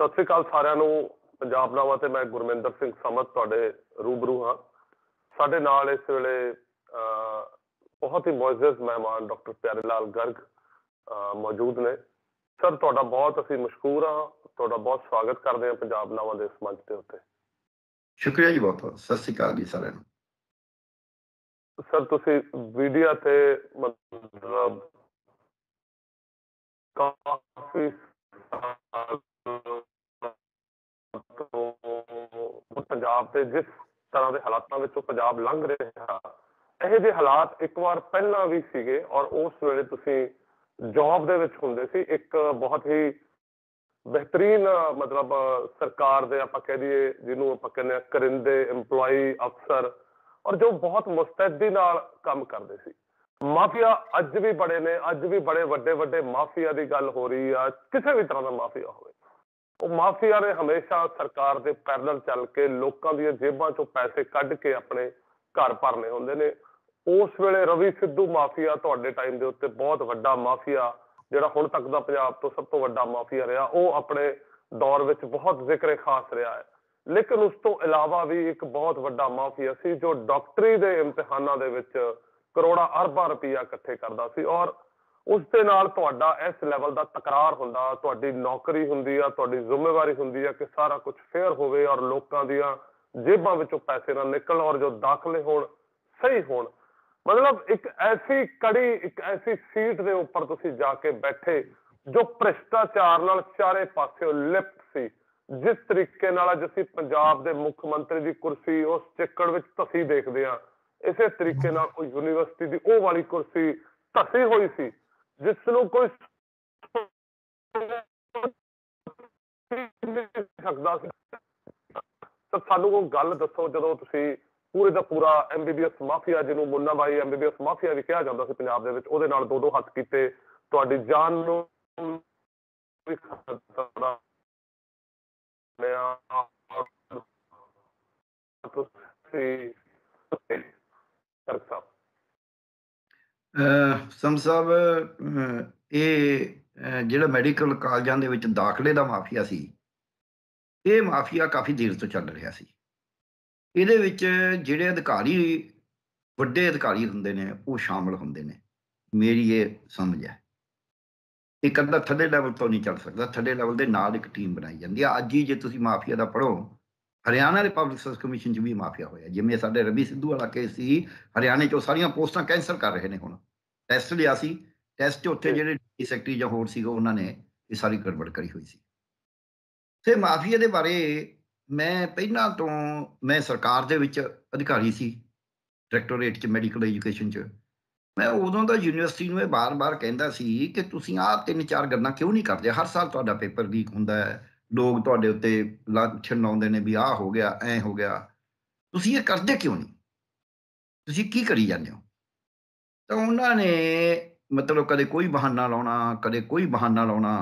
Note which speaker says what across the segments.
Speaker 1: ਸਤਿ ਸ੍ਰੀ ਅਕਾਲ ਸਾਰਿਆਂ ਨੂੰ ਪੰਜਾਬ ਨਾਵਾ ਤੇ ਮੈਂ ਗੁਰਮਿੰਦਰ ਸਿੰਘ ਸਮਤ ਤੁਹਾਡੇ ਰੂਬਰੂ ਹਾਂ ਸਾਡੇ ਨਾਲ ਇਸ ਵੇਲੇ ਬਹੁਤ ਹੀ ਮੌਜੂਦ ਮਹਿਮਾਨ ਡਾਕਟਰ ਪਿਆਰੇ ਲਾਲ ਗਰਗ ਮੌਜੂਦ ਨੇ ਸਰ ਤੁਹਾਡਾ ਬਹੁਤ ਅਸੀਂ ਮਸ਼ਕੂਰ ਹਾਂ ਤੁਹਾਡਾ ਬਹੁਤ ਸਵਾਗਤ ਕਰਦੇ ਹਾਂ ਪੰਜਾਬ ਨਾਵਾ ਦੇ ਇਸ ਮੰਚ ਦੇ ਉੱਤੇ
Speaker 2: ਸ਼ੁਕਰੀਆ ਜੀ ਬਹੁਤ ਸਤਿ ਸ੍ਰੀ
Speaker 1: ਅਕਾਲ ਜੀ ਸਾਰਿਆਂ ਨੂੰ ਸਰ ਤੁਸੀਂ ਵੀਡੀਓ ਤੇ ਮਤਲਬ ਕਾਫੀ ਪੰਜਾਬ ਤੇ ਜਿਸ ਤਰ੍ਹਾਂ ਦੇ ਹਾਲਾਤਾਂ ਵਿੱਚੋਂ ਪੰਜਾਬ ਲੰਘ ਰਿਹਾ ਇਹੋ ਜਿਹੇ ਹਾਲਾਤ ਇੱਕ ਵਾਰ ਪਹਿਲਾਂ ਵੀ ਸੀਗੇ ਔਰ ਉਸ ਵੇਲੇ ਤੁਸੀਂ ਜੌਬ ਦੇ ਵਿੱਚ ਹੁੰਦੇ ਸੀ ਇੱਕ ਬਹੁਤ ਹੀ ਬਿਹਤਰੀਨ ਮਤਲਬ ਸਰਕਾਰ ਦੇ ਆਪਾਂ ਕਹਿ ਦਈਏ ਜਿਹਨੂੰ ਆਪਾਂ ਕਹਿੰਦੇ ਆ ਕਰਿੰਦੇ EMPLOYEE ਅਫਸਰ ਔਰ ਜੋ ਬਹੁਤ ਮੁਸਤੈਦੀ ਨਾਲ ਕੰਮ ਕਰਦੇ ਸੀ ਮਾਫੀਆ ਅੱਜ ਵੀ ਬੜੇ ਨੇ ਅੱਜ ਵੀ ਬੜੇ ਵੱਡੇ ਵੱਡੇ ਮਾਫੀਆ ਦੀ ਗੱਲ ਹੋ ਰਹੀ ਆ ਕਿਸੇ ਵੀ ਤਰ੍ਹਾਂ ਦਾ ਮਾਫੀਆ ਹੋਵੇ ਉਹ ਮਾਫੀਆ ਨੇ ਹਮੇਸ਼ਾ ਸਰਕਾਰ ਦੇ ਪੈਰਲਲ ਚੱਲ ਕੇ ਲੋਕਾਂ ਦੀਆਂ ਜੇਬਾਂ ਚੋਂ ਪੈਸੇ ਕੱਢ ਕੇ ਆਪਣੇ ਘਰ ਭਰਨੇ ਹੁੰਦੇ ਨੇ ਉਸ ਵੇਲੇ ਰਵੀ ਸਿੱਧੂ ਮਾਫੀਆ ਤੁਹਾਡੇ ਟਾਈਮ ਦੇ ਉੱਤੇ ਬਹੁਤ ਵੱਡਾ ਮਾਫੀਆ ਜਿਹੜਾ ਹੁਣ ਤੱਕ ਦਾ ਪੰਜਾਬ ਤੋਂ ਸਭ ਤੋਂ ਵੱਡਾ ਮਾਫੀਆ ਰਿਹਾ ਉਹ ਆਪਣੇ ਦੌਰ ਵਿੱਚ ਬਹੁਤ ਜ਼ਿਕਰੇ ਖਾਸ ਰਿਹਾ ਹੈ ਲੇਕਿਨ ਉਸ ਤੋਂ ਇਲਾਵਾ ਵੀ ਇੱਕ ਬਹੁਤ ਵੱਡਾ ਮਾਫੀਆ ਸੀ ਜੋ ਡਾਕਟਰੀ ਦੇ ਇਮਤਿਹਾਨਾਂ ਦੇ ਵਿੱਚ ਕਰੋੜਾਂ ਅਰਬਾਂ ਰੁਪਇਆ ਇਕੱਠੇ ਕਰਦਾ ਸੀ ਔਰ ਉਸ ਦੇ ਨਾਲ ਤੁਹਾਡਾ ਇਸ ਲੈਵਲ ਦਾ ਤਕਰਾਰ ਹੁੰਦਾ ਤੁਹਾਡੀ ਨੌਕਰੀ ਹੁੰਦੀ ਆ ਤੁਹਾਡੀ ਜ਼ਿੰਮੇਵਾਰੀ ਹੁੰਦੀ ਆ ਕਿ ਸਾਰਾ ਕੁਝ ਫੇਅਰ ਹੋਵੇ ਔਰ ਲੋਕਾਂ ਦੀਆਂ ਜੇਬਾਂ ਵਿੱਚੋਂ ਪੈਸੇ ਨਾ ਨਿਕਲਣ ਔਰ ਜੋ ਦਾਖਲੇ ਹੋਣ ਸਹੀ ਹੋਣ ਮਤਲਬ ਇੱਕ ਐਸੀ ਕੜੀ ਇੱਕ ਐਸੀ ਸੀਟ ਦੇ ਉੱਪਰ ਤੁਸੀਂ ਜਾ ਕੇ ਬੈਠੇ ਜੋ ਭ੍ਰਿਸ਼ਟਾਚਾਰ ਨਾਲ ਚਾਰੇ ਪਾਸਿਓਂ ਲਿਪਤ ਸੀ ਜਿਸ ਤਰੀਕੇ ਨਾਲ ਅੱਜ ਅਸੀਂ ਪੰਜਾਬ ਦੇ ਮੁੱਖ ਮੰਤਰੀ ਦੀ ਕੁਰਸੀ ਉਸ ਚਿੱਕੜ ਵਿੱਚ ਤੁਸੀਂ ਦੇਖਦੇ ਆ ਇਸੇ ਤਰੀਕੇ ਨਾਲ ਕੋਈ ਯੂਨੀਵਰਸਿਟੀ ਦੀ ਉਹ ਵਾਲੀ ਕੁਰਸੀ ਤਸੀ ਹੋਈ ਸੀ ਜਿਸ ਨੂੰ ਕੋਈ ਸਕਦਾ ਸੀ ਤਾਂ ਸਾਨੂੰ ਉਹ ਗੱਲ ਦੱਸੋ ਜਦੋਂ ਤੁਸੀਂ ਪੂਰੇ ਦਾ ਪੂਰਾ ਐਮਬੀਬੀਐਸ ਮਾਫੀਆ ਜਿਹਨੂੰ ਮੁੰਨਾ ਬਾਈ ਐਮਬੀਬੀਐਸ ਮਾਫੀਆ ਵੀ ਕਿਹਾ ਜਾਂਦਾ ਸੀ ਪੰਜਾਬ ਦੇ ਵਿੱਚ ਉਹਦੇ ਨਾਲ ਦੋ ਦੋ ਹੱਥ ਕੀਤੇ ਤੁਹਾਡੀ ਜਾਨ ਨੂੰ ਵੀ ਖਤਰਾ ਲਿਆ ਤੁਸੀਂ ਕਰਤਾ
Speaker 2: ਸਮ
Speaker 3: ਸਾਹਿਬ ਇਹ ਜਿਹੜਾ ਮੈਡੀਕਲ ਕਾਲਜਾਂ ਦੇ ਵਿੱਚ ਦਾਖਲੇ ਦਾ ਮਾਫੀਆ ਸੀ ਇਹ ਮਾਫੀਆ ਕਾਫੀ ਦੇਰ ਤੋਂ ਚੱਲ ਰਿਹਾ ਸੀ ਇਹਦੇ ਵਿੱਚ ਜਿਹੜੇ ਅਧਿਕਾਰੀ ਵੱਡੇ ਅਧਿਕਾਰੀ ਹੁੰਦੇ ਨੇ ਉਹ ਸ਼ਾਮਲ ਹੁੰਦੇ ਨੇ ਮੇਰੀ ਇਹ ਸਮਝ ਹੈ ਇਹ ਕੱਲਾ ਥੱਲੇ ਲੈਵਲ ਤੋਂ ਨਹੀਂ ਚੱਲ ਸਕਦਾ ਥੱਲੇ ਲੈਵਲ ਦੇ ਨਾਲ ਇੱਕ ਟੀਮ ਬਣਾਈ ਜਾਂਦੀ ਆ ਅੱਜ ਹੀ ਜੇ ਤੁਸੀਂ ਮਾਫੀਆ ਦਾ ਪੜੋ ਹਰਿਆਣਾ ਰਿਪਬਲਿਕ ਸਰਵਿਸ ਕਮਿਸ਼ਨ 'ਚ ਵੀ ਮਾਫੀਆ ਹੋਇਆ ਜਿਵੇਂ ਸਾਡੇ ਰਵੀ ਸਿੱਧੂ ਵਾਲਾ ਕੇਸ ਸੀ ਹਰਿਆਣੇ 'ਚ ਸਾਰੀਆਂ ਪੋਸਟਾਂ ਕੈਂਸਲ ਕਰ ਰਹੇ ਨੇ ਹੁਣ ਟੈਸਟ ਲਿਆ ਸੀ ਟੈਸਟ ਉੱਥੇ ਜਿਹੜੇ ਡੀ ਸੈਕਟਰੀ ਜਾਂ ਹੋਰ ਸੀਗਾ ਉਹਨਾਂ ਨੇ ਇਹ ਸਾਰੀ ਗੜਬੜ ਕਰੀ ਹੋਈ ਸੀ ਤੇ ਮਾਫੀਆ ਦੇ ਬਾਰੇ ਮੈਂ ਪਹਿਲਾਂ ਤੋਂ ਮੈਂ ਸਰਕਾਰ ਦੇ ਵਿੱਚ ਅਧਿਕਾਰੀ ਸੀ ਡਾਇਰੈਕਟੋਰੇਟ 'ਚ ਮੈਡੀਕਲ ਐਜੂਕੇਸ਼ਨ 'ਚ ਮੈਂ ਉਦੋਂ ਦਾ ਯੂਨੀਵਰਸਿਟੀ ਨੂੰ ਇਹ ਬਾਰ-ਬਾਰ ਕਹਿੰਦਾ ਸੀ ਕਿ ਤੁਸੀਂ ਆਹ ਤਿੰਨ ਚਾਰ ਗੱਲਾਂ ਕਿਉਂ ਨਹੀਂ ਕਰਦੇ ਹਰ ਸਾਲ ਤੁਹਾਡਾ ਪੇਪਰ ਲੀਕ ਹੁੰਦਾ ਹੈ ਲੋਕ ਤੁਹਾਡੇ ਉੱਤੇ ਲੱਛਣ ਲਾਉਂਦੇ ਨੇ ਵੀ ਆਹ ਹੋ ਗਿਆ ਐ ਹੋ ਗਿਆ ਤੁਸੀਂ ਇਹ ਕਰਦੇ ਕਿਉਂ ਨਹੀਂ ਤੁਸੀਂ ਕੀ ਕਰੀ ਜਾਂਦੇ ਹੋ ਤਾਂ ਉਹਨਾਂ ਨੇ ਮਤਲਬ ਕਦੇ ਕੋਈ ਬਹਾਨਾ ਲਾਉਣਾ ਕਦੇ ਕੋਈ ਬਹਾਨਾ ਲਾਉਣਾ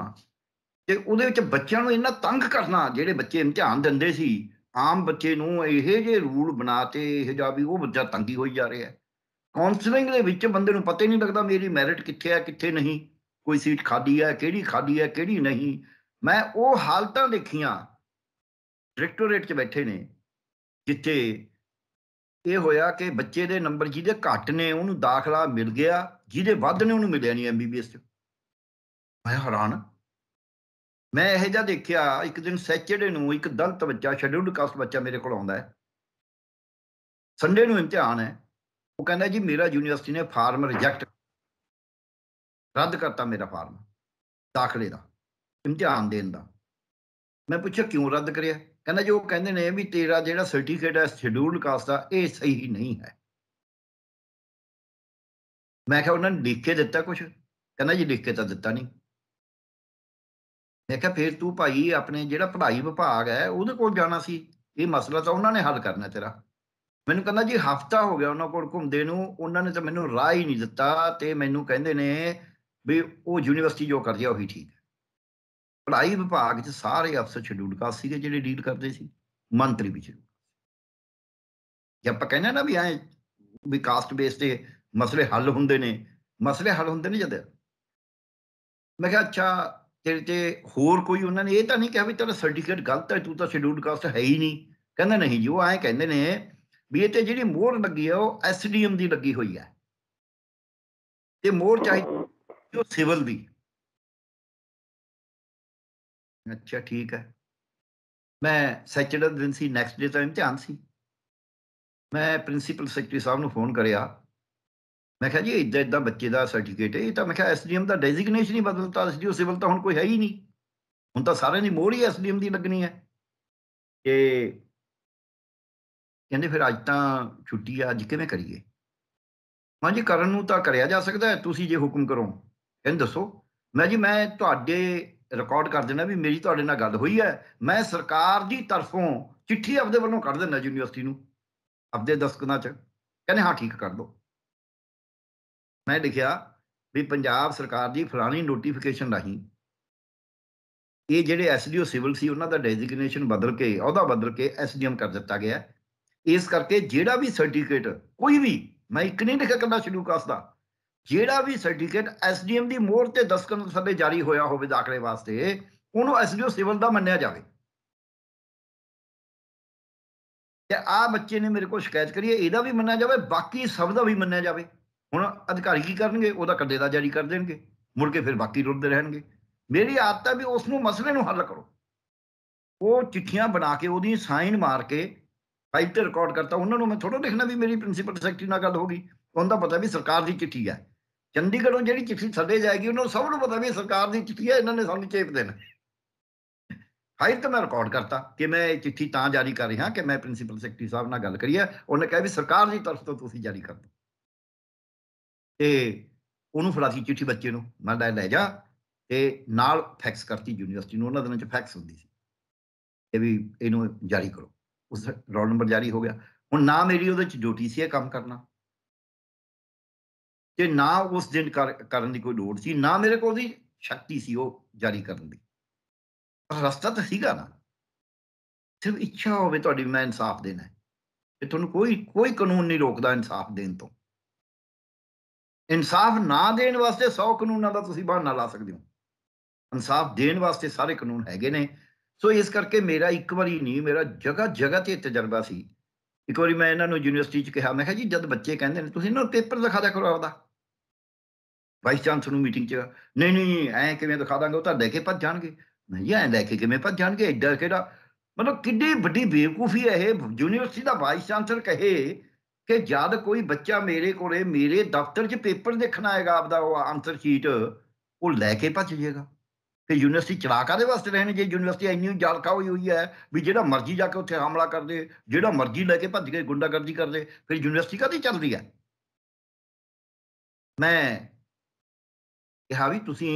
Speaker 3: ਤੇ ਉਹਦੇ ਵਿੱਚ ਬੱਚਿਆਂ ਨੂੰ ਇੰਨਾ ਤੰਗ ਕਰਨਾ ਜਿਹੜੇ ਬੱਚੇ ਇਮਤਿਹਾਨ ਦਿੰਦੇ ਸੀ ਆਮ ਬੱਚੇ ਨੂੰ ਇਹੇ ਜੇ ਰੂਲ ਬਣਾਤੇ ਇਹ ਜਾ ਵੀ ਉਹ ਬੱਚਾ ਤੰਗੀ ਹੋਈ ਜਾ ਰਿਹਾ ਕਾਉਂਸਲਿੰਗ ਦੇ ਵਿੱਚ ਬੰਦੇ ਨੂੰ ਪਤਾ ਹੀ ਨਹੀਂ ਲੱਗਦਾ ਮੇਰੀ ਮੈਰਿਟ ਕਿੱਥੇ ਆ ਕਿੱਥੇ ਨਹੀਂ ਕੋਈ ਸੀਟ ਖਾਦੀ ਆ ਕਿਹੜੀ ਖਾਦੀ ਆ ਕਿਹੜੀ ਨਹੀਂ ਮੈਂ ਉਹ ਹਾਲਤਾਂ ਦੇਖੀਆਂ ਡਾਇਰੈਕਟੋਰੇਟ 'ਚ ਬੈਠੇ ਨੇ ਜਿੱਥੇ ਇਹ ਹੋਇਆ ਕਿ ਬੱਚੇ ਦੇ ਨੰਬਰ ਜਿਹਦੇ ਘੱਟ ਨੇ ਉਹਨੂੰ ਦਾਖਲਾ ਮਿਲ ਗਿਆ ਜਿਹਦੇ ਵੱਧ ਨੇ ਉਹਨੂੰ ਮਿਲਿਆ ਨਹੀਂ ਐਮਬੀਬੀਐਸ 'ਚ ਮੈਂ ਹੈਰਾਨ ਮੈਂ ਇਹ ਜਾ ਦੇਖਿਆ ਇੱਕ ਦਿਨ ਸੈਚਰਡੇ ਨੂੰ ਇੱਕ ਦਲਤ ਬੱਚਾ ਸ਼ੈਡਿਊਲਡ ਕਾਸਟ ਬੱਚਾ ਮੇਰੇ ਕੋਲ ਆਉਂਦਾ ਹੈ ਸੰਡੇ ਨੂੰ ਇਮਤਿਹਾਨ ਹੈ ਉਹ ਕਹਿੰਦਾ ਜੀ ਮੇਰਾ ਯੂਨੀਵਰਸਿਟੀ ਨੇ ਫਾਰਮ ਰਿਜੈਕਟ ਰੱਦ ਕਰਤਾ ਮੇਰਾ ਫਾਰਮ ਦਾਖਲੇ ਦਾ ਇਮਤਿਹਾਨ ਦੇਣ ਦਾ ਮੈਂ ਪੁੱਛਿਆ ਕਿਉਂ ਰੱਦ ਕਰਿਆ ਕਹਿੰਦਾ ਜੋ ਕਹਿੰਦੇ ਨੇ ਵੀ ਤੇਰਾ ਜਿਹੜਾ ਸਰਟੀਫਿਕੇਟ ਹੈ ਸ਼ਡਿਊਲਡ ਕਾਸਟ ਦਾ
Speaker 2: ਇਹ ਸਹੀ ਨਹੀਂ ਹੈ ਮੈਂ ਕਿਹਾ ਉਹਨਾਂ ਨੇ ਲਿਖ ਕੇ ਦਿੱਤਾ ਕੁਝ ਕਹਿੰਦਾ ਜੀ ਲਿਖ ਕੇ ਤਾਂ ਦਿੱਤਾ ਨਹੀਂ ਮੈਂ ਕਿਹਾ ਫੇਰ ਤੂੰ ਭਾਈ
Speaker 3: ਆਪਣੇ ਜਿਹੜਾ ਪੜ੍ਹਾਈ ਵਿਭਾਗ ਹੈ ਉਹਦੇ ਕੋਲ ਜਾਣਾ ਸੀ ਇਹ ਮਸਲਾ ਤਾਂ ਉਹਨਾਂ ਨੇ ਹੱਲ ਕਰਨਾ ਤੇਰਾ ਮੈਨੂੰ ਕਹਿੰਦਾ ਜੀ ਹਫਤਾ ਹੋ ਗਿਆ ਉਹਨਾਂ ਕੋਲ ਘੁੰਮਦੇ ਨੂੰ ਉਹਨਾਂ ਨੇ ਤਾਂ ਮੈਨੂੰ ਰਾਹ ਹੀ ਨਹੀਂ ਦਿੱਤਾ ਤੇ ਮੈਨੂੰ ਕਹਿੰਦੇ ਨੇ ਵੀ ਉਹ ਯੂਨੀਵਰਸਿਟੀ ਜੋ ਕਰਦੀ ਆ ਉਹੀ ਠੀਕ ਪੜਾਈ ਵਿਭਾਗ 'ਚ ਸਾਰੇ ਅਫਸਰ ਸ਼ਡਿਊਲ ਕਾਸਟ ਸੀਗੇ ਜਿਹੜੇ ਡੀਲ ਕਰਦੇ ਸੀ ਮੰਤਰੀ ਵੀ ਸ਼ਡਿਊਲ ਜੇ ਆਪਾਂ ਕਹਿੰਦੇ ਨਾ ਵੀ ਐ ਵੀ ਕਾਸਟ ਬੇਸ ਤੇ ਮਸਲੇ ਹੱਲ ਹੁੰਦੇ ਨੇ ਮਸਲੇ ਹੱਲ ਹੁੰਦੇ ਨੇ ਜਦ ਮੈਂ ਕਿਹਾ ਅੱਛਾ ਤੇਰੇ ਤੇ ਹੋਰ ਕੋਈ ਉਹਨਾਂ ਨੇ ਇਹ ਤਾਂ ਨਹੀਂ ਕਿਹਾ ਵੀ ਤੇਰਾ ਸਰਟੀਫਿਕੇਟ ਗਲਤ ਹੈ ਤੂੰ ਤਾਂ ਸ਼ਡਿਊਲ ਕਾਸਟ ਹੈ ਹੀ ਨਹੀਂ ਕਹਿੰਦਾ ਨਹੀਂ ਜੀ ਉਹ ਐ ਕਹਿੰਦੇ ਨੇ ਵੀ
Speaker 2: ਇਹ ਤੇ ਜਿਹੜੀ ਮੋਹਰ ਲੱਗੀ ਆ ਉਹ ਐਸਡੀਐਮ ਦੀ ਲੱਗੀ ਹੋਈ ਹੈ ਤੇ ਮੋਹਰ ਚਾਹੀਦੀ ਜੋ ਸਿਵਲ ਦੀ ਅੱਛਾ ਠੀਕ ਹੈ ਮੈਂ ਸੈਚਰਡੇ ਦਿਨ ਸੀ ਨੈਕਸਟ ਡੇ ਤਾਂ ਇਮਤਿਹਾਨ ਸੀ
Speaker 3: ਮੈਂ ਪ੍ਰਿੰਸੀਪਲ ਸੈਕਟਰੀ ਸਾਹਿਬ ਨੂੰ ਫੋਨ ਕਰਿਆ ਮੈਂ ਕਿਹਾ ਜੀ ਇਦਾਂ ਇਦਾਂ ਬੱਚੇ ਦਾ ਸਰਟੀਫਿਕੇਟ ਹੈ ਇਹ ਤਾਂ ਮੈਂ ਕਿਹਾ ਐਸਡੀਐਮ ਦਾ ਡੈਜ਼ਿਗਨੇਸ਼ਨ ਹੀ ਬਦਲਤਾ ਐਸਡੀਓ ਸਿਵਲ ਤਾਂ ਹੁਣ ਕੋਈ ਹੈ ਹੀ ਨਹੀਂ ਹੁਣ ਤਾਂ ਸਾਰਿਆਂ ਦੀ ਮੋਹਰ ਹੀ ਐਸਡੀਐਮ ਦੀ ਲੱਗਣੀ ਹੈ ਕਿ ਕਹਿੰਦੇ ਫਿਰ ਅੱਜ ਤਾਂ ਛੁੱਟੀ ਆ ਅੱਜ ਕਿਵੇਂ ਕਰੀਏ ਹਾਂ ਜੀ ਕਰਨ ਨੂੰ ਤਾਂ ਕਰਿਆ ਜਾ ਸਕਦਾ ਹੈ ਤੁਸੀਂ ਜੇ ਹੁਕਮ ਕਰੋ ਕਹਿੰਦੇ ਦੱਸੋ ਮੈਂ ਜੀ ਮੈਂ ਤੁਹਾਡੇ ਰਿਕਾਰਡ ਕਰ ਦੇਣਾ ਵੀ ਮੇਰੀ ਤੁਹਾਡੇ ਨਾਲ ਗੱਲ ਹੋਈ ਹੈ ਮੈਂ ਸਰਕਾਰ ਦੀ ਤਰਫੋਂ ਚਿੱਠੀ ਆਪਦੇ ਵੱਲੋਂ ਕੱਢ ਦਿੰਦਾ ਯੂਨੀਵਰਸਿਟੀ ਨੂੰ ਆਪਦੇ ਦਸਕਨਾ 'ਚ ਕਹਿੰਦੇ ਹਾਂ ਠੀਕ ਕਰ ਦਿਓ ਮੈਂ ਲਿਖਿਆ ਵੀ ਪੰਜਾਬ ਸਰਕਾਰ ਦੀ ਫਲਾਣੀ ਨੋਟੀਫਿਕੇਸ਼ਨ ਰਾਹੀਂ ਇਹ ਜਿਹੜੇ ਐਸਡੀਓ ਸਿਵਲ ਸੀ ਉਹਨਾਂ ਦਾ ਡੈਜ਼ਿਗਨੇਸ਼ਨ ਬਦਲ ਕੇ ਅਹੁਦਾ ਬਦਲ ਕੇ ਐਸਡੀਐਮ ਕਰ ਦਿੱਤਾ ਗਿਆ ਇਸ ਕਰਕੇ ਜਿਹੜਾ ਵੀ ਸਰਟੀਫਿਕੇਟ ਕੋਈ ਵੀ ਮੈਂ ਇੱਕ ਨਹੀਂ ਲਿਖਿਆ ਕੱਲਾ ਸ਼ਡਿਊਲ ਕਾਸਟ ਦਾ ਜਿਹੜਾ ਵੀ ਸਰਟੀਫਿਕੇਟ ਐਸਡੀਐਮ ਦੀ ਮੋਹਰ ਤੇ ਦਸਤਖਤ ਥੱਲੇ ਜਾਰੀ ਹੋਇਆ ਹੋਵੇ ਦਾਖਲੇ ਵਾਸਤੇ ਉਹਨੂੰ ਐਸਡੀਓ ਸਿਵਲ ਦਾ ਮੰਨਿਆ ਜਾਵੇ ਤੇ ਆ ਬੱਚੇ ਨੇ ਮੇਰੇ ਕੋਲ ਸ਼ਿਕਾਇਤ ਕਰੀ ਹੈ ਇਹਦਾ ਵੀ ਮੰਨਿਆ ਜਾਵੇ ਬਾਕੀ ਸਭ ਦਾ ਵੀ ਮੰਨਿਆ ਜਾਵੇ ਹੁਣ ਅਧਿਕਾਰੀ ਕੀ ਕਰਨਗੇ ਉਹਦਾ ਕੱਡੇ ਦਾ ਜਾਰੀ ਕਰ ਦੇਣਗੇ ਮੁੜ ਕੇ ਫਿਰ ਬਾਕੀ ਰੁੱਲਦੇ ਰਹਿਣਗੇ ਮੇਰੀ ਆਦਤ ਹੈ ਵੀ ਉਸ ਨੂੰ ਮਸਲੇ ਨੂੰ ਹੱਲ ਕਰੋ ਉਹ ਚਿੱਠੀਆਂ ਬਣਾ ਕੇ ਉਹਦੀ ਸਾਈਨ ਮਾਰ ਕੇ ਫਾਈਲ ਤੇ ਰਿਕਾਰਡ ਕਰਤਾ ਉਹਨਾਂ ਨੂੰ ਮੈਂ ਥੋੜਾ ਦੇਖਣਾ ਵੀ ਮੇਰੀ ਪ੍ਰਿੰਸੀਪਲ ਸੈਕਟਰੀ ਨਾਲ ਗੱਲ ਹੋ ਗਈ ਉਹਨਾਂ ਦਾ ਪਤਾ ਵੀ ਸਰਕਾਰ ਦੀ ਚਿੱਠੀ ਹੈ ਚੰਡੀਗੜ੍ਹੋਂ ਜਿਹੜੀ ਚਿੱਠੀ ਛੱਡੇ ਜਾਏਗੀ ਉਹਨਾਂ ਨੂੰ ਸਭ ਨੂੰ ਪਤਾ ਵੀ ਸਰਕਾਰ ਦੀ ਚਿੱਠੀ ਹੈ ਇਹਨਾਂ ਨੇ ਸਾਨੂੰ ਚੇਪ ਦੇਣਾ ਹਾਇਰ ਤਾਂ ਮੈਂ ਰਿਕਾਰਡ ਕਰਤਾ ਕਿ ਮੈਂ ਇਹ ਚਿੱਠੀ ਤਾਂ ਜਾਰੀ ਕਰ ਰਿਹਾ ਕਿ ਮੈਂ ਪ੍ਰਿੰਸੀਪਲ ਸੈਕਟਰੀ ਸਾਹਿਬ ਨਾਲ ਗੱਲ ਕਰੀ ਹੈ ਉਹਨੇ ਕਿਹਾ ਵੀ ਸਰਕਾਰ ਦੀ ਤਰਫ ਤੋਂ ਤੁਸੀਂ ਜਾਰੀ ਕਰ ਦਿਓ ਤੇ ਉਹਨੂੰ ਫੜਾਤੀ ਚਿੱਠੀ ਬੱਚੇ ਨੂੰ ਮੈਂ ਲੈ ਜਾ ਤੇ ਨਾਲ ਫੈਕਸ ਕਰਤੀ ਯੂਨੀਵਰਸਿਟੀ ਨੂੰ ਉਹਨਾਂ ਦਿਨਾਂ 'ਚ ਫੈਕਸ ਹੁੰਦੀ ਸੀ ਇਹ ਵੀ ਇਹਨੂੰ ਜਾਰੀ ਕਰੋ ਉਸ ਰੋਲ ਨੰਬਰ ਜਾਰੀ ਹੋ ਗਿਆ ਹੁਣ ਨਾ ਮੇਰੀ ਉਹਦੇ 'ਚ ਡਿਊਟੀ ਸੀ ਇਹ ਕੰਮ ਕਰਨਾ ਤੇ ਨਾ ਉਸ ਦਿਨ ਕਰਨ ਦੀ ਕੋਈ ਲੋੜ ਸੀ ਨਾ ਮੇਰੇ ਕੋਲ ਦੀ ਸ਼ਕਤੀ ਸੀ ਉਹ ਜਾਰੀ ਕਰਨ ਦੀ ਪਰ ਰਸਤਾ ਤਾਂ ਸੀਗਾ ਨਾ ਸਿਰਫ ਇੱਛਾ ਹੋਵੇ ਤੁਹਾਡੀ ਮੈਂ ਇਨਸਾਫ ਦੇਣਾ ਹੈ ਤੇ ਤੁਹਾਨੂੰ ਕੋਈ ਕੋਈ ਕਾਨੂੰਨ ਨਹੀਂ ਰੋਕਦਾ ਇਨਸਾਫ ਦੇਣ ਤੋਂ ਇਨਸਾਫ ਨਾ ਦੇਣ ਵਾਸਤੇ 100 ਕਾਨੂੰਨਾਂ ਦਾ ਤੁਸੀਂ ਬਹਾਨਾ ਲਾ ਸਕਦੇ ਹੋ ਇਨਸਾਫ ਦੇਣ ਵਾਸਤੇ ਸਾਰੇ ਕਾਨੂੰਨ ਹੈਗੇ ਨੇ ਸੋ ਇਸ ਕਰਕੇ ਮੇਰਾ ਇੱਕ ਵਾਰੀ ਨਹੀਂ ਮੇਰਾ ਜਗਾ ਜਗਾ ਤੇ ਤਜਰਬਾ ਸੀ ਇੱਕ ਵਾਰੀ ਮੈਂ ਇਹਨਾਂ ਨੂੰ ਯੂਨੀਵਰਸਿਟੀ 'ਚ ਕਿਹਾ ਮੈਂ ਕਿਹਾ ਜੀ ਜਦ ਬੱਚੇ ਕਹਿੰਦੇ ਨੇ ਤੁਸੀਂ ਇਹਨਾਂ ਨੂੰ ਪੇਪਰ ਦਿਖਾ ਦਿਆ ਕਰੋ ਆਪਦਾ ਵਾਈਸ ਚਾਂਸਲਰ ਨੂੰ ਮੀਟਿੰਗ 'ਚ ਨਹੀਂ ਨਹੀਂ ਐ ਕਿਵੇਂ ਦਿਖਾ ਦਾਂਗੇ ਉਹ ਤਾਂ ਲੈ ਕੇ ਭੱਜ ਜਾਣਗੇ ਨਹੀਂ ਐ ਲੈ ਕੇ ਕਿਵੇਂ ਭੱਜ ਜਾਣਗੇ ਐਡਾ ਕਿਹੜਾ ਮਤਲਬ ਕਿੱਡੀ ਵੱਡੀ ਬੇਵਕੂਫੀ ਹੈ ਇਹ ਯੂਨੀਵਰਸਿਟੀ ਦਾ ਵਾਈਸ ਚਾਂਸਲਰ ਕਹੇ ਕਿ ਜਦ ਕੋਈ ਬੱਚਾ ਮੇਰੇ ਕੋਲੇ ਮੇਰੇ ਦਫ਼ਤਰ 'ਚ ਪੇਪਰ ਦੇਖਣ ਆਏਗਾ ਆਪਦਾ ਉਹ ਆਨਸਰ ਸ਼ੀਟ ਉਹ ਲੈ ਕੇ ਭੱਜ ਜਾਏਗਾ ਕਿ ਯੂਨੀਵਰਸਿਟੀ ਚਲਾ ਕਾਦੇ ਵਾਸਤੇ ਰਹਿਣ ਜੇ ਯੂਨੀਵਰਸਿਟੀ ਇੰਨੀ ਜਾਲਖਾ ਹੋਈ ਹੋਈ ਹੈ ਵੀ ਜਿਹੜਾ ਮਰਜ਼ੀ ਜਾ ਕੇ ਉੱਥੇ ਹਮਲਾ ਕਰਦੇ ਜਿਹੜਾ ਮਰਜ਼ੀ ਲੈ ਕੇ ਭੱਜ ਕੇ ਗੁੰਡਾਗਰਦੀ
Speaker 2: ਕਰਦੇ ਫਿਰ ਯੂਨੀਵਰਸਿਟੀ ਕਾਦੀ ਚੱਲਦੀ ਹੈ ਮੈਂ ਕਿਹਾ ਵੀ ਤੁਸੀਂ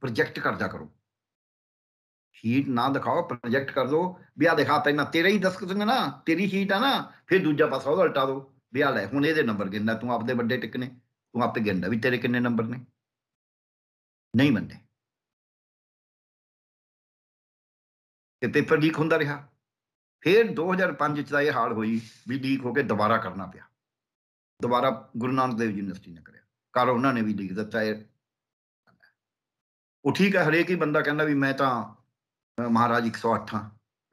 Speaker 2: ਪ੍ਰੋਜੈਕਟ ਕਰਦਾ ਕਰੋ ਹੀਟ ਨਾ ਦਿਖਾਓ
Speaker 3: ਪ੍ਰੋਜੈਕਟ ਕਰ ਦੋ ਵੀ ਆ ਦਿਖਾ ਤੈਨਾਂ ਤੇਰੇ ਹੀ ਦਸਕ ਨੇ ਨਾ ਤੇਰੀ ਹੀਟ ਆ ਨਾ ਫਿਰ ਦੂਜਾ ਪਾਸਾ ਉਹਦਾ ਉਲਟਾ
Speaker 2: ਦੋ ਵੀ ਆ ਲੈ ਹੁਣ ਇਹਦੇ ਨੰਬਰ ਗਿਣਦਾ ਤੂੰ ਆਪਦੇ ਵੱਡੇ ਟਿਕ ਨੇ ਤੂੰ ਆਪੇ ਗਿਣਦਾ ਵੀ ਤੇਰੇ ਕਿੰਨੇ ਨੰਬਰ ਨੇ ਨਹੀਂ ਮੰਨਦੇ ਤੇ ਪੇਪਰ ਲੀਕ ਹੁੰਦਾ ਰਿਹਾ ਫਿਰ 2005 ਚ ਦਾ ਇਹ ਹਾਲ ਹੋਈ ਵੀ ਲੀਕ ਹੋ ਕੇ ਦੁਬਾਰਾ
Speaker 3: ਕਰਨਾ ਪਿਆ ਦੁਬਾਰਾ ਗੁਰੂ ਨਾਨਕ ਦੇਵ ਯੂਨੀਵਰਸਿਟੀ ਨੇ ਕਰਿਆ ਕਰ ਉਹਨਾਂ ਨੇ ਵੀ ਲੀਕ ਦਿੱਤਾ ਉਹ ਠੀਕ ਹੈ ਹਰੇਕ ਹੀ ਬੰਦਾ ਕਹਿੰਦਾ ਵੀ ਮੈਂ ਤਾਂ ਮਹਾਰਾਜ 108 ਹਾਂ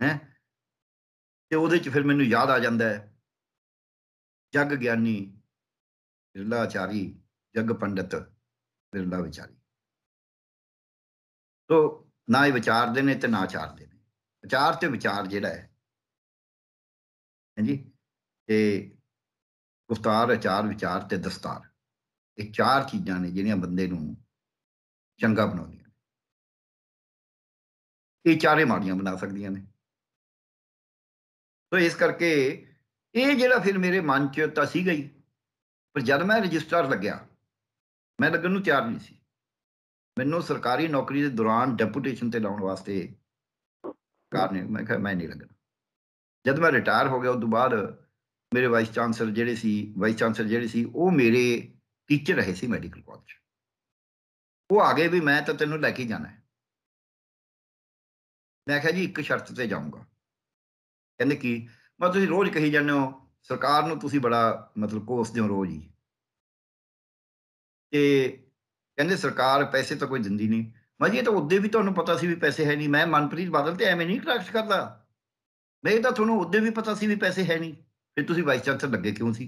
Speaker 3: ਹੈ ਤੇ ਉਹਦੇ ਚ ਫਿਰ ਮੈਨੂੰ ਯਾਦ ਆ ਜਾਂਦਾ ਹੈ ਜਗ ਗਿਆਨੀ ਬਿਰਲਾ ਆਚਾਰੀ ਜਗ ਪੰਡਤ
Speaker 2: ਬਿਰਲਾ ਵਿਚਾਰੀ ਸੋ ਨਾ ਹੀ ਵਿਚਾਰਦੇ ਨੇ ਤੇ ਨਾ ਚਾਰਦੇ ਨੇ ਵਿਚਾਰ ਤੇ ਵਿਚਾਰ ਜਿਹੜਾ ਹੈ ਹਾਂਜੀ ਤੇ ਗੁਫਤਾਰ ਅਚਾਰ ਵਿਚਾਰ ਤੇ ਦਸਤਾਰ ਇਹ ਚਾਰ ਚੀਜ਼ਾਂ ਨੇ ਜਿਹੜੀਆਂ ਬੰਦੇ ਨੂੰ ਚੰਗਾ ਬਣਾਉਂਦੀਆਂ ਇਹ ਚਾਰੇ ਮਾੜੀਆਂ ਬਣਾ ਸਕਦੀਆਂ ਨੇ ਸੋ ਇਸ ਕਰਕੇ ਇਹ ਜਿਹੜਾ ਫਿਰ ਮੇਰੇ
Speaker 3: ਮਨ 'ਚ ਤਾਂ ਸੀ ਗਈ ਪਰ ਜਦ ਮੈਂ ਰਜਿਸਟਰ ਲੱਗਿਆ ਮੈਂ ਲੱਗਣ ਨੂੰ ਤਿਆਰ ਨਹੀਂ ਸੀ ਮੈਨੂੰ ਸਰਕਾਰੀ ਨੌਕਰੀ ਦੇ ਦੌਰਾਨ ਡੈਪੂਟੇਸ਼ਨ ਤੇ ਲਾਉਣ ਵਾਸਤੇ ਸਰਕਾਰ ਮੈਂ ਕਿਹਾ ਮੈਂ ਨਹੀਂ ਲੱਗਣਾ ਜਦ ਮੈਂ ਰਿਟਾਇਰ ਹੋ ਗਿਆ ਉਸ ਤੋਂ ਬਾਅਦ ਮੇਰੇ ਵਾਈਸ ਚਾਂਸਲਰ ਜਿਹੜੇ ਸੀ ਵਾਈਸ ਚਾਂਸਲਰ ਜਿਹੜੇ ਸੀ ਉਹ ਮੇਰੇ ਟੀਚਰ ਰਹੇ ਸੀ ਮੈਡੀਕਲ ਕਾਲਜ
Speaker 2: ਉਹ ਆਗੇ ਵੀ ਮੈਂ ਤਾਂ ਤੈਨੂੰ ਲੈ ਕੇ ਜਾਣਾ ਹੈ ਮੈਂ ਕਿਹਾ ਜੀ ਇੱਕ ਸ਼ਰਤ ਤੇ ਜਾਊਂਗਾ ਕਹਿੰਦੇ ਕੀ ਮੈਂ ਤੁਸੀਂ ਰੋਜ਼ ਕਹੀ ਜਾਂਦੇ ਹੋ ਸਰਕਾਰ ਨੂੰ
Speaker 3: ਤੁਸੀਂ ਬੜਾ ਮਤਲਬ ਕੋਸਦੇ ਹੋ ਰੋਜ਼ ਹੀ ਤੇ ਕਹਿੰਦੇ ਸਰਕਾਰ ਪੈਸੇ ਤਾਂ ਕੋਈ ਦਿੰਦੀ ਨਹੀਂ ਮੈਂ ਜੀ ਇਹ ਤਾਂ ਉਦੋਂ ਵੀ ਤੁਹਾਨੂੰ ਪਤਾ ਸੀ ਵੀ ਪੈਸੇ ਹੈ ਨਹੀਂ ਮੈਂ ਮਨਪ੍ਰੀਤ ਬਾਦਲ ਤੇ ਐਵੇਂ
Speaker 2: ਨਹੀਂ ਟਰੱਕਸ ਕਰਦਾ ਮੈਂ ਤਾਂ ਤੁਹਾਨੂੰ ਉਦੋਂ ਵੀ ਪਤਾ ਸੀ ਵੀ ਪੈਸੇ ਹੈ ਨਹੀਂ ਫਿਰ ਤੁਸੀਂ ਵਾਈਸ ਚਾਂਸਲਰ ਲੱਗੇ ਕਿਉਂ ਸੀ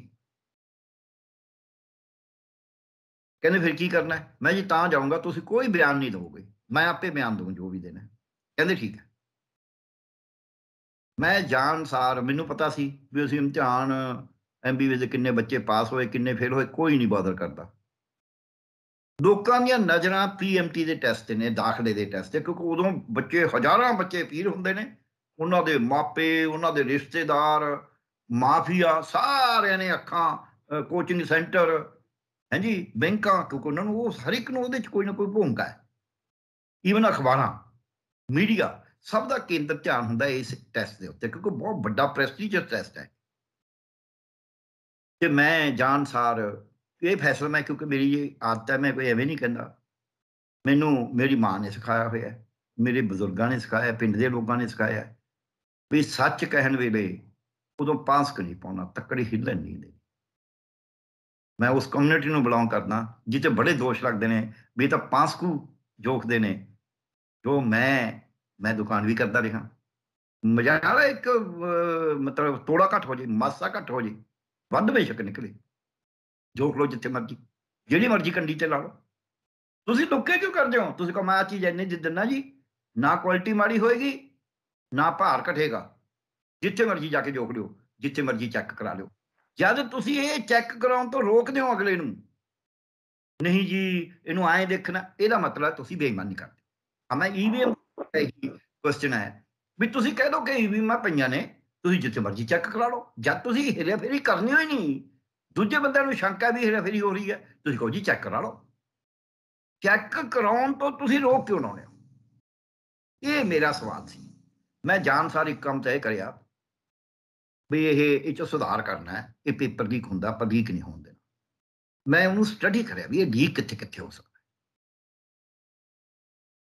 Speaker 2: ਕਹਿੰਦੇ ਫਿਰ ਕੀ ਕਰਨਾ ਮੈਂ
Speaker 3: ਜੀ ਤਾਂ ਜਾਊਂਗਾ ਤੁਸੀਂ ਕੋਈ ਬਿਆਨ ਨਹੀਂ ਦਿਓਗੇ ਮੈਂ ਆਪੇ ਬਿਆਨ ਦੂੰ ਜੋ ਵੀ ਦੇਣਾ ਕਹਿੰਦੇ ਠੀਕ ਹੈ ਮੈਂ ਜਾਣ ਸਾਰ ਮੈਨੂੰ ਪਤਾ ਸੀ ਵੀ ਅਸੀਂ ਇਮਤਿਹਾਨ ਐਮਬੀਬੀਐਸ ਦੇ ਕਿੰਨੇ ਬੱਚੇ ਪਾਸ ਹੋਏ ਕਿੰਨੇ ਫੇਲ ਹੋਏ ਕੋਈ ਨਹੀਂ ਬਾਦਰ ਕਰਦਾ ਲੋਕਾਂ ਦੀਆਂ ਨਜ਼ਰਾਂ ਪੀਐਮਟੀ ਦੇ ਟੈਸਟ ਨੇ ਦਾਖਲੇ ਦੇ ਟੈਸਟ ਕਿਉਂਕਿ ਉਦੋਂ ਬੱਚੇ ਹਜ਼ਾਰਾਂ ਬੱਚੇ ਪੀਰ ਹੁੰਦੇ ਨੇ ਉਹਨਾਂ ਦੇ ਮਾਪੇ ਉਹਨਾਂ ਦੇ ਰਿਸ਼ਤੇਦਾਰ ਮਾਫੀਆ ਸਾਰਿਆਂ ਨੇ ਅੱਖਾਂ ਕੋਚਿੰਗ ਸੈਂਟਰ ਹਾਂਜੀ ਬੈਂਕਾਂ ਕਿਉਂਕਿ ਉਹਨਾਂ ਨੂੰ ਉਹ ਹਰ ਇੱਕ ਨੂੰ ਉਹਦੇ ਚ ਕੋਈ ਨਾ ਕੋਈ ਭੂਮਿਕਾ ਹੈ ਈਵਨ ਅਖਬਾਰਾਂ ਮੀਡੀਆ ਸਭ ਦਾ ਕੇਂਦਰ ਧਿਆਨ ਹੁੰਦਾ ਇਸ ਟੈਸਟ ਦੇ ਉੱਤੇ ਕਿਉਂਕਿ ਬਹੁਤ ਵੱਡਾ ਪ੍ਰੈਸਟੀਜੀਅਸ ਟੈਸਟ ਹੈ ਕਿ ਮੈਂ ਜਾਣਸਾਰ ਇਹ ਫੈਸਲਾ ਮੈਂ ਕਿਉਂਕਿ ਮੇਰੀ ਇਹ ਆਦਤ ਹੈ ਮੈਂ ਕੋਈ ਐਵੇਂ ਨਹੀਂ ਕਹਿੰਦਾ ਮੈਨੂੰ ਮੇਰੀ ਮਾਂ ਨੇ ਸਿਖਾਇਆ ਹੋਇਆ ਮੇਰੇ ਬਜ਼ੁਰਗਾਂ ਨੇ ਸਿਖਾਇਆ ਪਿੰਡ ਦੇ ਲੋਕਾਂ ਨੇ ਸਿਖਾਇਆ ਵੀ ਸੱਚ ਕਹਿਣ ਵੇਲੇ ਉਦੋਂ ਪਾਸ ਨਹੀਂ ਪਾਉਣਾ ਤੱਕੜੀ ਹਿੱਲਣ ਨਹੀਂ ਦੇ ਮੈਂ ਉਸ ਕਮਿਊਨਿਟੀ ਨੂੰ ਬਿਲੋਂਗ ਕਰਦਾ ਜਿੱਥੇ ਬੜੇ ਦੋਸ਼ ਲੱਗਦੇ ਨੇ ਵੀ ਤਾਂ ਪਾਸ ਪਾਸਕੂ ਜੋਖਦੇ ਨੇ ਜੋ ਮੈਂ ਮੈਂ ਦੁਕਾਨ ਵੀ ਕਰਦਾ ਰਿਹਾ ਮਜਾਲ ਇੱਕ ਮਤਲਬ ਥੋੜਾ ਘੱਟ ਹੋ ਜੇ ਮਾਸਾ ਘੱਟ ਹੋ ਜੇ ਵੱਧ ਬੇਸ਼ੱਕ ਨਿਕਲੇ ਜੋ ਲੋ ਜਿੱਥੇ ਮਰਜੀ ਜਿਹੜੀ ਮਰਜੀ ਕੰਡੀ ਤੇ ਲਾ ਲਓ ਤੁਸੀਂ ਟੁੱਕੇ ਕਿਉਂ ਕਰਦੇ ਹੋ ਤੁਸੀਂ ਕਹੋ ਮੈਂ ਆ ਚੀਜ਼ ਇੰਨੇ ਜਿੱਦਣ ਨਾ ਜੀ ਨਾ ਕੁਆਲਿਟੀ ਮਾੜੀ ਹੋਏਗੀ ਨਾ ਭਾਰ ਘਟੇਗਾ ਜਿੱਥੇ ਮਰਜੀ ਜਾ ਕੇ ਜੋਖ ਲਿਓ ਜਿੱਥੇ ਮਰਜੀ ਚੈੱਕ ਕਰਾ ਲਿਓ ਜਦ ਤੁਸੀਂ ਇਹ ਚੈੱਕ ਕਰਾਉਣ ਤੋਂ ਰੋਕਦੇ ਹੋ ਅਗਲੇ ਨੂੰ ਨਹੀਂ ਜੀ ਇਹਨੂੰ ਐਂ ਦੇਖਣਾ ਇਹਦਾ ਮਤਲਬ ਤੁਸੀਂ ਬੇਈਮਾਨੀ ਕਰ ਆਮਾ e ਈਵੀਐਮ ਹੀ ਕੁਐਸਚਨ ਹੈ ਵੀ ਤੁਸੀਂ ਕਹਿ ਦੋ ਕਿ ਈਵੀਐਮਾਂ e ਪਈਆਂ ਨੇ ਤੁਸੀਂ ਜਿੱਥੇ ਮਰਜ਼ੀ ਚੈੱਕ ਕਰਾ ਲਓ ਜਦ ਤੁਸੀਂ ਫੇਰੀ ਕਰਨੀ ਹੋਈ ਨਹੀਂ ਦੂਜੇ ਬੰਦੇ ਨੂੰ ਸ਼ੰਕਾ ਵੀ ਫੇਰੀ ਹੋ ਰਹੀ ਹੈ ਤੁਸੀਂ ਕਹੋ ਜੀ ਚੈੱਕ ਕਰਾ ਲਓ ਚੈੱਕ ਕਰਾਉਣ ਤੋਂ ਤੁਸੀਂ ਰੋਕ ਕਿਉਂ ਲਾਉਂਦੇ ਹੋ ਇਹ ਮੇਰਾ ਸਵਾਲ ਸੀ ਮੈਂ ਜਾਣ ਸਾਰੀ ਕੰਮ ਤੇ ਕਰਿਆ ਵੀ ਇਹ ਇਹ ਚ ਸੁਧਾਰ ਕਰਨਾ ਹੈ ਇਹ ਪੇਪਰ ਲੀਕ ਹੁੰਦਾ ਪਰ ਲੀਕ ਨਹੀਂ ਹੋਣ ਦੇਣਾ ਮੈਂ ਉਹਨੂੰ ਸਟੱਡੀ ਕਰਿਆ ਵੀ ਇਹ ਲੀਕ ਕਿੱਥੇ ਕਿੱਥੇ ਹੋ ਸਕਦਾ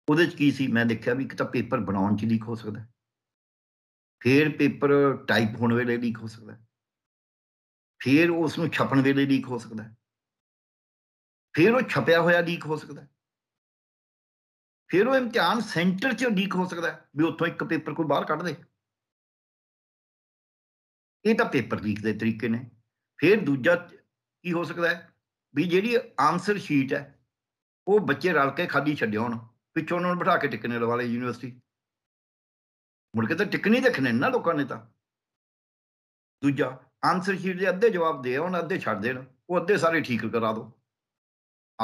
Speaker 2: ਉਹਦੇ 'ਚ ਕੀ ਸੀ ਮੈਂ ਦੇਖਿਆ ਵੀ ਇੱਕ ਤਾਂ ਪੇਪਰ ਬਣਾਉਣ 'ਚ ਲੀਕ ਹੋ ਸਕਦਾ ਫਿਰ ਪੇਪਰ ਟਾਈਪ ਹੋਣ ਵੇਲੇ ਲੀਕ ਹੋ ਸਕਦਾ ਫਿਰ ਉਸ ਨੂੰ ਛਾਪਣ ਵੇਲੇ ਲੀਕ ਹੋ ਸਕਦਾ ਫਿਰ ਉਹ ਛਪਿਆ ਹੋਇਆ ਲੀਕ ਹੋ ਸਕਦਾ ਫਿਰ ਉਹ ਇਮਤਿਹਾਨ ਸੈਂਟਰ 'ਚ ਲੀਕ ਹੋ ਸਕਦਾ ਵੀ ਉੱਥੋਂ ਇੱਕ ਪੇਪਰ ਕੋਈ ਬਾਹਰ ਕੱਢ ਦੇ ਇਹ ਤਾਂ ਪੇਪਰ ਲੀਕ ਦੇ ਤਰੀਕੇ ਨੇ
Speaker 3: ਫਿਰ ਦੂਜਾ ਕੀ ਹੋ ਸਕਦਾ ਵੀ ਜਿਹੜੀ ਆਨਸਰ ਸ਼ੀਟ ਹੈ ਉਹ ਬੱਚੇ ਰਲ ਕੇ ਖਾਲੀ ਛੱਡਿਓ ਪਿੱਛੋਂ ਉਹਨਾਂ ਨੂੰ ਬਿਠਾ ਕੇ ਟਿਕਨੇ ਲਵਾ ਲਈ ਯੂਨੀਵਰਸਿਟੀ ਮੁੜ ਕੇ ਤਾਂ ਟਿਕਣੀ ਦੇਖਣੇ ਨਾ ਲੋਕਾਂ ਨੇ ਤਾਂ ਦੂਜਾ ਆਨਸਰ ਸ਼ੀਟ ਦੇ ਅੱਧੇ ਜਵਾਬ ਦੇ ਉਹਨਾਂ ਅੱਧੇ ਛੱਡ ਦੇਣ ਉਹ ਅੱਧੇ ਸਾਰੇ ਠੀਕ ਕਰਾ ਦਿਓ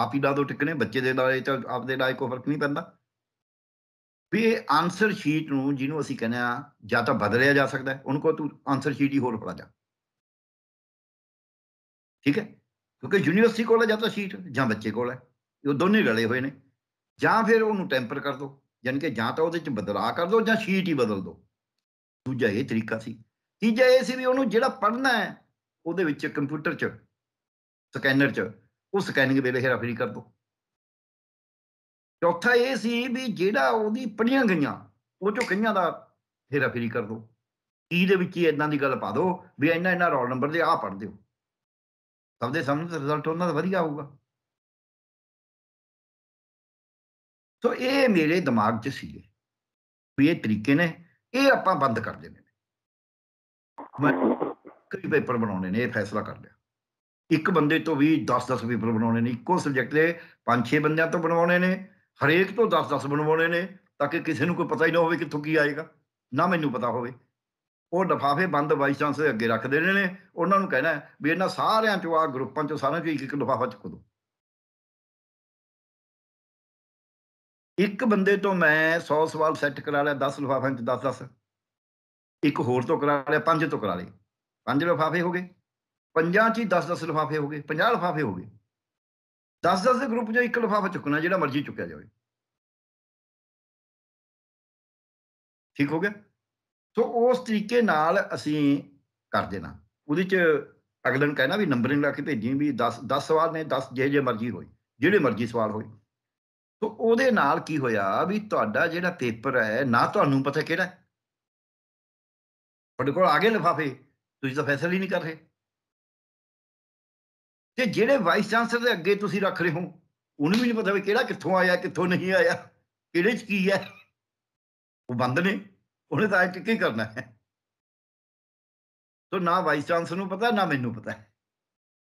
Speaker 3: ਆਪ ਹੀ ਲਾ ਦੋ ਟਿਕਨੇ ਬੱਚੇ ਦੇ ਨਾਲ ਇਹ ਤਾਂ ਆਪਦੇ ਨਾਲ ਕੋਈ ਫਰਕ ਨਹੀਂ ਪੈਂਦਾ ਵੀ ਇਹ ਆਨਸਰ ਸ਼ੀਟ ਨੂੰ ਜਿਹਨੂੰ ਅਸੀਂ ਕਹਿੰਦੇ ਆ ਜਾਂ ਤਾਂ ਬਦਲਿਆ ਜਾ ਸਕਦਾ ਉਹਨੂੰ ਕੋ ਤੂੰ ਆਨਸਰ ਸ਼ੀਟ ਹੀ ਹੋਰ ਪੜਾ ਜਾ ਠੀਕ ਹੈ ਕਿਉਂਕਿ ਯੂਨੀਵਰਸਿਟੀ ਕੋਲ ਜਾਂ ਤਾਂ ਸ਼ੀਟ ਜਾਂ ਬੱਚੇ ਕੋਲ ਹੈ ਇਹ ਦੋਨੇ ਗਲੇ ਹੋਏ ਨੇ ਜਾਂ ਫਿਰ ਉਹਨੂੰ ਟੈਂਪਰ ਕਰ ਦਿਓ ਯਾਨੀ ਕਿ ਜਾਂ ਤਾਂ ਉਹਦੇ ਚ ਬਦਲਾ ਕਰ ਦਿਓ ਜਾਂ ਸ਼ੀਟ ਹੀ ਬਦਲ ਦਿਓ ਦੂਜਾ ਇਹ ਤਰੀਕਾ ਸੀ ਤੀਜਾ ਇਹ ਸੀ ਵੀ ਉਹਨੂੰ ਜਿਹੜਾ ਪੜਨਾ ਹੈ ਉਹਦੇ ਵਿੱਚ ਕੰਪਿਊਟਰ 'ਚ ਸਕੈਨਰ 'ਚ ਉਹ ਸਕੈਨਿੰਗ ਵੇਲੇ ਹੇਰਾਫੇਰੀ ਕਰ ਦਿਓ ਚੌਥਾ ਇਹ ਸੀ ਵੀ ਜਿਹੜਾ ਉਹਦੀ ਪੜੀਆਂ ਗਈਆਂ ਉਹ ਚੋਂ ਕਈਆਂ ਦਾ ਫੇਰੀ ਕਰ ਦਿਓ ਕੀ ਦੇ ਵਿੱਚ ਹੀ ਇਦਾਂ ਦੀ ਗੱਲ ਪਾ ਦਿਓ ਵੀ ਇੰਨਾ ਇੰਨਾ ਰੋਲ ਨੰਬਰ ਦੇ ਆ ਪੜ
Speaker 2: ਦਿਓ ਸਭ ਦੇ ਸਾਹਮਣੇ ਰਿਜ਼ਲਟ ਉਹਨਾਂ ਦਾ ਵਧੀਆ ਆਊਗਾ ਸੋ ਇਹ ਮੇਰੇ ਦਿਮਾਗ 'ਚ ਸੀਗੇ ਵੀ ਇਹ ਤਰੀਕੇ ਨੇ
Speaker 3: ਇਹ ਆਪਾਂ ਬੰਦ ਕਰ ਦੇਣੇ ਮੈਂ ਕਈ ਪੇਪਰ ਬਣਾਉਣੇ ਨੇ ਇਹ ਫੈਸਲਾ ਕਰ ਲਿਆ ਇੱਕ ਬੰਦੇ ਤੋਂ ਵੀ 10-10 ਪੇਪਰ ਬਣਾਉਣੇ ਨੇ ਇੱਕੋ ਸਬਜੈਕਟ ਦੇ 5-6 ਬੰਦਿਆਂ ਤੋਂ ਬਣਾਉਣੇ ਨੇ ਹਰੇਕ ਤੋਂ 10-10 ਬਣਵਾਉਣੇ ਨੇ ਤਾਂ ਕਿ ਕਿਸੇ ਨੂੰ ਕੋਈ ਪਤਾ ਹੀ ਨਾ ਹੋਵੇ ਕਿੱਥੋਂ ਕੀ ਆਏਗਾ ਨਾ ਮੈਨੂੰ ਪਤਾ ਹੋਵੇ ਉਹ ਲਫਾਫੇ ਬੰਦ ਵਾਈਸ ਚਾਂਸ ਅੱਗੇ ਰੱਖ ਦੇਣੇ ਨੇ ਉਹਨਾਂ ਨੂੰ ਕਹਿਣਾ
Speaker 2: ਵੀ ਇਹਨਾਂ ਸਾਰਿਆਂ ਚੋਂ ਆ ਗਰੁੱਪਾਂ ਚੋਂ ਸਾਰਿਆਂ ਚੋਂ ਇੱਕ ਇੱਕ ਲਫਾਫਾ ਚੁੱਕ ਦੋ ਇੱਕ ਬੰਦੇ ਤੋਂ ਮੈਂ 100 ਸਵਾਲ ਸੈੱਟ ਕਰਾ ਲਿਆ 10 ਲਫਾਫਿਆਂ 'ਚ
Speaker 3: 10-10 ਇੱਕ ਹੋਰ ਤੋਂ ਕਰਾ ਲਿਆ ਪੰਜ ਤੋਂ ਕਰਾ ਲਏ ਪੰਜ ਲਫਾਫੇ ਹੋ ਗਏ
Speaker 2: ਪੰਜਾਂ 'ਚ ਹੀ 10-10 ਲਫਾਫੇ ਹੋ ਗਏ 50 ਲਫਾਫੇ ਹੋ ਗਏ 10-10 ਦੇ ਗਰੁੱਪ 'ਚੋਂ ਇੱਕ ਲਫਾਫਾ ਚੁੱਕਣਾ ਜਿਹੜਾ ਮਰਜ਼ੀ ਚੁੱਕਿਆ ਜਾਵੇ ਠੀਕ ਹੋ ਗਿਆ ਸੋ ਉਸ ਤਰੀਕੇ ਨਾਲ ਅਸੀਂ ਕਰ ਦੇਣਾ ਉਹਦੇ 'ਚ
Speaker 3: ਅਗਲੇ ਨੂੰ ਕਹਿਣਾ ਵੀ ਨੰਬਰਿੰਗ ਲਾ ਕੇ ਭੇਜੀ ਵੀ 10 10 ਸਵਾਲ ਨੇ 10 ਜੇ ਜੇ ਮਰਜ਼ੀ ਹੋਏ ਜਿਹੜੇ ਮਰਜ਼ੀ ਸਵਾਲ ਹੋਏ ਸੋ ਉਹਦੇ ਨਾਲ ਕੀ ਹੋਇਆ ਵੀ ਤੁਹਾਡਾ ਜਿਹੜਾ ਪੇਪਰ ਹੈ ਨਾ ਤੁਹਾਨੂੰ ਪਤਾ ਕਿਹੜਾ
Speaker 2: ਤੁਹਾਡੇ ਕੋਲ ਆਗੇ ਲਫਾਫੇ ਤੁਸੀਂ ਤਾਂ ਫੈਸਲਾ ਹੀ ਨਹੀਂ ਕਰ ਰਹੇ ਤੇ ਜਿਹੜੇ ਵਾਈਸ ਚਾਂਸਲਰ ਦੇ ਅੱਗੇ ਤੁਸੀਂ ਰੱਖ ਰਹੇ ਹੋ ਉਹਨੂੰ ਵੀ ਨਹੀਂ ਪਤਾ ਵੀ
Speaker 3: ਕਿਹੜਾ ਕਿੱਥੋਂ ਆਇਆ ਕਿੱਥੋਂ ਨਹੀਂ ਆਇਆ ਕਿਹੜੇ ਚ ਕੀ ਹੈ ਉਹ ਬੰਦ ਨੇ ਉਹਨੇ ਤਾਂ ਕੀ ਕਰਨਾ ਹੈ ਤੋ ਨਾ ਵਾਈਸ ਚਾਂਸਲਰ ਨੂੰ ਪਤਾ ਨਾ ਮੈਨੂੰ ਪਤਾ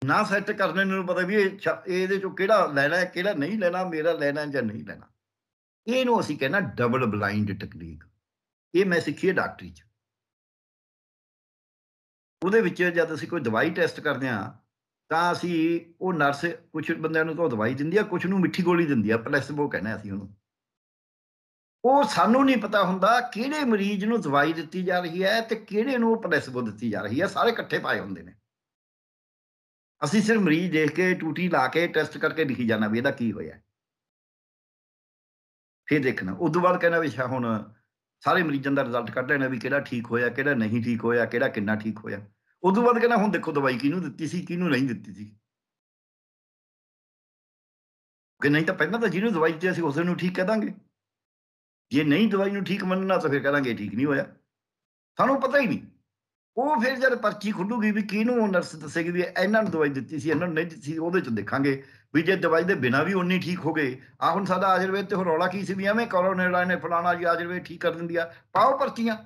Speaker 3: ਨਾ ਸੈੱਟ ਕਰਨੇ ਨੂੰ ਪਤਾ ਵੀ ਇਹ ਇਹਦੇ ਚੋਂ ਕਿਹੜਾ ਲੈਣਾ ਹੈ ਕਿਹੜਾ ਨਹੀਂ ਲੈਣਾ ਮੇਰਾ ਲੈਣਾ ਜਾਂ ਨਹੀਂ ਲੈਣਾ ਇਹਨੂੰ ਅਸੀਂ ਕਹਿੰਦਾ ਡਬਲ ਬਲਾਈਂਡ ਟੈਕਨੀਕ ਇਹ ਮੈਂ ਸਿੱਖੀ ਹੈ ਡਾਕਟਰੀ ਚ ਉਹਦੇ ਵਿੱਚ ਜਦ ਅਸੀਂ ਕੋਈ ਦਵਾਈ ਟੈਸਟ ਕਰਦੇ ਆ ਤਾਂ ਅਸੀਂ ਉਹ ਨਰਸ ਕੁਝ ਬੰਦਿਆਂ ਨੂੰ ਤਾਂ ਦਵਾਈ ਦਿੰਦੀ ਆ ਕੁਝ ਨੂੰ ਮਿੱਠੀ ਗੋਲੀ ਦਿੰਦੀ ਆ ਪਲੇਸਬੋ ਕਹਿੰਦੇ ਅਸੀਂ ਉਹਨੂੰ ਉਹ ਸਾਨੂੰ ਨਹੀਂ ਪਤਾ ਹੁੰਦਾ ਕਿਹੜੇ ਮਰੀਜ਼ ਨੂੰ ਦਵਾਈ ਦਿੱਤੀ ਜਾ ਰਹੀ ਹੈ ਤੇ ਕਿਹੜੇ ਨੂੰ ਪਲੇਸਬੋ ਦਿੱਤੀ ਜਾ ਰਹੀ ਹੈ ਸਾਰੇ ਇਕੱਠੇ ਪਾਏ ਹੁੰਦੇ ਨੇ ਅਸੀਂ ਸਿਰਫ ਮਰੀਜ਼ ਦੇਖ ਕੇ ਟੂਟੀ ਲਾ ਕੇ ਟੈਸਟ ਕਰਕੇ ਲਿਖੀ ਜਾਣਾ ਵੀ ਇਹਦਾ ਕੀ ਹੋਇਆ ਫਿਰ ਦੇਖਣਾ ਉਸ ਤੋਂ ਬਾਅਦ ਕਹਿੰਦਾ ਵੀ ਸ਼ਾ ਹੁਣ ਸਾਰੇ ਮਰੀਜ਼ਾਂ ਦਾ ਰਿਜ਼ਲਟ ਕੱਢ ਲੈਣਾ ਵੀ ਕਿਹੜਾ ਠੀਕ ਹੋਇਆ ਕਿਹੜਾ ਨਹੀਂ ਠੀਕ ਹੋਇਆ ਕਿਹੜਾ ਕਿੰਨਾ ਠੀਕ ਹੋਇਆ ਉਸ ਤੋਂ ਬਾਅਦ ਕਹਿੰਦਾ ਹੁਣ ਦੇਖੋ ਦਵਾਈ ਕਿਹਨੂੰ
Speaker 2: ਦਿੱਤੀ ਸੀ ਕਿਹਨੂੰ ਨਹੀਂ ਦਿੱਤੀ ਸੀ ਕਿ ਨਹੀਂ ਤਾਂ ਪਹਿਲਾਂ ਤਾਂ ਜਿਹਨੂੰ ਦਵਾਈ ਦਿੱਤੀ ਸੀ ਉਸੇ ਨੂੰ ਠੀਕ ਕਹ ਦਾਂਗੇ ਜੇ ਨਹੀਂ ਦਵਾਈ ਨੂੰ ਠੀਕ ਮੰਨਣਾ ਤਾਂ ਫਿਰ ਕਹਾਂਗੇ ਠੀਕ
Speaker 3: ਨਹੀਂ ਹੋਇਆ ਸਾਨੂੰ ਪਤਾ ਹੀ ਨਹੀਂ ਉਹ ਫਿਰ ਜਦ ਪਰਚੀ ਖੁੱਲੂਗੀ ਵੀ ਕਿਹਨੂੰ ਨਰਸ ਦੱਸੇਗੀ ਵੀ ਇਹਨਾਂ ਨੂੰ ਦਵਾਈ ਦਿੱਤੀ ਸੀ ਇਹਨਾਂ ਨੂੰ ਨਹੀਂ ਦਿੱਤੀ ਸੀ ਉਹਦੇ ਚ ਦੇਖਾਂਗੇ ਵੀ ਜੇ ਦਵਾਈ ਦੇ ਬਿਨਾ ਵੀ ਉਨੀ ਠੀਕ ਹੋ ਗਏ ਆ ਹੁਣ ਸਾਡਾ ਆਯੁਰਵੇਦ ਤੇ ਰੌਲਾ ਕੀ ਸੀ ਵੀ ਐਵੇਂ ਕੋਰੋਨੇਰਾ ਨੇ ਫਲਾਣਾ ਜੀ ਆਯੁਰਵੇਦ ਠੀਕ ਕਰ ਦਿੰਦੀ ਆ ਪਾਓ ਪਰਚੀਆਂ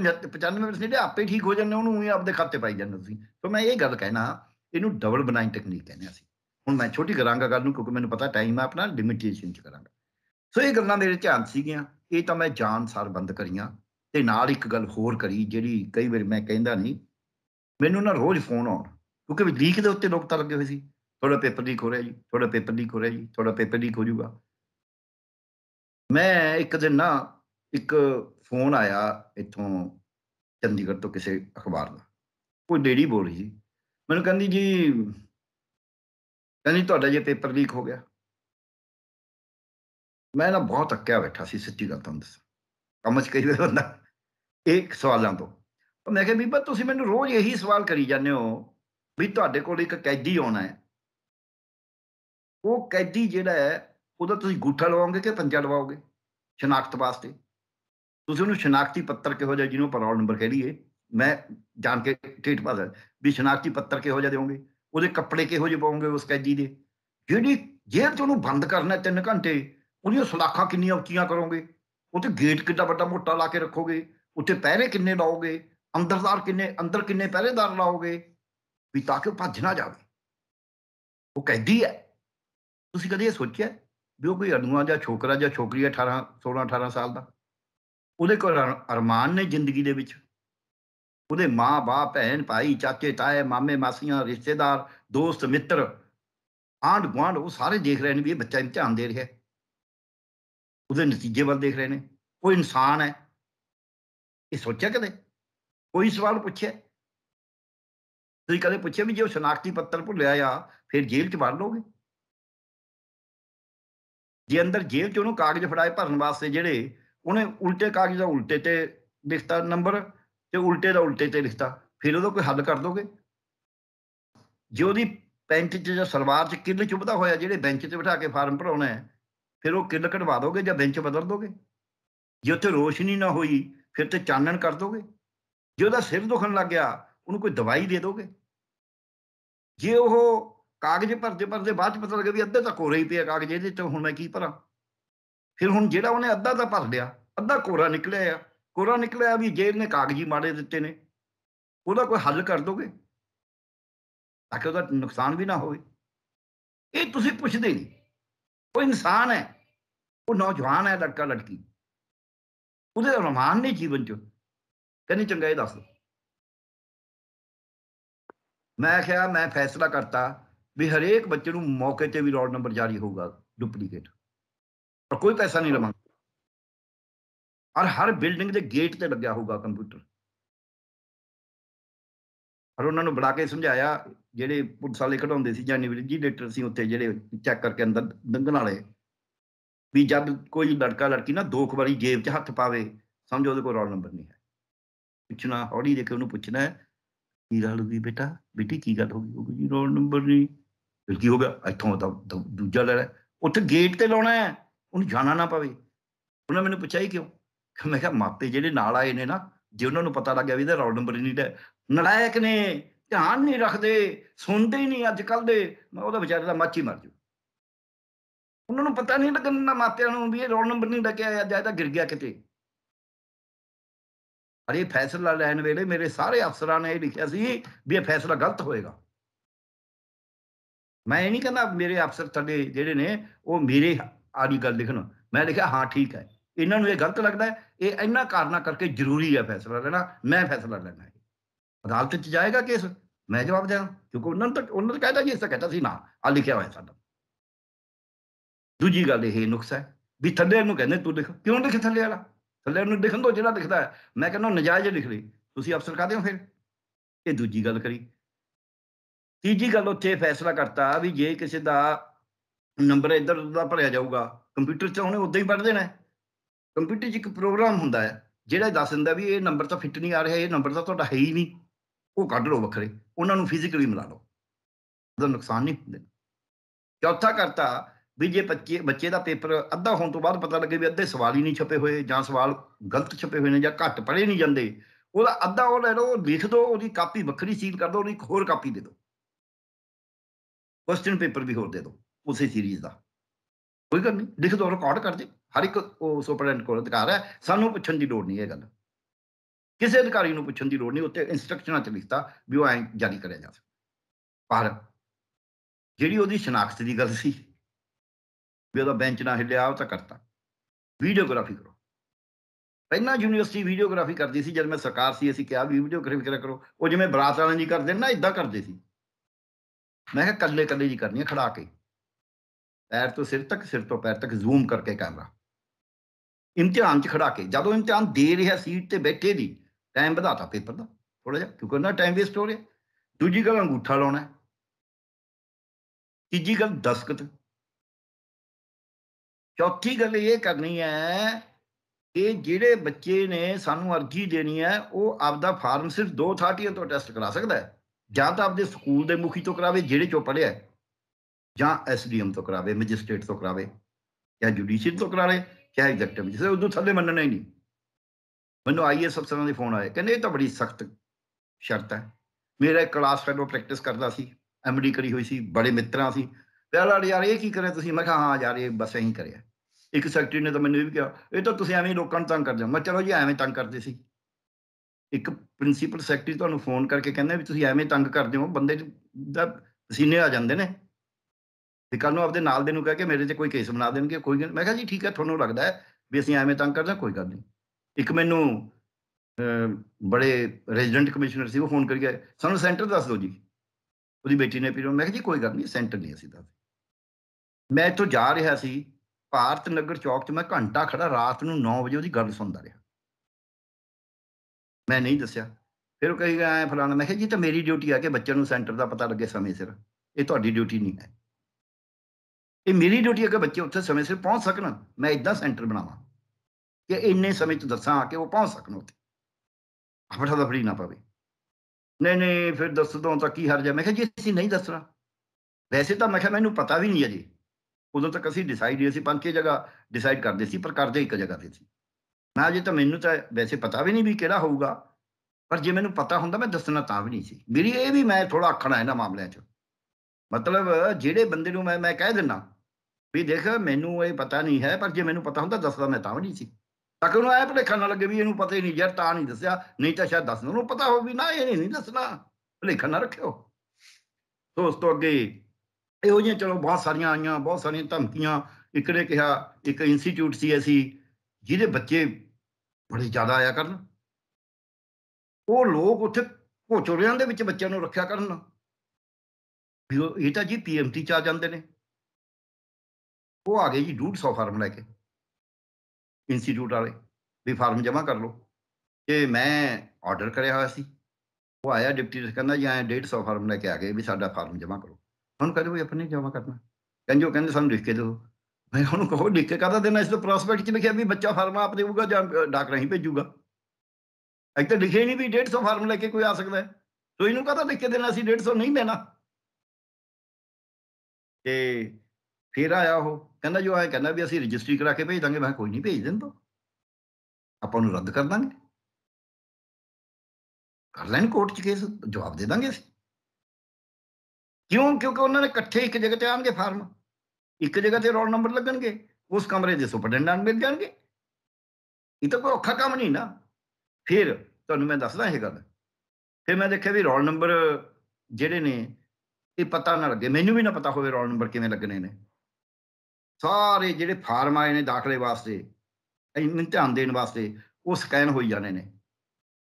Speaker 3: 95% ਆਪੇ ਠੀਕ ਹੋ ਜਾਂਦੇ ਉਹਨੂੰ ਹੀ ਆਪਦੇ ਖਾਤੇ ਪਾਈ ਜਾਂਦੇ ਤੁਸੀਂ ਸੋ ਮੈਂ ਇਹ ਗੱਲ ਕਹਿਣਾ ਇਹਨੂੰ ਡਬਲ ਬਣਾਈ ਟੈਕਨੀਕ ਕਹਿੰਦੇ ਅਸੀਂ ਹੁਣ ਮੈਂ ਛੋਟੀ ਕਰਾਂਗਾ ਗੱਲ ਨੂੰ ਕਿਉਂਕਿ ਮੈਨੂੰ ਪਤਾ ਟਾਈਮ ਆ ਆਪਣਾ ਲਿਮਿਟੇਸ਼ਨ ਚ ਕਰਾਂਗਾ ਸੋ ਇਹ ਗੱਲਾਂ ਮੇਰੇ ਧਿਆਨ ਸੀਗੀਆਂ ਇਹ ਤਾਂ ਮੈਂ ਜਾਨ ਬੰਦ ਕਰੀਆਂ ਤੇ ਨਾਲ ਇੱਕ ਗੱਲ ਹੋਰ ਕਰੀ ਜਿਹੜੀ ਕਈ ਵਾਰ ਮੈਂ ਕਹਿੰਦਾ ਨਹੀਂ ਮੈਨੂੰ ਨਾ ਰੋਜ਼ ਫੋਨ ਆਉਣ ਕਿਉਂਕਿ ਵੀ ਲੀਕ ਦੇ ਉੱਤੇ ਲੋਕ ਤਾਂ ਲੱਗੇ ਹੋਏ ਸੀ ਥੋੜਾ ਪੇਪਰ ਲੀਕ ਹੋ ਰਿਹਾ ਜੀ ਥੋੜਾ ਪੇਪਰ ਲੀਕ ਹੋ ਰਿਹਾ ਜੀ ਥੋੜਾ ਪੇਪਰ ਲੀਕ ਹੋ ਜਾਊਗਾ ਮੈਂ ਇੱਕ ਦਿਨ ਨਾ ਇੱਕ ਫੋਨ ਆਇਆ ਇੱਥੋਂ ਚੰਡੀਗੜ੍ਹ ਤੋਂ ਕਿਸੇ ਅਖਬਾਰ ਦਾ ਕੋਈ ਡੇੜੀ ਬੋਲ ਰਹੀ ਸੀ
Speaker 2: ਮੈਨੂੰ ਕਹਿੰਦੀ ਜੀ ਕਹਿੰਦੀ ਤੁਹਾਡਾ ਜੇ ਪੇਪਰ ਲੀਕ ਹੋ ਗਿਆ ਮੈਂ ਨਾ ਬਹੁਤ ਅੱਕਿਆ ਬੈਠਾ ਸੀ ਸੱਚੀ ਗੱਲ ਤੁਹਾਨੂੰ ਦੱਸਾਂ ਕੰਮ 'ਚ ਕਈ ਵਾਰ ਹੁੰਦਾ
Speaker 3: ਇਹ ਸਵਾਲਾਂ ਤੋਂ ਮੈਂ ਕਿਹਾ ਬੀਬਾ ਤੁਸੀਂ ਮੈਨੂੰ ਰੋਜ਼ ਇਹੀ ਸਵਾਲ ਕਰੀ ਜਾਂਦੇ ਹੋ ਵੀ ਤੁਹਾਡੇ ਕੋਲ ਇੱਕ ਕੈਦੀ ਆਉਣਾ ਹੈ ਉਹ ਕੈਦੀ ਜਿਹੜਾ ਹੈ ਉਹਦਾ ਤੁਸੀਂ ਗੁੱਠਾ ਲਵਾਓਗੇ ਕਿ ਪੰਜਾ ਲਵਾਓਗੇ ਸ਼ਨਾਖਤ ਵਾਸਤੇ ਤੁਸੀਂ ਉਹਨੂੰ ਸ਼ਨਾਖਤੀ ਪੱਤਰ ਕਿਹੋ ਜਿਹਾ ਜਿਹਨੂੰ ਪਰੋਲ ਨੰਬਰ ਕਹਿ ਲਈਏ ਮੈਂ ਜਾਣ ਕੇ ਠੇਠ ਪਾਦਾ ਵੀ ਸ਼ਨਾਖਤੀ ਪੱਤਰ ਕਿਹੋ ਜਿਹਾ ਦੇਵੋਗੇ ਉਹਦੇ ਕੱਪੜੇ ਕਿਹੋ ਜਿਹੇ ਪਾਉਂਗੇ ਉਸ ਕੈਦੀ ਦੇ ਜਿਹੜੀ ਜੇਲ੍ਹ ਚ ਉਹਨੂੰ ਬੰਦ ਕਰਨਾ 3 ਘੰਟੇ ਉਹਦੀਆਂ ਸੁਲਾਖਾਂ ਕਿੰਨੀਆਂ ਉੱਚੀਆਂ ਕਰੋਗੇ ਉਹ ਤੇ ਗੇਟ ਕਿੱਡਾ ਵੱਡਾ ਮੋਟਾ ਲਾ ਕੇ ਰੱਖੋਗੇ ਉੱਥੇ ਪਹਿਰੇ ਕਿੰਨੇ ਲਾਓਗੇ ਅੰਦਰਦਾਰ ਕਿੰਨੇ ਅੰਦਰ ਕਿੰਨੇ ਪਹਿਰੇਦਾਰ ਲਾਓਗੇ ਵੀ ਤਾਂ ਕਿ ਉਹ ਭੱਜ ਨਾ ਜਾਵੇ ਉਹ ਕਹਿੰਦੀ ਹੈ ਤੁਸੀਂ ਕਦੇ ਇਹ ਸੋਚਿਆ ਵੀ ਉਹ ਕੋਈ ਅਰਨੂਆ ਜਾਂ ਛੋਕਰਾ ਜਾਂ ਛੋਕਰੀ 18 16 18 ਸਾਲ ਦਾ ਉਹਦੇ ਕੋਲ ਅਰਮਾਨ ਨੇ ਜ਼ਿੰਦਗੀ ਦੇ ਵਿੱਚ ਉਹਦੇ ਮਾਂ ਬਾਪ ਭੈਣ ਭਾਈ ਚਾਚੇ ਤਾਏ ਮਾਮੇ ਮਾਸੀਆਂ ਰਿਸ਼ਤੇਦਾਰ ਦੋਸਤ ਮਿੱਤਰ ਆਂਢ ਗੁਆਂਢ ਉਹ ਸਾਰੇ ਦੇਖ ਰਹੇ ਨੇ ਵੀ ਇਹ ਬੱਚਾ ਇਹ ਧਿਆਨ ਦੇ
Speaker 2: ਰਿਹਾ ਉਹਦੇ ਨਤੀਜੇ ਵੱਲ ਦੇਖ ਰਹੇ ਨੇ ਉਹ ਇਨਸਾਨ ਹੈ ਇਹ ਸੋਚਿਆ ਕਦੇ ਕੋਈ ਸਵਾਲ ਪੁੱਛਿਆ ਤੁਸੀਂ ਕਦੇ ਪੁੱਛਿਆ ਵੀ ਜੇ ਉਹ ਸ਼ਨਾਖਤੀ ਪੱਤਰ ਭੁੱਲਿਆ ਆ ਫਿਰ ਜੇਲ੍ਹ 'ਚ ਵੜ ਲੋਗੇ
Speaker 3: ਜੇ ਅੰਦਰ ਜੇਲ੍ਹ 'ਚ ਉਹਨੂੰ ਕਾਗਜ਼ ਫੜਾਏ ਭਰਨ ਵਾਸਤੇ ਜਿਹੜੇ ਉਹਨੇ ਉਲਟੇ ਕਾਗਜ਼ ਦਾ ਉਲਟੇ ਤੇ ਲਿਖਤਾ ਨੰਬਰ ਤੇ ਉਲਟੇ ਦਾ ਉਲਟੇ ਤੇ ਲਿਖਤਾ ਫਿਰ ਉਹਦਾ ਕੋਈ ਹੱਲ ਕਰ ਦੋਗੇ ਜੇ ਉਹਦੀ ਪੈਂਟ 'ਚ ਜਾਂ ਸਲਵਾਰ 'ਚ ਕਿੱਲ ਚੁਬਦਾ ਹੋਇਆ ਜਿਹੜੇ ਬੈਂਚ ਤੇ ਬਿਠਾ ਕੇ ਫਾਰਮ ਭਰਾਉਣਾ ਹੈ ਫਿਰ ਉਹ ਕਿੱਲ ਕਢਵਾ ਦੋਗੇ ਜਾਂ ਬੈਂਚ ਬਦਲ ਦੋਗੇ ਜੇ ਉੱਥੇ ਰੋਸ਼ਨੀ ਨਾ ਹੋਈ ਫਿਰ ਤੇ ਚਾਨਣ ਕਰ ਦੋਗੇ ਜੇ ਉਹਦਾ ਸਿਰ ਦੁਖਣ ਲੱਗ ਗਿਆ ਉਹਨੂੰ ਕੋਈ ਦਵਾਈ ਦੇ ਦੋਗੇ ਜੇ ਉਹ ਕਾਗਜ਼ ਭਰਦੇ ਭਰਦੇ ਬਾਅਦ ਚ ਪਤਾ ਲੱਗਿਆ ਵੀ ਅੱਧੇ ਤਾਂ ਕੋਰੇ ਹੀ ਪਿਆ ਕਾਗਜ਼ ਇਹਦੇ ਤੋਂ ਹੁਣ ਮੈਂ ਕੀ ਭਰਾਂ ਫਿਰ ਹੁਣ ਜਿਹੜਾ ਉਹਨੇ ਅੱਧਾ ਤਾਂ ਭਰ ਲਿਆ ਅੱਧਾ ਕੋਰਾ ਨਿਕਲਿਆ ਆ ਕੋਰਾ ਨਿਕਲਿਆ ਵੀ ਜੇ ਇਹਨੇ ਕਾਗਜ਼ੀ ਮਾੜੇ ਦਿੱਤੇ ਨੇ ਉਹਦਾ ਕੋਈ ਹੱਲ ਕਰ ਦੋਗੇ ਤਾਂ ਕਿ ਉਹਦਾ ਨੁਕਸਾਨ ਵੀ ਨਾ ਹੋਵੇ ਇਹ ਤੁਸੀਂ ਪੁੱਛਦੇ ਨਹੀਂ ਉਹ ਇਨਸਾਨ
Speaker 2: ਹੈ ਉਹ ਨੌਜਵਾਨ ਹੈ ਲੜਕਾ ਲੜਕੀ ਉਹਦੇ ਰਮਾਨ ਨੇ ਜੀਵਨ ਚ ਕਹਿੰਦੇ ਚੰਗਾ ਇਹ ਦੱਸ ਮੈਂ
Speaker 3: ਕਿਹਾ ਮੈਂ ਫੈਸਲਾ ਕਰਤਾ ਵੀ ਹਰੇਕ ਬੱਚੇ ਨੂੰ ਮੌਕੇ ਤੇ ਵੀ ਰੋਲ ਨੰਬਰ ਜਾਰੀ ਹੋਊਗਾ ਡੁਪਲੀਕੇਟ
Speaker 2: ਪਰ ਕੋਈ ਪੈਸਾ ਨਹੀਂ ਲਵਾਂਗਾ ਔਰ ਹਰ ਬਿਲਡਿੰਗ ਦੇ ਗੇਟ ਤੇ ਲੱਗਿਆ ਹੋਊਗਾ ਕੰਪਿਊਟਰ ਔਰ ਉਹਨਾਂ ਨੂੰ ਬੜਾ ਕੇ ਸਮਝਾਇਆ
Speaker 3: ਜਿਹੜੇ ਪੁਲਿਸ ਵਾਲੇ ਕਢਾਉਂਦੇ ਸੀ ਜਾਨੀ ਵੀ ਜੀ ਡਾਕਟਰ ਸੀ ਉੱਥੇ ਜਿਹੜੇ ਚੈੱਕ ਕਰਕੇ ਅੰਦਰ ਦੰਗਣ ਵਾਲੇ ਵੀ ਜਦ ਕੋਈ ਲੜਕਾ ਲੜਕੀ ਨਾ ਦੋਖ ਵਾਲੀ ਜੇਬ 'ਚ ਹੱਥ ਪਾਵੇ ਸਮਝੋ ਉਹਦੇ ਕੋਲ ਰੋਲ ਨੰਬਰ ਨਹੀਂ ਹੈ ਪੁੱਛਣਾ ਹੌਲੀ ਦੇ ਕੇ ਉਹਨੂੰ ਪੁੱਛਣਾ ਹੈ ਕੀ ਗੱਲ ਗਈ ਬੇਟਾ ਬੇਟੀ ਕੀ ਗੱਲ ਹੋ ਗਈ ਉਹ ਜੀ ਰੋਲ ਨੰਬਰ ਨਹੀਂ ਫਿਰ ਕੀ ਹੋ ਗਿਆ ਇੱਥੋਂ ਦਾ ਦੂਜਾ ਲੜਾ ਉੱਥੇ ਗੇਟ ਤੇ ਲਾਉਣਾ ਹੈ ਉਹਨੂੰ ਜਾਣਾ ਨਾ ਪਵੇ ਉਹਨੇ ਮੈਨੂੰ ਪੁੱਛਿਆ ਹੀ ਕਿਉਂ ਮੈਂ ਕਿਹਾ ਮਾਪੇ ਜਿਹੜੇ ਨਾਲ ਆਏ ਨੇ ਨਾ ਜੇ ਉਹਨਾਂ ਨੂੰ ਪਤਾ ਲੱਗਿਆ ਵੀ ਇਹਦਾ ਰੋਲ ਨੰਬਰ ਨਹੀਂ ਹੈ ਨੜਾਇਕ ਨੇ ਧਿਆਨ ਨਹੀਂ ਰੱਖਦੇ ਸੁਣਦੇ ਹੀ ਨਹੀਂ ਅੱਜ ਕੱਲ ਦੇ ਮੈਂ ਉਹਦਾ ਵਿਚਾਰੇ ਦਾ ਮਾਚੀ ਮਰ ਜੂ ਉਹਨਾਂ ਨੂੰ ਪਤਾ ਨਹੀਂ ਲੱਗਣ ਨਾ ਮਾਪਿਆਂ ਨੂੰ ਵੀ ਇਹ ਰੋਲ ਨੰਬਰ ਨਹੀਂ ਲੱਗਿਆ ਜਾਂ ਜਾਂ ਗਿਰ ਗਿਆ ਕਿਤੇ ਅਰੇ ਫੈਸਲਾ ਲੈਣ ਵੇਲੇ ਮੇਰੇ ਸਾਰੇ ਅਫਸਰਾਂ ਨੇ ਇਹ ਲਿਖਿਆ ਸੀ ਵੀ ਇਹ ਫੈਸਲਾ ਗਲਤ ਹੋਏਗਾ ਮੈਂ ਇਹ ਨਹੀਂ ਕਹਿੰਦਾ ਮੇਰੇ ਅਫਸਰ ਤੁਹਾਡੇ ਜਿਹੜੇ ਨੇ ਉਹ ਮੇਰੇ ਆਲੀ ਗੱਲ ਲਿਖਣ ਮੈਂ ਲਿਖਿਆ ਹਾਂ ਠੀਕ ਹੈ ਇਹਨਾਂ ਨੂੰ ਇਹ ਗਲਤ ਲੱਗਦਾ ਇਹ ਇੰਨਾ ਕਾਰਨਾ ਕਰਕੇ ਜ਼ਰੂਰੀ ਹੈ ਫੈਸਲਾ ਲੈਣਾ ਮੈਂ ਫੈਸਲਾ ਲੈਣਾ ਹੈ ਅਦਾਲਤ 'ਚ ਜਾਏਗਾ ਕੇਸ ਮੈਂ ਜਵਾਬ ਦੇਣਾ ਕਿਉਂਕਿ ਉਹਨਾਂ ਨੂੰ ਤਾਂ ਉਹਨਾਂ ਨੇ ਕਹਿਤਾ ਜੀ ਇਸ ਤਾਂ ਕਹਿਤਾ ਸੀ ਨਾ ਆ ਲਿਖਿਆ ਹੋਇਆ ਸਾਡਾ ਦੂਜੀ ਗੱਲ ਇਹ ਨੁਕਸ ਹੈ ਵੀ ਥੱਲੇ ਨੂੰ ਕਹਿੰਦੇ ਤੂੰ ਦੇਖ ਕਿਉਂ ਦੇਖ ਥੱਲੇ ਵਾਲਾ ਥੱਲੇ ਨੂੰ ਦੇਖਣ ਤੋਂ ਜਿਹੜਾ ਦਿਖਦਾ ਮੈਂ ਕਹਿੰਦਾ ਨਜਾਇਜ਼ ਲਿਖ ਲਈ ਤੁਸੀਂ ਅਫਸਰ ਕਾਦੇ ਹੋ ਫਿਰ ਇਹ ਦੂਜੀ ਗੱਲ ਕਰੀ ਤੀਜੀ ਗੱਲ ਉੱਥੇ ਫੈਸਲਾ ਕਰਤਾ ਵੀ ਜੇ ਕਿਸੇ ਦਾ ਨੰਬਰ ਇੱਧਰ ਉੱਧਰ ਭਰਿਆ ਜਾਊਗਾ ਕੰਪਿਊਟਰ 'ਚ ਉਹਨੇ ਉਦਾਂ ਹੀ ਪੜ੍ਹ ਦੇਣਾ ਹੈ ਕੰਪਿਊਟਰ 'ਚ ਇੱਕ ਪ੍ਰੋਗਰਾਮ ਹੁੰਦਾ ਹੈ ਜਿਹੜਾ ਦੱਸ ਦਿੰਦਾ ਵੀ ਇਹ ਨੰਬਰ ਤਾਂ ਫਿੱਟ ਨਹੀਂ ਆ ਰਿਹਾ ਇਹ ਨੰਬਰ ਤਾਂ ਤੁਹਾਡਾ ਹੈ ਹੀ ਨਹੀਂ ਉਹ ਕੱਢ ਲਓ ਵੱਖਰੇ ਉਹਨਾਂ ਨੂੰ ਫਿਜ਼ੀਕਲੀ ਮਿਲਾ ਲਓ ਉਹਦਾ ਨੁਕਸਾਨ ਨਹੀਂ ਹੁੰਦਾ ਚੌਥਾ ਕਰਤਾ ਵੀ ਜੇ ਬੱਚੇ ਬੱਚੇ ਦਾ ਪੇਪਰ ਅੱਧਾ ਹੋਣ ਤੋਂ ਬਾਅਦ ਪਤਾ ਲੱਗੇ ਵੀ ਅੱਧੇ ਸਵਾਲ ਹੀ ਨਹੀਂ ਛਪੇ ਹੋਏ ਜਾਂ ਸਵਾਲ ਗਲਤ ਛਪੇ ਹੋਏ ਨੇ ਜਾਂ ਘੱਟ ਪੜੇ ਨਹੀਂ ਜਾਂਦੇ ਉਹਦਾ ਅੱਧਾ ਉਹ ਲੈ ਲਓ ਲਿਖ ਦਿਓ ਉਹਦੀ ਕਾਪੀ ਵੱਖਰੀ ਸੀਲ ਕਰ ਦਿਓ ਉਹਦੀ ਹੋਰ ਕਾਪੀ ਦੇ ਦਿਓ ਕੁਐਸਚਨ ਪੇਪਰ ਵੀ ਹੋਰ ਦੇ ਦਿਓ ਉਸੇ ਸੀਰੀਜ਼ ਦਾ ਕੋਈ ਗੱਲ ਨਹੀਂ ਲਿਖ ਦਿਓ ਰਿਕਾਰਡ ਕਰ ਦੇ ਹਰ ਇੱਕ ਉਹ ਸੁਪਰਡੈਂਟ ਕੋਲ ਅਧਿਕਾਰ ਹੈ ਸਾਨੂੰ ਪੁੱਛਣ ਦੀ ਲੋੜ ਨਹੀਂ ਇਹ ਗੱਲ ਕਿਸੇ ਅਧਿਕਾਰੀ ਨੂੰ ਪੁੱਛਣ ਦੀ ਲੋੜ ਨਹੀਂ ਉੱਤੇ ਇਨਸਟਰਕਸ਼ਨਾਂ ਚ ਲਿਖਤਾ ਵੀ ਉਹ ਐਂ ਜਾਰੀ ਕਰਿਆ ਜਾਵੇ ਪਰ ਜਿਹੜੀ ਉਹਦੀ ਸ਼ਨਾਖਤ ਦੀ ਗੱਲ ਸੀ बेगा बेंच ना हिले आओ तो करता वीडियोग्राफी करो ਪਹਿਲਾਂ ਯੂਨੀਵਰਸਿਟੀ ਵੀਡੀਓਗ੍ਰਾਫੀ ਕਰਦੀ ਸੀ ਜਦ ਮੈਂ ਸਰਕਾਰ ਸੀ ਅਸੀਂ ਕਿਹਾ ਵੀ ਵੀਡੀਓਗ੍ਰਾਫੀ ਕਰਿਆ ਕਰੋ ਉਹ ਜਿਵੇਂ ਬਰਾਤ ਵਾਲਿਆਂ ਦੀ ਕਰਦੇ ਨਾ ਇਦਾਂ ਕਰਦੇ ਸੀ ਮੈਂ ਕਿਹਾ ਕੱਲੇ ਕੱਲੇ ਜੀ ਕਰਨੀ ਹੈ ਖੜਾ ਕੇ ਪੈਰ ਤੋਂ ਸਿਰ ਤੱਕ ਸਿਰ ਤੋਂ ਪੈਰ ਤੱਕ ਜ਼ੂਮ ਕਰਕੇ ਕੈਮਰਾ ਇਮਤਿਹਾਨ 'ਚ ਖੜਾ ਕੇ ਜਦੋਂ ਇਮਤਿਹਾਨ ਦੇ ਰਿਹਾ ਸੀਟ ਤੇ ਬੈਠੇ ਦੀ ਟਾਈਮ ਵਧਾਤਾ ਪੇਪਰ ਦਾ ਥੋੜਾ ਜਿਹਾ ਕਿਉਂਕਿ ਉਹਨਾਂ ਟਾਈਮ ਵੇਸਟ ਹੋ ਰਿਹਾ ਦੂਜੀ ਗੱਲ ਅੰਗੂਠਾ
Speaker 2: ਲਾਉਣਾ ਤੀਜੀ ਗੱਲ ਦਸਕਤ ਚੌਥੀ ਗੱਲ ਇਹ ਕਰਨੀ ਹੈ ਕਿ ਜਿਹੜੇ ਬੱਚੇ ਨੇ ਸਾਨੂੰ
Speaker 3: ਅਰਜੀ ਦੇਣੀ ਹੈ ਉਹ ਆਪਦਾ ਫਾਰਮ ਸਿਰਫ ਦੋ ਥਾਟੀਆਂ ਤੋਂ ਟੈਸਟ ਕਰਾ ਸਕਦਾ ਹੈ ਜਾਂ ਤਾਂ ਆਪਦੇ ਸਕੂਲ ਦੇ ਮੁਖੀ ਤੋਂ ਕਰਾਵੇ ਜਿਹੜੇ ਚੋਂ ਪੜਿਆ ਜਾਂ ਐਸਡੀਐਮ ਤੋਂ ਕਰਾਵੇ ਮੈਜਿਸਟ੍ਰੇਟ ਤੋਂ ਕਰਾਵੇ ਜਾਂ ਜੁਡੀਸ਼ੀਅਲ ਤੋਂ ਕਰਾਵੇ ਜਾਂ ਐਗਜ਼ੈਕਟਿਵ ਜਿਸੇ ਉਦੋਂ ਥੱਲੇ ਮੰਨਣਾ ਹੀ ਨਹੀਂ ਮੈਨੂੰ ਆਈਐਸ ਅਫਸਰਾਂ ਦੇ ਫੋਨ ਆਏ ਕਹਿੰਦੇ ਇਹ ਤਾਂ ਬੜੀ ਸਖਤ ਸ਼ਰਤ ਹੈ ਮੇਰਾ ਇੱਕ ਕਲਾਸ ਫੈਲੋ ਪ੍ਰੈਕਟਿਸ ਕਰਦਾ ਸੀ ਐਮਡੀ ਕਰੀ ਹੋਈ ਸੀ ਬੜੇ ਮਿੱਤਰਾਂ ਸੀ ਪਹਿਲਾ ਯਾਰ ਇਹ ਕੀ ਕਰੇ ਤੁਸੀਂ ਮੈਂ ਕਿਹਾ ਹਾਂ ਯਾਰ ਇਹ ਬਸ ਐਂ ਹੀ ਕਰਿਆ ਇੱਕ ਸੈਕਟਰੀ ਨੇ ਤਾਂ ਮੈਨੂੰ ਵੀ ਕਿਹਾ ਇਹ ਤਾਂ ਤੁਸੀਂ ਐਵੇਂ ਲੋਕਾਂ ਨੂੰ ਤੰਗ ਕਰਦੇ ਹੋ ਮੈਂ ਚਲੋ ਜੀ ਐਵੇਂ ਤੰਗ ਕਰਦੇ ਸੀ ਇੱਕ ਪ੍ਰਿੰਸੀਪਲ ਸੈਕਟਰੀ ਤੁਹਾਨੂੰ ਫੋਨ ਕਰਕੇ ਕਹਿੰਦਾ ਵੀ ਤੁਸੀਂ ਐਵੇਂ ਤੰਗ ਕਰਦੇ ਹੋ ਬੰਦੇ ਦਾ ਪਸੀਨੇ ਆ ਜਾਂਦੇ ਨੇ ਤੇ ਕੱਲ ਨੂੰ ਆਪਦੇ ਨਾਲ ਦੇ ਨੂੰ ਕਹਿ ਕੇ ਮੇਰੇ ਤੇ ਕੋਈ ਕੇਸ ਬਣਾ ਦੇਣਗੇ ਕੋਈ ਮੈਂ ਕਿਹਾ ਜੀ ਠੀਕ ਹੈ ਤੁਹਾਨੂੰ ਲੱਗਦਾ ਹੈ ਵੀ ਅਸੀਂ ਐਵੇਂ ਤੰਗ ਕਰਦੇ ਕੋਈ ਗੱਲ ਨਹੀਂ ਇੱਕ ਮੈਨੂੰ ਬੜੇ ਰੈਜ਼ੀਡੈਂਟ ਕਮਿਸ਼ਨਰ ਸੀ ਉਹ ਫੋਨ ਕਰ ਗਿਆ ਸਾਨੂੰ ਸੈਂਟਰ ਦੱਸ ਦਿਓ ਜੀ ਉਹਦੀ ਬੇਟੀ ਨੇ ਪੀਰੋ ਮੈਂ ਕਿਹਾ ਜੀ ਕੋਈ ਗੱਲ ਨਹੀਂ ਸੈਂਟਰ ਨਹੀਂ ਅਸੀਂ ਦੱਸ ਮੈਂ ਇੱਥੋਂ ਜਾ ਰਿਹਾ ਸੀ ਭਾਰਤ ਨਗਰ ਚੌਕ 'ਚ ਮੈਂ ਘੰਟਾ ਖੜਾ ਰਾਤ ਨੂੰ 9 ਵਜੇ ਉਹਦੀ ਗੱਲ ਸੁਣਦਾ ਰਿਹਾ ਮੈਂ ਨਹੀਂ ਦੱਸਿਆ ਫਿਰ ਉਹ ਕਹੀ ਐ ਫਲਾਣਾ ਮੈਂ ਕਿਹਾ ਜੀ ਤਾਂ ਮੇਰੀ ਡਿਊਟੀ ਆ ਕਿ ਬੱਚਿਆਂ ਨੂੰ ਸੈਂਟਰ ਦਾ ਪਤਾ ਲੱਗੇ ਸਮੇਂ ਸਿਰ ਇਹ ਤੁਹਾਡੀ ਡਿਊਟੀ ਨਹੀਂ ਹੈ ਇਹ ਮੇਰੀ ਡਿਊਟੀ ਹੈ ਕਿ ਬੱਚੇ ਉੱਥੇ ਸਮੇਂ ਸਿਰ ਪਹੁੰਚ ਸਕਣ ਮੈਂ ਇਦਾਂ ਸੈਂਟਰ ਬਣਾਵਾਂ ਕਿ ਇੰਨੇ ਸਮੇਂ 'ਚ ਦੱਸਾਂ ਕਿ ਉਹ ਪਹੁੰਚ ਸਕਣ ਉੱਥੇ ਆਪਣਾ ਤਾਂ ਫਰੀ ਨਾ ਪਵੇ ਨਹੀਂ ਨਹੀਂ ਫਿਰ ਦੱਸ ਦੋ ਤਾਂ ਕੀ ਹਰਜ ਹੈ ਮੈਂ ਕਿਹਾ ਜੀ ਅਸੀਂ ਨਹੀਂ ਦੱਸਣਾ ਵੈਸੇ ਤਾਂ ਮੈਂ ਕਿਹਾ ਮੈਨੂੰ ਪਤਾ ਵੀ ਨਹੀਂ ਜੀ ਉਦੋਂ ਤੱਕ ਅਸੀਂ ਡਿਸਾਈਡ ਹੀ ਅਸੀਂ ਪੰਜ ਛੇ ਜਗ੍ਹਾ ਡਿਸਾਈਡ ਕਰਦੇ ਸੀ ਪਰ ਕਰਦੇ ਇੱਕ ਜਗ੍ਹਾ ਤੇ ਸੀ ਮੈਂ ਅਜੇ ਤਾਂ ਮੈਨੂੰ ਤਾਂ ਵੈਸੇ ਪਤਾ ਵੀ ਨਹੀਂ ਵੀ ਕਿਹੜਾ ਹੋਊਗਾ ਪਰ ਜੇ ਮੈਨੂੰ ਪਤਾ ਹੁੰਦਾ ਮੈਂ ਦੱਸਣਾ ਤਾਂ ਵੀ ਨਹੀਂ ਸੀ ਮੇਰੀ ਇਹ ਵੀ ਮੈਂ ਥੋੜਾ ਆਖਣਾ ਇਹਨਾਂ ਮਾਮਲਿਆਂ 'ਚ ਮਤਲਬ ਜਿਹੜੇ ਬੰਦੇ ਨੂੰ ਮੈਂ ਮੈਂ ਕਹਿ ਦਿੰਨਾ ਵੀ ਦੇਖ ਮੈਨੂੰ ਇਹ ਪਤਾ ਨਹੀਂ ਹੈ ਪਰ ਜੇ ਮੈਨੂੰ ਪਤਾ ਹੁੰਦਾ ਦੱਸਦਾ ਮੈਂ ਤਾਂ ਵੀ ਨਹੀਂ ਸੀ ਤਾਂ ਕਿ ਉਹਨੂੰ ਐ ਭਲੇਖਾ ਨਾ ਲੱਗੇ ਵੀ ਇਹਨੂੰ ਪਤਾ ਹੀ ਨਹੀਂ ਯਾਰ ਤਾਂ ਨਹੀਂ ਦੱਸਿਆ ਨਹੀਂ ਤਾਂ ਸ਼ਾਇਦ ਦੱਸਣਾ ਉਹਨੂੰ ਪਤਾ ਹੋ ਵੀ ਨਾ ਇਹ ਨਹੀਂ ਦੱਸਣਾ ਭਲੇਖਾ ਨਾ ਰੱਖਿਓ ਦੋਸਤੋ ਅੱਗੇ ਇਹੋ ਜਿਹੀਆਂ ਚਲੋ ਬਹੁਤ ਸਾਰੀਆਂ ਆਈਆਂ ਬਹੁਤ ਸਾਰੀਆਂ ਧਮਕੀਆਂ ਇੱਕੜੇ ਕਿਹਾ ਇੱਕ ਇੰਸਟੀਚਿਊਟ ਸੀ ਅਸੀਂ ਜਿਹਦੇ ਬੱਚੇ ਬੜੇ ਜ਼ਿਆਦਾ ਆਇਆ ਕਰਨ
Speaker 2: ਉਹ ਲੋਕ ਉੱਥੇ ਕੋਚੋਰੀਆਂ ਦੇ ਵਿੱਚ ਬੱਚਿਆਂ ਨੂੰ ਰੱਖਿਆ ਕਰਨ ਇਹ ਤਾਂ ਜੀ ਪੀਐਮਟੀ ਚ ਆ ਜਾਂਦੇ ਨੇ ਉਹ ਆ ਗਏ ਜੀ 150 ਫਾਰਮ ਲੈ ਕੇ ਇੰਸਟੀਚਿਊਟ ਵਾਲੇ ਵੀ ਫਾਰਮ ਜਮ੍ਹਾਂ ਕਰ ਲਓ
Speaker 3: ਤੇ ਮੈਂ ਆਰਡਰ ਕਰਿਆ ਹੋਇਆ ਸੀ ਉਹ ਆਇਆ ਡਿਪਟੀ ਕਹਿੰਦਾ ਜੀ ਆਏ 150 ਫਾਰਮ ਲੈ ਕੇ ਆ ਗਏ ਵੀ ਸਾਡਾ ਫਾਰਮ ਜਮ੍ਹਾਂ ਕਰੋ ਹੁਣ ਕਹਿੰਦੇ ਵੀ ਆਪਣੇ ਜਮਾ ਕਰਨਾ ਕਹਿੰਦੇ ਉਹ ਕਹਿੰਦੇ ਸਾਨੂੰ ਲਿਖ ਕੇ ਦਿਓ ਮੈਂ ਹੁਣ ਕਹੋ ਲਿਖ ਕੇ ਕਹਦਾ ਦੇਣਾ ਇਸ ਤੋਂ ਪ੍ਰੋਸਪੈਕਟ 'ਚ ਲਿਖਿਆ ਵੀ ਬੱਚਾ ਫਾਰਮਾ ਆਪ ਦੇਊਗਾ ਜਾਂ ਡਾਕ ਰਹੀ ਭੇਜੂਗਾ ਇੱਕ ਤਾਂ ਲਿਖੇ ਨਹੀਂ ਵੀ 150 ਫਾਰਮ ਲੈ ਕੇ ਕੋਈ ਆ ਸਕਦਾ ਸੋ ਇਹਨੂੰ ਕਹਦਾ ਲਿਖ ਕੇ ਦੇਣਾ ਸੀ 150 ਨਹੀਂ ਦੇਣਾ
Speaker 2: ਤੇ ਫੇਰ ਆਇਆ ਉਹ ਕਹਿੰਦਾ ਜੋ ਆਇਆ ਕਹਿੰਦਾ ਵੀ ਅਸੀਂ ਰਜਿਸਟਰੀ ਕਰਾ ਕੇ ਭੇਜ ਦਾਂਗੇ ਮੈਂ ਕੋਈ ਨਹੀਂ ਭੇਜ ਦਿੰਦਾ ਆਪਾਂ ਨੂੰ ਰੱਦ ਕਰ ਦਾਂਗੇ ਕਰ ਲੈਣ ਕੋਰਟ 'ਚ ਕੇਸ ਜਵਾਬ ਦੇ ਦਾਂਗੇ ਅਸੀਂ ਕਿਉਂ ਕਿਉਂਕਿ ਉਹਨਾਂ ਨੇ ਇਕੱਠੇ ਇੱਕ ਜਗ੍ਹਾ ਤੇ ਆਣਗੇ ਫਾਰਮ ਇੱਕ ਜਗ੍ਹਾ ਤੇ ਰੋਲ ਨੰਬਰ ਲੱਗਣਗੇ
Speaker 3: ਉਸ ਕਮਰੇ ਦੇ ਸੁਪਰਡੈਂਟ ਮਿਲ ਜਾਣਗੇ ਇਹ ਤਾਂ ਕੋਈ ਔਖਾ ਕੰਮ ਨਹੀਂ ਨਾ ਫਿਰ ਤੁਹਾਨੂੰ ਮੈਂ ਦੱਸਦਾ ਇਹ ਗੱਲ ਫਿਰ ਮੈਂ ਦੇਖਿਆ ਵੀ ਰੋਲ ਨੰਬਰ ਜਿਹੜੇ ਨੇ ਇਹ ਪਤਾ ਨਾ ਲੱਗੇ ਮੈਨੂੰ ਵੀ ਨਾ ਪਤਾ ਹੋਵੇ ਰੋਲ ਨੰਬਰ ਕਿਵੇਂ ਲੱਗਣੇ ਨੇ ਸਾਰੇ ਜਿਹੜੇ ਫਾਰਮ ਆਏ ਨੇ ਦਾਖਲੇ ਵਾਸਤੇ ਧਿਆਨ ਦੇਣ ਵਾਸਤੇ ਉਹ ਸਕੈਨ ਹੋਈ ਜਾਣੇ ਨੇ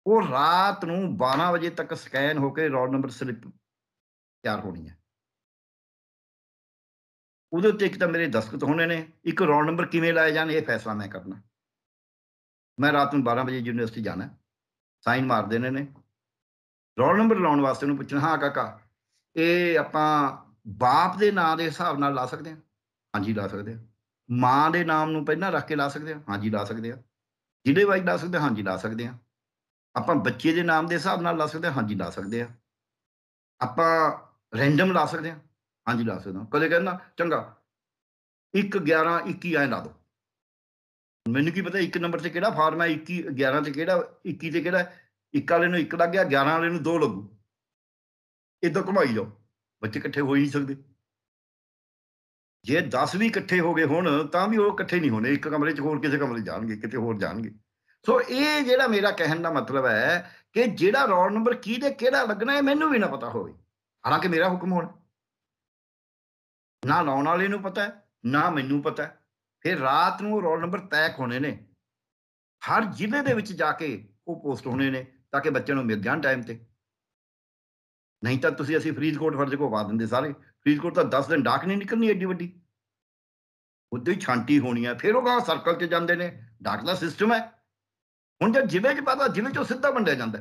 Speaker 3: ਉਹ ਰਾਤ ਨੂੰ 12 ਵਜੇ ਤੱਕ ਸਕੈਨ ਹੋ ਕੇ ਰੋਲ ਨੰਬਰ ਸਲਿੱਪ ਤਿਆਰ ਹੋਣੀ ਹੈ ਉਹਦੇ ਉੱਤੇ ਇੱਕ ਤਾਂ ਮੇਰੇ ਦਸਖਤ ਹੋਣੇ ਨੇ ਇੱਕ ਰੌਂਡ ਨੰਬਰ ਕਿਵੇਂ ਲਾਇਆ ਜਾਣ ਇਹ ਫੈਸਲਾ ਮੈਂ ਕਰਨਾ ਮੈਂ ਰਾਤ ਨੂੰ 12 ਵਜੇ ਯੂਨੀਵਰਸਿਟੀ ਜਾਣਾ ਸਾਈਨ ਮਾਰ ਦੇਣੇ ਨੇ ਰੋਲ ਨੰਬਰ ਲਾਉਣ ਵਾਸਤੇ ਉਹਨੂੰ ਪੁੱਛਣਾ ਹਾਂ ਕਾਕਾ ਇਹ ਆਪਾਂ ਬਾਪ ਦੇ ਨਾਂ ਦੇ ਹਿਸਾਬ ਨਾਲ ਲਾ ਸਕਦੇ ਹਾਂ ਹਾਂਜੀ ਲਾ ਸਕਦੇ ਹਾਂ ਮਾਂ ਦੇ ਨਾਮ ਨੂੰ ਪਹਿਲਾਂ ਰੱਖ ਕੇ ਲਾ ਸਕਦੇ ਹਾਂ ਹਾਂਜੀ ਲਾ ਸਕਦੇ ਹਾਂ ਜਿਹਦੇ ਵਾਈ ਲਾ ਸਕਦੇ ਹਾਂਜੀ ਲਾ ਸਕਦੇ ਹਾਂ ਆਪਾਂ ਬੱਚੇ ਦੇ ਨਾਮ ਦੇ ਹਿਸਾਬ ਨਾਲ ਲਾ ਸਕਦੇ ਹਾਂਜੀ ਲਾ ਸਕਦੇ ਹਾਂ ਆਪਾਂ ਰੈਂਡਮ ਲਾ ਸਕਦੇ ਹਾਂ ਹਾਂਜੀ ਦੱਸ ਦਿੰਦਾ ਕਦੇ ਕਹਿੰਦਾ ਚੰਗਾ 1 11 21 ਐਂ ਲਾ ਦੋ ਮੈਨੂੰ ਕੀ ਪਤਾ 1 ਨੰਬਰ ਤੇ ਕਿਹੜਾ ਫਾਰਮ ਹੈ 21 11 ਤੇ ਕਿਹੜਾ 21 ਤੇ ਕਿਹੜਾ 1 ਵਾਲੇ ਨੂੰ 1 ਲੱਗ ਗਿਆ 11 ਵਾਲੇ ਨੂੰ 2 ਲੱਗੂ ਇਦਾਂ ਘੁਮਾਈ ਜਾਓ ਬੱਚੇ ਇਕੱਠੇ ਹੋ ਹੀ ਨਹੀਂ ਸਕਦੇ ਜੇ 10 ਵੀ ਇਕੱਠੇ ਹੋ ਗਏ ਹੁਣ ਤਾਂ ਵੀ ਉਹ ਇਕੱਠੇ ਨਹੀਂ ਹੋਣੇ ਇੱਕ ਕਮਰੇ 'ਚ ਹੋਰ ਕਿਸੇ ਕਮਰੇ ਜਾਣਗੇ ਕਿਤੇ ਹੋਰ ਜਾਣਗੇ ਸੋ ਇਹ ਜਿਹੜਾ ਮੇਰਾ ਕਹਿਣ ਦਾ ਮਤਲਬ ਹੈ ਕਿ ਜਿਹੜਾ ਰੋਲ ਨੰਬਰ ਕੀ ਦੇ ਕਿਹੜਾ ਲੱਗਣਾ ਹੈ ਮੈਨੂੰ ਵੀ ਨਾ ਪਤਾ ਹੋਵੇ ਹਾਲਾਂਕਿ ਮੇਰਾ ਹੁਕਮ ਹੋਣਾ ਨਾ ਲਾਉਣ ਵਾਲੇ ਨੂੰ ਪਤਾ ਨਾ ਮੈਨੂੰ ਪਤਾ ਫਿਰ ਰਾਤ ਨੂੰ ਰੋਲ ਨੰਬਰ ਤੈਅ ਹੋਣੇ ਨੇ ਹਰ ਜ਼ਿਲ੍ਹੇ ਦੇ ਵਿੱਚ ਜਾ ਕੇ ਉਹ ਪੋਸਟ ਹੋਣੇ ਨੇ ਤਾਂ ਕਿ ਬੱਚਿਆਂ ਨੂੰ ਮਿਲ ਜਾਣ ਟਾਈਮ ਤੇ ਨਹੀਂ ਤਾਂ ਤੁਸੀਂ ਅਸੀਂ ਫਰੀਦਕੋਟ ਫਰਜ਼ ਕੋਵਾ ਦਿੰਦੇ ਸਾਰੇ ਫਰੀਦਕੋਟ ਤਾਂ 10 ਦਿਨ ਡਾਕ ਨਹੀਂ ਨਿਕਲਣੀ ਏਡੀ ਵੱਡੀ ਉੱਤੇ ਹੀ ਛਾਂਟੀ ਹੋਣੀ ਆ ਫਿਰ ਉਹ ਗਾ ਸਰਕਲ ਤੇ ਜਾਂਦੇ ਨੇ ਡਾਕ ਦਾ ਸਿਸਟਮ ਹੈ ਹੁਣ ਜੇ ਜਿਵੇਂ 'ਚ ਪਤਾ ਜਿਵੇਂ 'ਚੋਂ ਸਿੱਧਾ ਵੰਡਿਆ ਜਾਂਦਾ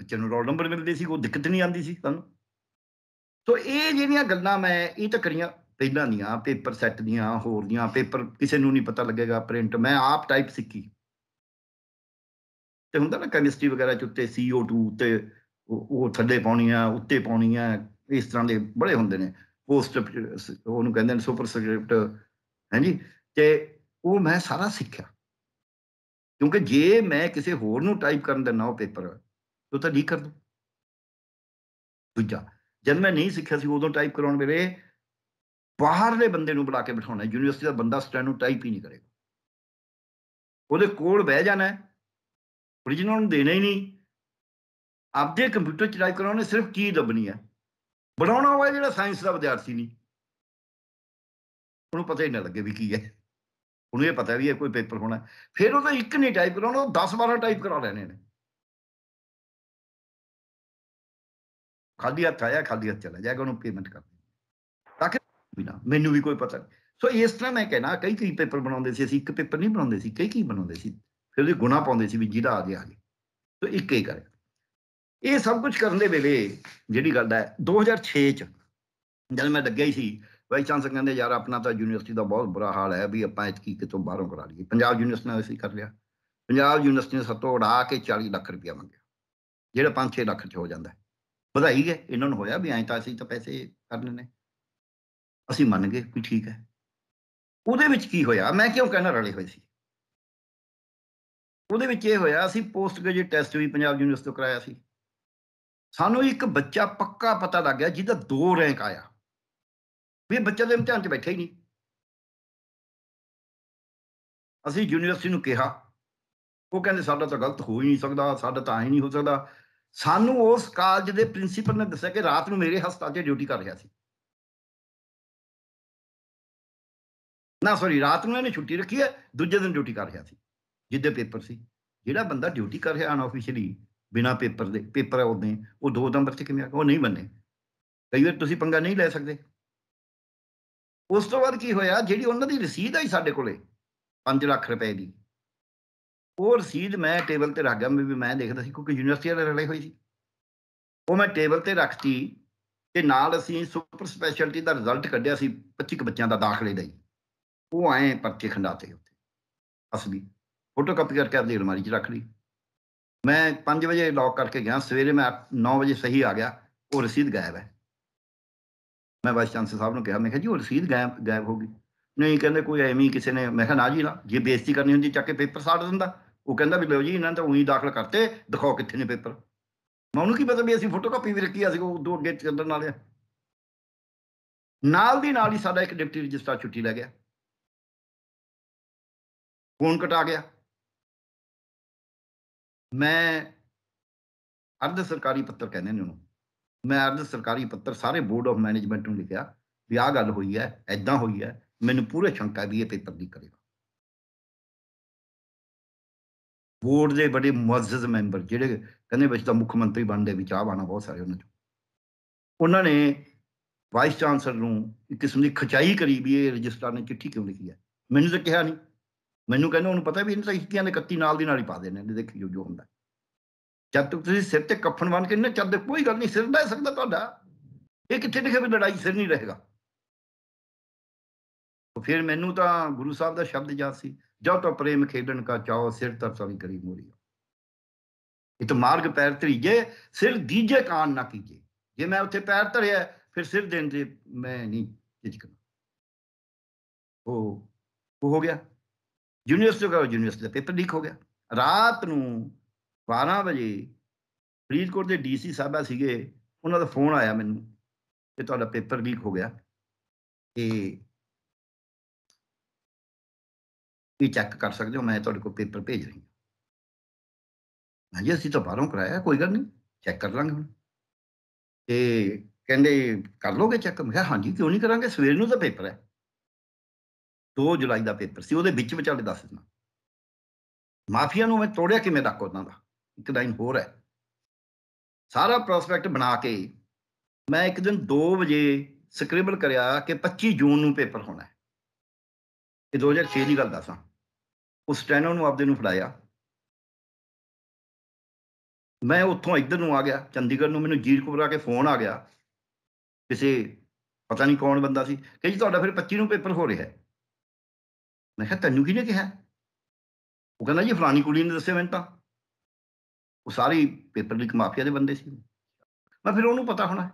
Speaker 3: ਬੱਚੇ ਨੂੰ ਰੋਲ ਨੰਬਰ ਮਿਲਦੇ ਸੀ ਉਹ ਦਿੱਕਤ ਨਹੀਂ ਆਉਂਦੀ ਸੀ ਤੁਹਾਨੂੰ ਸੋ ਇਹ ਜਿਹੜੀਆਂ ਗੱਲਾਂ ਮੈਂ ਇਹ ਤਾਂ ਕਰੀਆਂ ਪਹਿਲਾਂ ਦੀਆਂ ਪੇਪਰ ਸੈੱਟ ਦੀਆਂ ਹੋਰ ਦੀਆਂ ਪੇਪਰ ਕਿਸੇ ਨੂੰ ਨਹੀਂ ਪਤਾ ਲੱਗੇਗਾ ਪ੍ਰਿੰਟ ਮੈਂ ਆਪ ਟਾਈਪ ਸਿੱਖੀ ਤੇ ਹੁੰਦਾ ਨਾ ਕੈਮਿਸਟਰੀ ਵਗੈਰਾ ਚ ਉੱਤੇ CO2 ਤੇ ਉਹ ਥੱਲੇ ਪਾਉਣੀ ਆ ਉੱਤੇ ਪਾਉਣੀ ਆ ਇਸ ਤਰ੍ਹਾਂ ਦੇ ਬੜੇ ਹੁੰਦੇ ਨੇ ਪੋਸਟ ਉਹਨੂੰ ਕਹਿੰਦੇ ਨੇ ਸੁਪਰ ਸਕ੍ਰਿਪਟ ਹਾਂਜੀ ਤੇ ਉਹ ਮੈਂ ਸਾਰਾ ਸਿੱਖਿਆ ਕਿਉਂਕਿ ਜੇ ਮੈਂ ਕਿਸੇ ਹੋਰ ਨੂੰ ਟਾਈਪ ਕਰਨ ਦਿੰਦਾ ਉਹ ਪੇਪਰ ਉਹ ਤਾਂ ਲੀਕ ਕਰ ਦੂ ਦੂਜਾ ਜਦ ਮੈਂ ਨਹੀਂ ਸਿੱਖਿਆ ਸੀ ਉਦੋਂ ਟਾਈਪ ਕਰਾਉਣ ਵੇਲੇ ਬਾਹਰਲੇ ਬੰਦੇ ਨੂੰ ਬੁਲਾ ਕੇ ਬਿਠਾਉਣਾ ਯੂਨੀਵਰਸਿਟੀ ਦਾ ਬੰਦਾ ਨੂੰ ਟਾਈਪ ਹੀ ਨਹੀਂ ਕਰੇਗਾ ਉਹਦੇ ਕੋਲ ਬਹਿ ਜਾਣਾ
Speaker 2: origignal ਨੂੰ ਦੇਣਾ ਹੀ ਨਹੀਂ ਆਪਦੇ ਕੰਪਿਊਟਰ ਚ ਟਾਈਪ ਕਰਾਉਣੇ ਸਿਰਫ ਕੀ ਦਬਣੀ ਹੈ ਬਣਾਉਣਾ ਹੋਇਆ ਜਿਹੜਾ ਸਾਇੰਸ ਦਾ ਵਿਦਿਆਰਥੀ ਨਹੀਂ ਉਹਨੂੰ ਪਤਾ ਹੀ ਨਹੀਂ ਲੱਗੇ ਵੀ ਕੀ ਹੈ ਉਹਨੂੰ ਇਹ ਪਤਾ ਵੀ ਇਹ ਕੋਈ ਪੇਪਰ ਹੋਣਾ ਫਿਰ ਉਹਦਾ ਇੱਕ ਨਹੀਂ ਟਾਈਪ ਕਰਾਉਣਾ 10 12 ਟਾਈਪ ਕਰਾ ਲੈਣੇ ਨੇ ਖਾਲੀ ਹੱਥ ਆਇਆ ਖਾਲੀ ਹੱਥ ਚਲਾ ਜਾਏਗਾ ਉਹਨੂੰ ਪੇਮੈਂਟ ਕਰ ਦੇ ਤਾਂ ਕਿ ਮੈਨੂੰ ਵੀ ਕੋਈ ਪਤਾ ਨਹੀਂ
Speaker 3: ਸੋ ਇਸ ਤਰ੍ਹਾਂ ਮੈਂ ਕਹਿਣਾ ਕਈ ਕਈ ਪੇਪਰ ਬਣਾਉਂਦੇ ਸੀ ਅਸੀਂ ਇੱਕ ਪੇਪਰ ਨਹੀਂ ਬਣਾਉਂਦੇ ਸੀ ਕਈ ਕਈ ਬਣਾਉਂਦੇ ਸੀ ਫਿਰ ਉਹਦੇ ਗੁਣਾ ਪਾਉਂਦੇ ਸੀ ਵੀ ਜਿਹੜਾ ਆ ਗਿਆ ਹਲੇ ਸੋ ਇੱਕ ਹੀ ਕਰ ਇਹ ਸਭ ਕੁਝ ਕਰਨ ਦੇ ਵੇਲੇ ਜਿਹੜੀ ਗੱਲ ਹੈ 2006 ਚ ਜਦ ਮੈਂ ਲੱਗਿਆ ਹੀ ਸੀ ਵਾਈ ਚਾਂਸ ਕਹਿੰਦੇ ਯਾਰ ਆਪਣਾ ਤਾਂ ਯੂਨੀਵਰਸਿਟੀ ਦਾ ਬਹੁਤ ਬੁਰਾ ਹਾਲ ਹੈ ਵੀ ਆਪਾਂ ਇਤਕੀ ਕਿਤੋਂ ਬਾਹਰੋਂ ਕਰਾ ਲਈਏ ਪੰਜਾਬ ਯੂਨੀਵਰਸਿਟੀ ਨੇ ਅਸੀਂ ਕਰ ਲਿਆ ਪੰਜਾਬ ਯੂਨੀਵਰਸਿਟੀ ਨੇ ਸਤੋੜਾ ਉਡਾ ਕੇ 40 ਲੱਖ ਰੁਪਇਆ ਮੰਗਿਆ ਜਿਹੜਾ 5-6 ਲੱਖ ਚ ਹੋ ਜਾਂਦਾ ਵਧਾਈ ਹੈ ਇਹਨਾਂ ਨੂੰ ਹੋਇਆ ਵੀ ਐਂ ਤਾਂ ਅਸੀਂ ਤਾਂ ਪੈਸੇ ਕਰਨੇ ਨੇ
Speaker 2: ਅਸੀਂ ਮੰਨ ਗਏ ਵੀ ਠੀਕ ਹੈ ਉਹਦੇ ਵਿੱਚ ਕੀ ਹੋਇਆ ਮੈਂ ਕਿਉਂ ਕਹਿਣਾ ਰਲੇ ਹੋਏ ਸੀ ਉਹਦੇ ਵਿੱਚ ਇਹ ਹੋਇਆ ਅਸੀਂ ਪੋਸਟ ਗ੍ਰੈਜੂਏਟ ਟੈਸਟ ਵੀ ਪੰਜਾਬ ਯੂਨੀਵਰਸਿਟੀ ਤੋਂ ਕਰਾਇਆ ਸੀ ਸਾਨੂੰ ਇੱਕ ਬੱਚਾ ਪੱਕਾ ਪਤਾ ਲੱਗ ਗਿਆ ਜਿਹਦਾ 2 ਰੈਂਕ ਆਇਆ ਵੀ ਬੱਚੇ ਦੇ ਇਮਤਿਹਾਨ 'ਚ ਬੈਠਾ ਹੀ ਨਹੀਂ ਅਸੀਂ ਯੂਨੀਵਰਸਿਟੀ ਨੂੰ ਕਿਹਾ ਉਹ
Speaker 3: ਕਹਿੰਦੇ ਸਾਡਾ ਤਾਂ ਗਲਤ ਹੋ ਹੀ ਨਹੀਂ ਸਕਦਾ ਸਾਡਾ ਤਾਂ ਐ ਨਹੀਂ ਹੋ ਸਕਦਾ ਸਾਨੂੰ ਉਸ ਕਾਲਜ ਦੇ ਪ੍ਰਿੰਸੀਪਲ ਨੇ
Speaker 2: ਦੱਸਿਆ ਕਿ ਰਾਤ ਨੂੰ ਮੇਰੇ ਹਸਪਤਾਲ 'ਚ ਡਿਊਟੀ ਕਰ ਰਿਹਾ ਸੀ ਨਾ ਸੌਰੀ ਰਾਤ ਨੂੰ ਇਹਨੇ ਛੁੱਟੀ ਰੱਖੀ ਹੈ ਦੂਜੇ ਦਿਨ ਡਿਊਟੀ ਕਰ ਰਿਹਾ ਸੀ ਜਿੱਦੇ ਪੇਪਰ ਸੀ
Speaker 3: ਜਿਹੜਾ ਬੰਦਾ ਡਿਊਟੀ ਕਰ ਰਿਹਾ ਅਨਆਫੀਸ਼ੀਅਲੀ ਬਿਨਾ ਪੇਪਰ ਦੇ ਪੇਪਰ ਹੈ ਉਹਦੇ ਉਹ ਦੋ ਨੰਬਰ ਤੇ ਕਿਵੇਂ ਆ ਉਹ ਨਹੀਂ ਬੰਨੇ ਕਈ ਵਾਰ ਤੁਸੀਂ ਪੰਗਾ ਨਹੀਂ ਲੈ ਸਕਦੇ ਉਸ ਤੋਂ ਬਾਅਦ ਕੀ ਹੋਇਆ ਜਿਹੜੀ ਉਹਨਾਂ ਦੀ ਰਸੀਦ ਆਈ ਸਾਡੇ ਕੋਲੇ 5 ਲੱਖ ਰੁਪਏ ਦੀ ਉਹ ਰਸੀਦ ਮੈਂ ਟੇਬਲ ਤੇ ਰੱਖ ਗਿਆ ਮੈਂ ਵੀ ਮੈਂ ਦੇਖਦਾ ਸੀ ਕਿਉਂਕਿ ਯੂਨੀਵਰਸਿਟੀ ਵਾਲੇ ਰਲੇ ਹੋਈ ਸੀ ਉਹ ਮੈਂ ਟੇਬਲ ਤੇ ਰੱਖਤੀ ਤੇ ਨਾਲ ਅਸੀਂ ਸੁਪਰ ਸਪੈਸ਼ਲਟੀ ਦਾ ਰਿਜ਼ਲਟ ਕੱਢਿਆ ਸੀ 25 ਬੱਚਿਆਂ ਦਾ ਦਾਖਲੇ ਦਾ ਹੀ ਉਹ ਆਏ ਪਰਚੇ ਖੰਡਾਤੇ ਉੱਤੇ ਅਸਲੀ ਫੋਟੋ ਕਾਪੀ ਕਰਕੇ ਆਪਣੀ ਅਲਮਾਰੀ 'ਚ ਰੱਖ ਲਈ ਮੈਂ 5 ਵਜੇ ਲੌਕ ਕਰਕੇ ਗਿਆ ਸਵੇਰੇ ਮੈਂ 9 ਵਜੇ ਸਹੀ ਆ ਗਿਆ ਉਹ ਰਸੀਦ ਗਾਇਬ ਹੈ ਮੈਂ ਵਾਈਸ ਚਾਂਸਲਰ ਸਾਹਿਬ ਨੂੰ ਕਿਹਾ ਮੈਂ ਕਿਹਾ ਜੀ ਉਹ ਰਸੀਦ ਗਾਇਬ ਗਾਇਬ ਹੋ ਗਈ ਨਹੀਂ ਕਹਿੰਦੇ ਕੋਈ ਐਵੇਂ ਕਿਸੇ ਨੇ ਮੈਂ ਕਿਹਾ ਨਾ ਜੀ ਨਾ ਜੇ ਬੇਇੱਜ਼ਤੀ ਕਰਨੀ ਹੁੰਦੀ ਚੱਕ ਕੇ ਪੇਪਰ ਸਾੜ ਦਿੰਦਾ ਉਹ ਕਹਿੰਦਾ ਵੀ ਲਓ ਜੀ ਇਹਨਾਂ ਤਾਂ ਉਹੀ ਦਾਖਲ ਕਰਤੇ ਦਿਖਾਓ ਕਿੱਥੇ ਨੇ ਪੇਪਰ ਮੈਂ ਉਹਨੂੰ ਕੀ ਪਤਾ ਵੀ ਅਸੀਂ ਫੋਟੋਕਾਪੀ ਵੀ ਰੱਖੀ ਆ ਸੀ
Speaker 2: ਉਹ ਦੋ ਅੱਗੇ ਚੱਲਣ ਵਾਲੇ ਨਾਲ ਦੀ ਨਾਲ ਹੀ ਸਾਡਾ ਇੱਕ ਡਿਪਟੀ ਰਜਿਸਟਰ ਛੁੱਟੀ ਲੈ ਗਿਆ ਫੋਨ ਕਟਾ ਗਿਆ ਮੈਂ ਅਰਧ ਸਰਕਾਰੀ ਪੱਤਰ ਕਹਿੰਦੇ ਨੇ ਉਹਨੂੰ
Speaker 3: ਮੈਂ ਅਰਧ ਸਰਕਾਰੀ ਪੱਤਰ ਸਾਰੇ ਬੋਰਡ ਆਫ ਮੈਨੇਜਮੈਂਟ ਨੂੰ ਲਿਖਿਆ ਵੀ ਆਹ ਗੱਲ ਹੋਈ ਹੈ ਐਦਾਂ ਹੋਈ ਹੈ ਮੈਨੂੰ ਪੂਰੇ ਸ਼ੰਕਾ ਵੀ ਇਹ ਪੇਪਰ ਦੀ ਕਰੇ ਬੋਰਡ ਦੇ ਬੜੇ ਮੁਅੱਜ਼ਜ਼ ਮੈਂਬਰ ਜਿਹੜੇ ਕਹਿੰਦੇ ਵਿੱਚ ਤਾਂ ਮੁੱਖ ਮੰਤਰੀ ਬਣਦੇ ਵੀ ਚਾਹ ਬਾਣਾ ਬਹੁਤ ਸਾਰੇ ਉਹਨਾਂ ਚ ਉਹਨਾਂ ਨੇ ਵਾਈਸ ਚਾਂਸਲਰ ਨੂੰ ਇੱਕ ਕਿਸਮ ਦੀ ਖਚਾਈ ਕਰੀ ਵੀ ਇਹ ਰਜਿਸਟਰ ਨੇ ਚਿੱਠੀ ਕਿਉਂ ਲਿਖੀ ਹੈ ਮੈਨੂੰ ਤਾਂ ਕਿਹਾ ਨਹੀਂ ਮੈਨੂੰ ਕਹਿੰਦੇ ਉਹਨੂੰ ਪਤਾ ਵੀ ਇਹਨਾਂ ਤਾਂ ਇਸ਼ਤੀਆਂ ਦੇ 31 ਨਾਲ ਦੀ ਨਾਲ ਹੀ ਪਾ ਦੇਣੇ ਨੇ ਦੇਖਿਓ ਜੋ ਹੁੰਦਾ ਜਦ ਤੱਕ ਤੁਸੀਂ ਸਿਰ ਤੇ ਕਫਨ ਬੰਨ ਕੇ ਨਾ ਚੱਦ ਕੋਈ ਗੱਲ ਨਹੀਂ ਸਿਰ ਦਾ ਸਕਦਾ ਤੁਹਾਡਾ ਇਹ ਕਿੱਥੇ ਲਿਖਿਆ ਵੀ ਲੜਾਈ ਸਿਰ ਨਹੀਂ ਰਹੇਗਾ ਫਿਰ ਮੈਨੂੰ ਤਾਂ ਗੁਰੂ ਸਾਹਿਬ ਦਾ ਸ਼ਬਦ ਯਾਦ ਸੀ ਜੋ ਤੋ ਪ੍ਰੇਮ ਖੇਡਣ ਕਾ ਚਾਹੋ ਸਿਰ ਤਰ ਕਰੀ ਮੋਰੀ ਇਹ ਤੋ ਮਾਰਗ ਪੈਰ ਧਰੀਏ ਸਿਰ ਦੀਜੇ ਕਾਨ ਨਾ ਕੀਜੇ ਜੇ ਮੈਂ ਉੱਥੇ ਪੈਰ ਧਰਿਆ ਫਿਰ ਸਿਰ ਦੇਣ ਦੇ ਮੈਂ ਨਹੀਂ ਝਿਜਕਣਾ ਉਹ ਉਹ ਹੋ ਗਿਆ ਯੂਨੀਵਰਸਿਟੀ ਦਾ ਯੂਨੀਵਰਸਿਟੀ ਦਾ ਪੇਪਰ ਲੀਕ ਹੋ ਗਿਆ ਰਾਤ ਨੂੰ 12 ਵਜੇ ਫਰੀਦਕੋਟ ਦੇ ਡੀਸੀ ਸਾਹਿਬਾ ਸੀਗੇ ਉਹਨਾਂ ਦਾ
Speaker 2: ਫੋਨ ਆਇਆ ਮੈਨੂੰ ਕਿ ਤੁਹਾਡਾ ਪੇਪਰ ਲੀਕ ਹੋ ਗਿਆ ਤੇ ਵੀ ਚੈੱਕ ਕਰ ਸਕਦੇ ਹੋ ਮੈਂ ਤੁਹਾਡੇ ਕੋਲ ਪੇਪਰ ਭੇਜ ਰਹੀ ਹਾਂ ਹਾਂਜੀ ਅਸੀਂ ਤਾਂ ਬਾਹਰੋਂ ਕਰਾਇਆ ਕੋਈ ਗੱਲ ਨਹੀਂ ਚੈੱਕ ਕਰ ਲਾਂਗੇ ਹੁਣ
Speaker 3: ਤੇ ਕਹਿੰਦੇ ਕਰ ਲੋਗੇ ਚੈੱਕ ਮੈਂ ਕਿਹਾ ਹਾਂਜੀ ਕਿਉਂ ਨਹੀਂ ਕਰਾਂਗੇ ਸਵੇਰ ਨੂੰ ਤਾਂ ਪੇਪਰ ਹੈ 2 ਜੁਲਾਈ ਦਾ ਪੇਪਰ ਸੀ ਉਹਦੇ ਵਿੱਚ ਵਿਚਾਲੇ ਦੱਸ ਦਿੰਦਾ ਮਾਫੀਆ ਨੂੰ ਮੈਂ ਤੋੜਿਆ ਕਿਵੇਂ ਰੱਖ ਉਹਨਾਂ ਦਾ ਇੱਕ ਲਾਈਨ ਹੋਰ ਹੈ ਸਾਰਾ ਪ੍ਰੋਸਪੈਕਟ ਬਣਾ ਕੇ ਮੈਂ ਇੱਕ ਦਿਨ 2 ਵਜੇ ਸਕ੍ਰਿਬਲ ਕਰਿਆ ਕਿ 25 ਜੂਨ ਨੂੰ ਪੇਪਰ ਹੋਣਾ ਹੈ
Speaker 2: ਇਹ 2006 ਦੀ ਗੱਲ ਦੱਸਾਂ ਉਹ ਸਟੈਨੋ ਨੂੰ ਆਪਦੇ ਨੂੰ ਫੜਾਇਆ ਮੈਂ ਉੱਥੋਂ ਇੱਧਰ ਨੂੰ ਆ ਗਿਆ ਚੰਡੀਗੜ੍ਹ ਨੂੰ ਮੈਨੂੰ ਜੀਰ ਕੋਲ ਕੇ ਫੋਨ
Speaker 3: ਆ ਗਿਆ ਕਿਸੇ ਪਤਾ ਨਹੀਂ ਕੌਣ ਬੰਦਾ ਸੀ ਕਿ ਜੀ ਤੁਹਾਡਾ ਫਿਰ 25 ਨੂੰ ਪੇਪਰ ਹੋ ਰਿਹਾ ਹੈ ਮੈਂ ਕਿਹਾ ਤੈਨੂੰ ਕਿਹਨੇ ਕਿਹਾ ਉਹ ਕਹਿੰਦਾ ਜੀ ਫਲਾਨੀ ਕੁੜੀ ਨੇ ਦੱਸਿਆ ਮੈਨੂੰ ਤਾਂ ਉਹ ਸਾਰੀ ਪੇਪਰ ਲੀਕ ਮਾਫੀਆ ਦੇ ਬੰਦੇ ਸੀ ਮੈਂ ਫਿਰ ਉਹਨੂੰ ਪਤਾ ਹੋਣਾ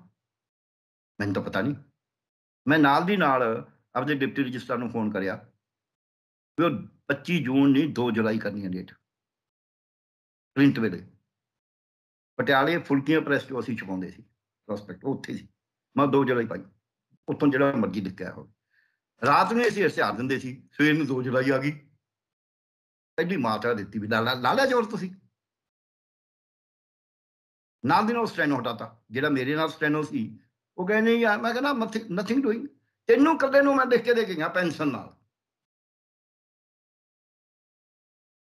Speaker 3: ਮੈਨੂੰ ਤਾਂ ਪਤਾ ਨਹੀਂ ਮੈਂ ਨਾਲ ਦੀ ਨਾਲ ਆਪਦੇ ਡਿਪਟੀ ਰਜਿਸਟਰ ਨੂੰ ਫੋਨ ਕਰਿਆ ਵੀ ਉਹ 25 ਜੂਨ ਨਹੀਂ 2 ਜੁਲਾਈ ਕਰਨੀ ਹੈ ਡੇਟ ਪ੍ਰਿੰਟ ਵੇਲੇ ਪਟਿਆਲੇ ਫੁਲਕੀਆਂ ਪ੍ਰੈਸ ਤੋਂ ਅਸੀਂ ਛਪਾਉਂਦੇ ਸੀ ਪ੍ਰੋਸਪੈਕਟ ਉੱਥੇ ਸੀ ਮੈਂ 2 ਜੁਲਾਈ ਪਾਈ ਉੱਥੋਂ ਜਿਹੜਾ ਮਰਜ਼ੀ ਲਿਖਿਆ ਹੋਵੇ ਰਾਤ ਨੂੰ ਅਸੀਂ ਇਸ਼ਤਿਹਾਰ ਦਿੰਦੇ ਸੀ ਸਵੇਰ ਨੂੰ 2 ਜੁਲਾਈ ਆ ਗਈ ਐਡੀ ਮਾਤਰਾ ਦਿੱਤੀ ਵੀ ਲਾਲਾ ਲਾਲਾ ਜੋਰ ਤੁਸੀਂ ਨਾਲ ਦੀ ਨਾਲ ਸਟੈਨੋ ਹਟਾਤਾ ਜਿਹੜਾ ਮੇਰੇ ਨਾਲ
Speaker 2: ਸਟੈਨੋ ਸੀ ਉਹ ਕਹਿੰਦੇ ਯਾਰ ਮੈਂ ਕਹਿੰਦਾ ਨਥਿੰਗ ਡੂਇੰਗ ਤੈਨੂੰ ਕੱਲੇ ਨੂੰ ਮੈਂ ਦੇਖ ਕੇ ਦੇ ਗਈਆਂ ਪੈਨਸ਼ਨ ਨਾਲ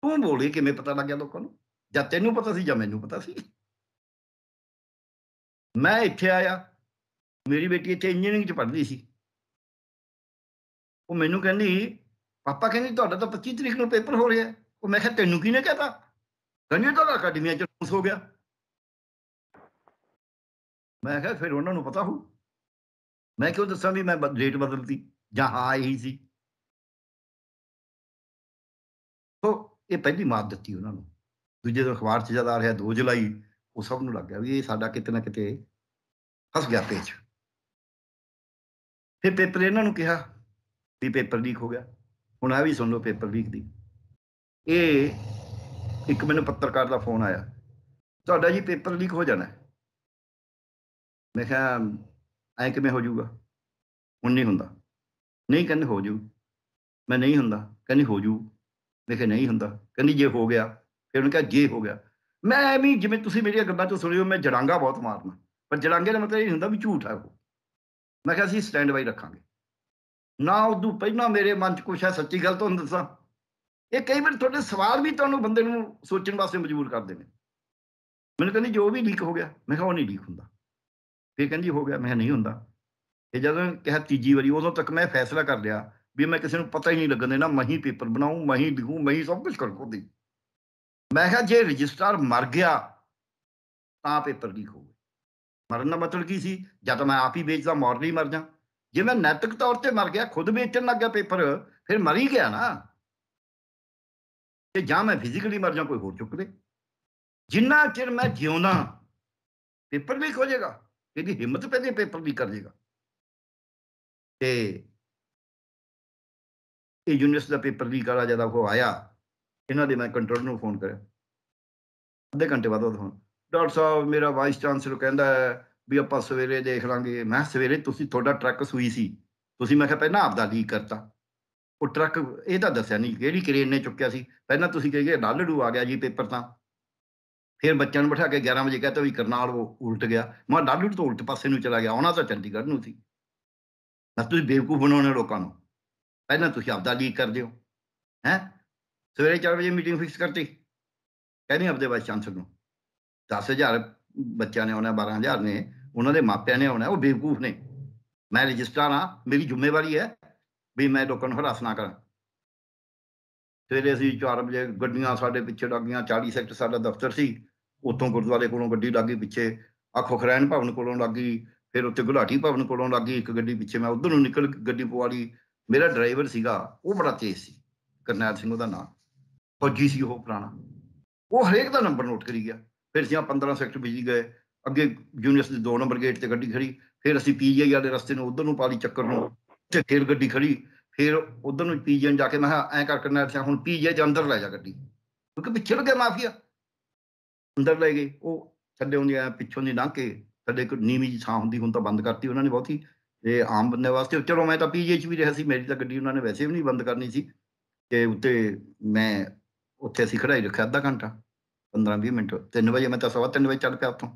Speaker 2: ਤੂੰ ਬੋਲੀ ਕਿਵੇਂ ਪਤਾ ਲੱਗਿਆ ਲੋਕਾਂ ਨੂੰ ਜਾਂ ਤੈਨੂੰ ਪਤਾ ਸੀ ਜਾਂ ਮੈਨੂੰ ਪਤਾ ਸੀ ਮੈਂ ਇੱਥੇ ਆਇਆ ਮੇਰੀ ਬੇਟੀ ਇੱਥੇ ਇੰਜੀਨੀਅਰਿੰਗ ਚ ਪੜ੍ਹਦੀ ਸੀ ਉਹ
Speaker 3: ਮੈਨੂੰ ਕਹਿੰਦੀ ਪਾਪਾ ਕਹਿੰਦੀ ਤੁਹਾਡਾ ਤਾਂ 25 ਤਰੀਕ ਨੂੰ ਪੇਪਰ ਹੋ ਰਿਹਾ ਉਹ ਮੈਂ ਕਿਹਾ ਤੈਨੂੰ ਕਿਹਨੇ ਕਹਤਾ ਕਹਿੰਦੀ ਤਾਂ ਅਕੈਡਮੀਆਂ ਚ ਰੂਸ ਹੋ ਗਿਆ ਮੈਂ ਕਿਹਾ
Speaker 2: ਫਿਰ ਉਹਨਾਂ ਨੂੰ ਪਤਾ ਹੋ ਮੈਂ ਕਿਉਂ ਦੱਸਾਂ ਵੀ ਮੈਂ ਡੇਟ ਬਦਲਤੀ ਜਾਂ ਹਾਂ ਇਹੀ ਸੀ ਇਹ ਪਹਿਲੀ ਮਾਤ ਦਿੱਤੀ ਉਹਨਾਂ ਨੂੰ
Speaker 3: ਦੂਜੇ ਦਿਨ ਅਖਬਾਰ 'ਚ ਜਦ ਆ ਰਿਹਾ 2 ਜੁਲਾਈ ਉਹ ਸਭ ਨੂੰ ਲੱਗਿਆ ਵੀ ਇਹ ਸਾਡਾ ਕਿਤੇ ਨਾ ਕਿਤੇ ਫਸ ਗਿਆ ਪੇਚ ਫਿਰ ਪੇਪਰ ਇਹਨਾਂ ਨੂੰ ਕਿਹਾ ਵੀ ਪੇਪਰ ਲੀਕ ਹੋ ਗਿਆ ਹੁਣ ਆ ਵੀ ਸੁਣ ਲਓ ਪੇਪਰ ਲੀਕ ਦੀ ਇਹ ਇੱਕ ਮੈਨੂੰ ਪੱਤਰਕਾਰ ਦਾ ਫੋਨ ਆਇਆ ਤੁਹਾਡਾ ਜੀ ਪੇਪਰ ਲੀਕ ਹੋ ਜਾਣਾ ਮੈਂ ਕਿਹਾ ਐ ਕਿਵੇਂ ਹੋ ਜਾਊਗਾ ਹੁਣ ਨਹੀਂ ਹੁੰਦਾ ਨਹੀਂ ਕਹਿੰਦੇ ਹੋ ਜੂ ਮੈਂ ਨਹੀਂ ਹੁੰਦਾ ਕਹਿੰਦੇ ਹੋ ਜੂ ਮੈਂ ਨਹੀਂ ਹੁੰਦਾ ਕਹਿੰਦੀ ਜੇ ਹੋ ਗਿਆ ਫਿਰ ਉਹਨੇ ਕਿਹਾ ਜੇ ਹੋ ਗਿਆ ਮੈਂ ਐਵੇਂ ਜਿਵੇਂ ਤੁਸੀਂ ਮੇਰੀਆਂ ਗੱਲਾਂ ਤੋਂ ਸੁਣਿਓ ਮੈਂ ਜੜਾਂਗਾ ਬਹੁਤ ਮਾਰਨਾ ਪਰ ਜੜਾਂਗੇ ਦਾ ਮਤਲਬ ਇਹ ਹੁੰਦਾ ਵੀ ਝੂਠ ਆ ਉਹ ਮੈਂ ਕਿਹਾ ਅਸੀਂ ਸਟੈਂਡ ਬਾਈ ਰੱਖਾਂਗੇ ਨਾ ਉਦੋਂ ਪਹਿਲਾਂ ਮੇਰੇ ਮਨ 'ਚ ਕੁਛ ਹੈ ਸੱਚੀ ਗੱਲ ਤੁਹਾਨੂੰ ਦੱਸਾਂ ਇਹ ਕਈ ਵਾਰ ਤੁਹਾਡੇ ਸਵਾਲ ਵੀ ਤੁਹਾਨੂੰ ਬੰਦੇ ਨੂੰ ਸੋਚਣ ਵਾਸਤੇ ਮਜਬੂਰ ਕਰਦੇ ਨੇ ਮੈਨੂੰ ਕਹਿੰਦੀ ਜੋ ਵੀ ਲੀਕ ਹੋ ਗਿਆ ਮੈਂ ਕਿਹਾ ਉਹ ਨਹੀਂ ਲੀਕ ਹੁੰਦਾ ਫਿਰ ਕਹਿੰਦੀ ਹੋ ਗਿਆ ਮੈਂ ਨਹੀਂ ਹੁੰਦਾ ਤੇ ਜਦੋਂ ਕਿਹਾ ਤੀਜੀ ਵਾਰੀ ਉਦੋਂ ਤੱਕ ਮੈਂ ਫੈਸਲਾ ਕਰ ਲਿਆ ਵੀ ਮੈਂ ਕਿਸੇ ਨੂੰ ਪਤਾ ਹੀ ਨਹੀਂ ਲੱਗਣ ਦੇਣਾ ਮੈਂ ਹੀ ਪੇਪਰ ਬਣਾਉਂ ਮੈਂ ਹੀ ਲਿਖੂ ਮੈਂ ਹੀ ਸਭ ਕੁਝ ਕਰ ਕੋਦੀ ਮੈਂ ਕਿਹਾ ਜੇ ਰਜਿਸਟਰ ਮਰ ਗਿਆ ਤਾਂ ਪੇਪਰ ਲੀਕ ਹੋਊਗਾ ਮਰਨ ਦਾ ਮਤਲਬ ਕੀ ਸੀ ਜਦ ਮੈਂ ਆਪ ਹੀ ਵੇਚਦਾ ਮੋਰਲੀ ਮਰ ਜਾ ਜੇ ਮੈਂ ਨੈਤਿਕ ਤੌਰ ਤੇ ਮਰ ਗਿਆ ਖੁਦ ਵੇਚਣ ਲੱਗ ਗਿਆ ਪੇਪਰ ਫਿਰ ਮਰ ਹੀ ਗਿਆ ਨਾ ਤੇ ਜਾਂ ਮੈਂ ਫਿਜ਼ੀਕਲੀ ਮਰ ਜਾ ਕੋਈ ਹੋਰ ਚੁੱਕ
Speaker 2: ਦੇ ਜਿੰਨਾ ਚਿਰ ਮੈਂ ਜਿਉਣਾ ਪੇਪਰ ਲੀਕ ਹੋ ਜਾਏਗਾ ਇਹਦੀ ਹਿੰਮਤ ਪੈਦੀ ਪੇਪਰ ਲੀਕ ਕਰ ਜਾਏਗਾ ਤੇ ਇਹ ਯੂਨੀਵਰਸਿਟੀ ਦਾ ਪੇਪਰ ਲੀਕ ਵਾਲਾ ਜਦੋਂ ਉਹ ਆਇਆ ਇਹਨਾਂ ਦੇ ਮੈਂ ਕੰਟਰੋਲ ਨੂੰ ਫੋਨ ਕਰਿਆ
Speaker 3: ਅੱਧੇ ਘੰਟੇ ਬਾਅਦ ਉਹ ਡਾਕਟਰ ਸਾਹਿਬ ਮੇਰਾ ਵਾਈਸ ਚਾਂਸਲਰ ਕਹਿੰਦਾ ਹੈ ਵੀ ਆਪਾਂ ਸਵੇਰੇ ਦੇਖ ਲਾਂਗੇ ਮੈਂ ਸਵੇਰੇ ਤੁਸੀਂ ਤੁਹਾਡਾ ਟਰੱਕ ਸੂਈ ਸੀ ਤੁਸੀਂ ਮੈਂ ਕਿਹਾ ਪਹਿਲਾਂ ਆਪਦਾ ਲੀਕ ਕਰਤਾ ਉਹ ਟਰੱਕ ਇਹ ਤਾਂ ਦੱਸਿਆ ਨਹੀਂ ਕਿਹੜੀ ਕਰੇਨ ਨੇ ਚੁੱਕਿਆ ਸੀ ਪਹਿਲਾਂ ਤੁਸੀਂ ਕਹੇਗੇ ਡਾਲੜੂ ਆ ਗਿਆ ਜੀ ਪੇਪਰ ਤਾਂ ਫਿਰ ਬੱਚਿਆਂ ਨੂੰ ਬਿਠਾ ਕੇ 11 ਵਜੇ ਕਹਤਾ ਵੀ ਕਰਨਾਲ ਉਹ ਉਲਟ ਗਿਆ ਮੈਂ ਡਾਲੜੂ ਤੋਂ ਉਲਟ ਪਾਸੇ ਨੂੰ ਚਲਾ ਗਿਆ ਉਹਨਾਂ ਤਾਂ ਚੰਡੀਗੜ੍ਹ ਨੂੰ ਸੀ ਬਸ ਤੁਸੀਂ ਬੇਵਕੂਫ ਬਣਾਉਣੇ ਲੋਕਾਂ ਨੂੰ ਪਹਿਲਾਂ ਤੁਸੀਂ ਆਪਦਾ ਲੀਕ ਕਰਦੇ ਹੋ ਹੈ ਸਵੇਰੇ 4 ਵਜੇ ਮੀਟਿੰਗ ਫਿਕਸ ਕਰਤੀ ਕਹਿੰਦੇ ਆਪਦੇ ਵਾਈਸ ਚਾਂਸਲਰ ਨੂੰ 10000 ਬੱਚਿਆਂ ਨੇ ਆਉਣਾ 12000 ਨੇ ਉਹਨਾਂ ਦੇ ਮਾਪਿਆਂ ਨੇ ਆਉਣਾ ਉਹ ਬੇਵਕੂਫ ਨੇ ਮੈਂ ਰਜਿਸਟਰਾਂ ਆ ਮੇਰੀ ਜ਼ਿੰਮੇਵਾਰੀ ਹੈ ਵੀ ਮੈਂ ਲੋਕਾਂ ਨੂੰ ਹਰਾਸ ਨਾ ਕਰਾਂ ਸਵੇਰੇ ਅਸੀਂ 4 ਵਜੇ ਗੱਡੀਆਂ ਸਾਡੇ ਪਿੱਛੇ ਲੱਗੀਆਂ 40 ਸੈਕਟਰ ਸਾਡਾ ਦਫ਼ਤਰ ਸੀ ਉੱਥੋਂ ਗੁਰਦੁਆਰੇ ਕੋਲੋਂ ਗੱਡੀ ਲੱਗੀ ਪਿੱਛੇ ਆਖੋ ਖੁਖਰੈਨ ਭਵਨ ਕੋਲੋਂ ਲੱਗੀ ਫਿਰ ਉੱਥੇ ਗੁਲਾਟੀ ਭਵਨ ਕੋਲੋਂ ਲੱਗੀ ਇੱਕ ਗੱਡੀ ਪਿੱਛੇ ਮੈਂ ਉਧਰੋਂ ਨਿਕਲ ਗੱਡੀ ਪਵਾਲੀ ਮੇਰਾ ਡਰਾਈਵਰ ਸੀਗਾ ਉਹ ਬੜਾ ਤੇਜ਼ ਸੀ ਕਰਨੈਲ ਸਿੰਘ ਉਹਦਾ ਨਾਮ ਫੌਜੀ ਸੀ ਉਹ ਪੁਰਾਣਾ ਉਹ ਹਰੇਕ ਦਾ ਨੰਬਰ ਨੋਟ ਕਰੀ ਗਿਆ ਫਿਰ ਅਸੀਂ 15 ਸੈਕਟਰ ਬਿਜੀ ਗਏ ਅੱਗੇ ਯੂਨੀਵਰਸਿਟੀ ਦੇ ਦੋ ਨੰਬਰ ਗੇਟ ਤੇ ਗੱਡੀ ਖੜੀ ਫਿਰ ਅਸੀਂ ਪੀਜੀਆਈ ਵਾਲੇ ਰਸਤੇ ਨੂੰ ਉਧਰ ਨੂੰ ਪਾਲੀ ਚੱਕਰ ਨੂੰ ਤੇ ਫਿਰ ਗੱਡੀ ਖੜੀ ਫਿਰ ਉਧਰ ਨੂੰ ਪੀਜੀਆਈ ਜਾ ਕੇ ਮੈਂ ਐ ਕਰ ਕਰਨਾ ਸੀ ਹੁਣ ਪੀਜੀਆਈ ਦੇ ਅੰਦਰ ਲੈ ਜਾ ਗੱਡੀ ਕਿਉਂਕਿ ਪਿੱਛੇ ਲੱਗੇ ਮਾਫੀਆ ਅੰਦਰ ਲੈ ਗਏ ਉਹ ਛੱਡੇ ਹੁੰਦੀ ਆ ਪਿੱਛੋਂ ਦੀ ਲੰਘ ਕੇ ਥੱਲੇ ਇੱਕ ਨੀਵੀਂ ਜੀ ਥਾਂ ਹੁੰਦੀ ਹੁਣ ਤਾਂ ਬੰਦ ਕਰਤੀ ਉਹਨਾਂ ਨੇ ਬਹੁਤੀ ਤੇ ਆਮ ਬੰਦੇ ਵਾਸਤੇ ਚਲੋ ਮੈਂ ਤਾਂ ਪੀਜੀਐਚ ਵੀ ਰਿਹਾ ਸੀ ਮੇਰੀ ਤਾਂ ਗੱਡੀ ਉਹਨਾਂ ਨੇ ਵੈਸੇ ਵੀ ਨਹੀਂ ਬੰਦ ਕਰਨੀ ਸੀ ਤੇ ਉੱਤੇ ਮੈਂ ਉੱਥੇ ਅਸੀਂ ਖੜਾਈ ਰੱਖਿਆ ਅੱਧਾ ਘੰਟਾ 15-20 ਮਿੰਟ 3 ਵਜੇ ਮੈਂ ਤਾਂ 3:30 ਵਜੇ ਚੱਲ ਪਿਆ ਉੱਥੋਂ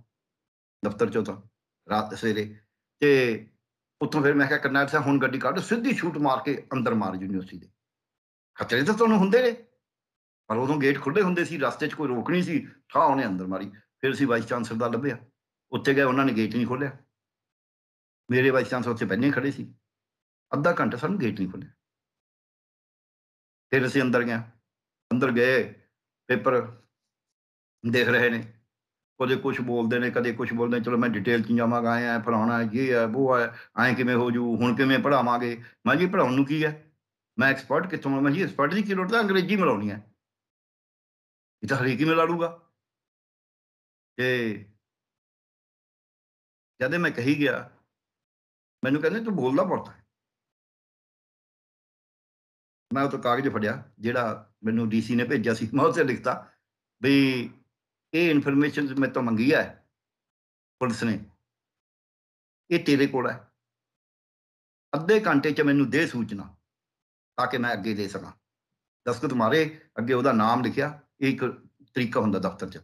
Speaker 3: ਦਫ਼ਤਰ ਚੋਂ ਤਾਂ ਰਾਤ ਸਵੇਰੇ ਤੇ ਉੱਥੋਂ ਫਿਰ ਮੈਂ ਕਿਹਾ ਕਰਨਾ ਸਾਹਿਬ ਹੁਣ ਗੱਡੀ ਕੱਢ ਸਿੱਧੀ ਸ਼ੂਟ ਮਾਰ ਕੇ ਅੰਦਰ ਮਾਰ ਯੂਨੀਵਰਸਿਟੀ ਦੇ ਖਤਰੇ ਤਾਂ ਤੁਹਾਨੂੰ ਹੁੰਦੇ ਨੇ ਪਰ ਉਦੋਂ ਗੇਟ ਖੁੱਲੇ ਹੁੰਦੇ ਸੀ ਰਸਤੇ 'ਚ ਕੋਈ ਰੋਕ ਨਹੀਂ ਸੀ ਠਾ ਉਹਨੇ ਅੰਦਰ ਮਾਰੀ ਫਿਰ ਅਸੀਂ ਵਾਈਸ ਚਾਂਸਲਰ ਦਾ ਲੱਭਿਆ ਉੱਥੇ ਗਏ ਉਹਨਾਂ ਨੇ ਗੇਟ ਨਹੀਂ ਖੋਲਿਆ मेरे बाई चांस ਉੱਥੇ ਪਹਿਲਾਂ खड़े ਸੀ ਅੱਧਾ ਘੰਟਾ ਸਾਨੂੰ ਗੇਟ ਨਹੀਂ ਖੁੱਲਿਆ ਫਿਰ ਅਸੀਂ ਅੰਦਰ ਗਏ ਅੰਦਰ ਗਏ ਪੇਪਰ ਦੇਖ ਰਹੇ ਨੇ ਕਦੇ ਕੁਝ ਬੋਲਦੇ ਨੇ ਕਦੇ ਕੁਝ ਬੋਲਦੇ ਚਲੋ ਮੈਂ ਡਿਟੇਲ ਚ ਜਾਵਾਂਗਾ ਆਇਆ ਫਲਾਣਾ ਇਹ ਹੈ ਉਹ ਹੈ ਐ ਕਿਵੇਂ ਹੋ ਜੂ ਹੁਣ ਕਿਵੇਂ ਪੜਾਵਾਂਗੇ ਮੈਂ ਜੀ ਪੜਾਉਣ ਨੂੰ ਕੀ ਹੈ
Speaker 2: ਮੈਂ ਐਕਸਪਰਟ ਕਿਥੋਂ ਮੈਂ ਜੀ ਐਕਸਪਰਟ ਦੀ ਕੀ ਲੋੜ ਤਾਂ ਅੰਗਰੇਜ਼ੀ ਮਿਲਾਉਣੀ ਹੈ ਇਹ ਤਾਂ ਹਰੇਕ ਹੀ ਮਿਲਾ ਲੂਗਾ ਤੇ ਜਦੋਂ ਮੈਂ ਕਹੀ ਗਿਆ ਮੈਨੂੰ ਕਹਿੰਦੇ ਤੂੰ ਬੋਲਦਾ ਪੜਦਾ
Speaker 3: ਮੈਂ ਉਹ ਤੋਂ ਕਾਗਜ਼ ਫੜਿਆ ਜਿਹੜਾ ਮੈਨੂੰ ਡੀਸੀ ਨੇ ਭੇਜਿਆ ਸੀ ਮੈਂ ਉਸੇ ਲਿਖਤਾ ਵੀ ਇਹ ਇਨਫੋਰਮੇਸ਼ਨ ਮੈਂ ਤੋਂ ਮੰਗੀ ਹੈ ਪੁਲਿਸ ਨੇ ਇਹ ਤੇਰੇ ਕੋਲ ਹੈ ਅੱਧੇ ਘੰਟੇ 'ਚ ਮੈਨੂੰ ਦੇ ਸੂਚਨਾ ਤਾਂ ਕਿ ਮੈਂ ਅੱਗੇ ਦੇ ਸਕਾਂ ਦਸਤਖਤ ਮਾਰੇ ਅੱਗੇ ਉਹਦਾ ਨਾਮ ਲਿਖਿਆ ਇੱਕ ਤਰੀਕਾ ਹੁੰਦਾ ਦਫ਼ਤਰ 'ਚ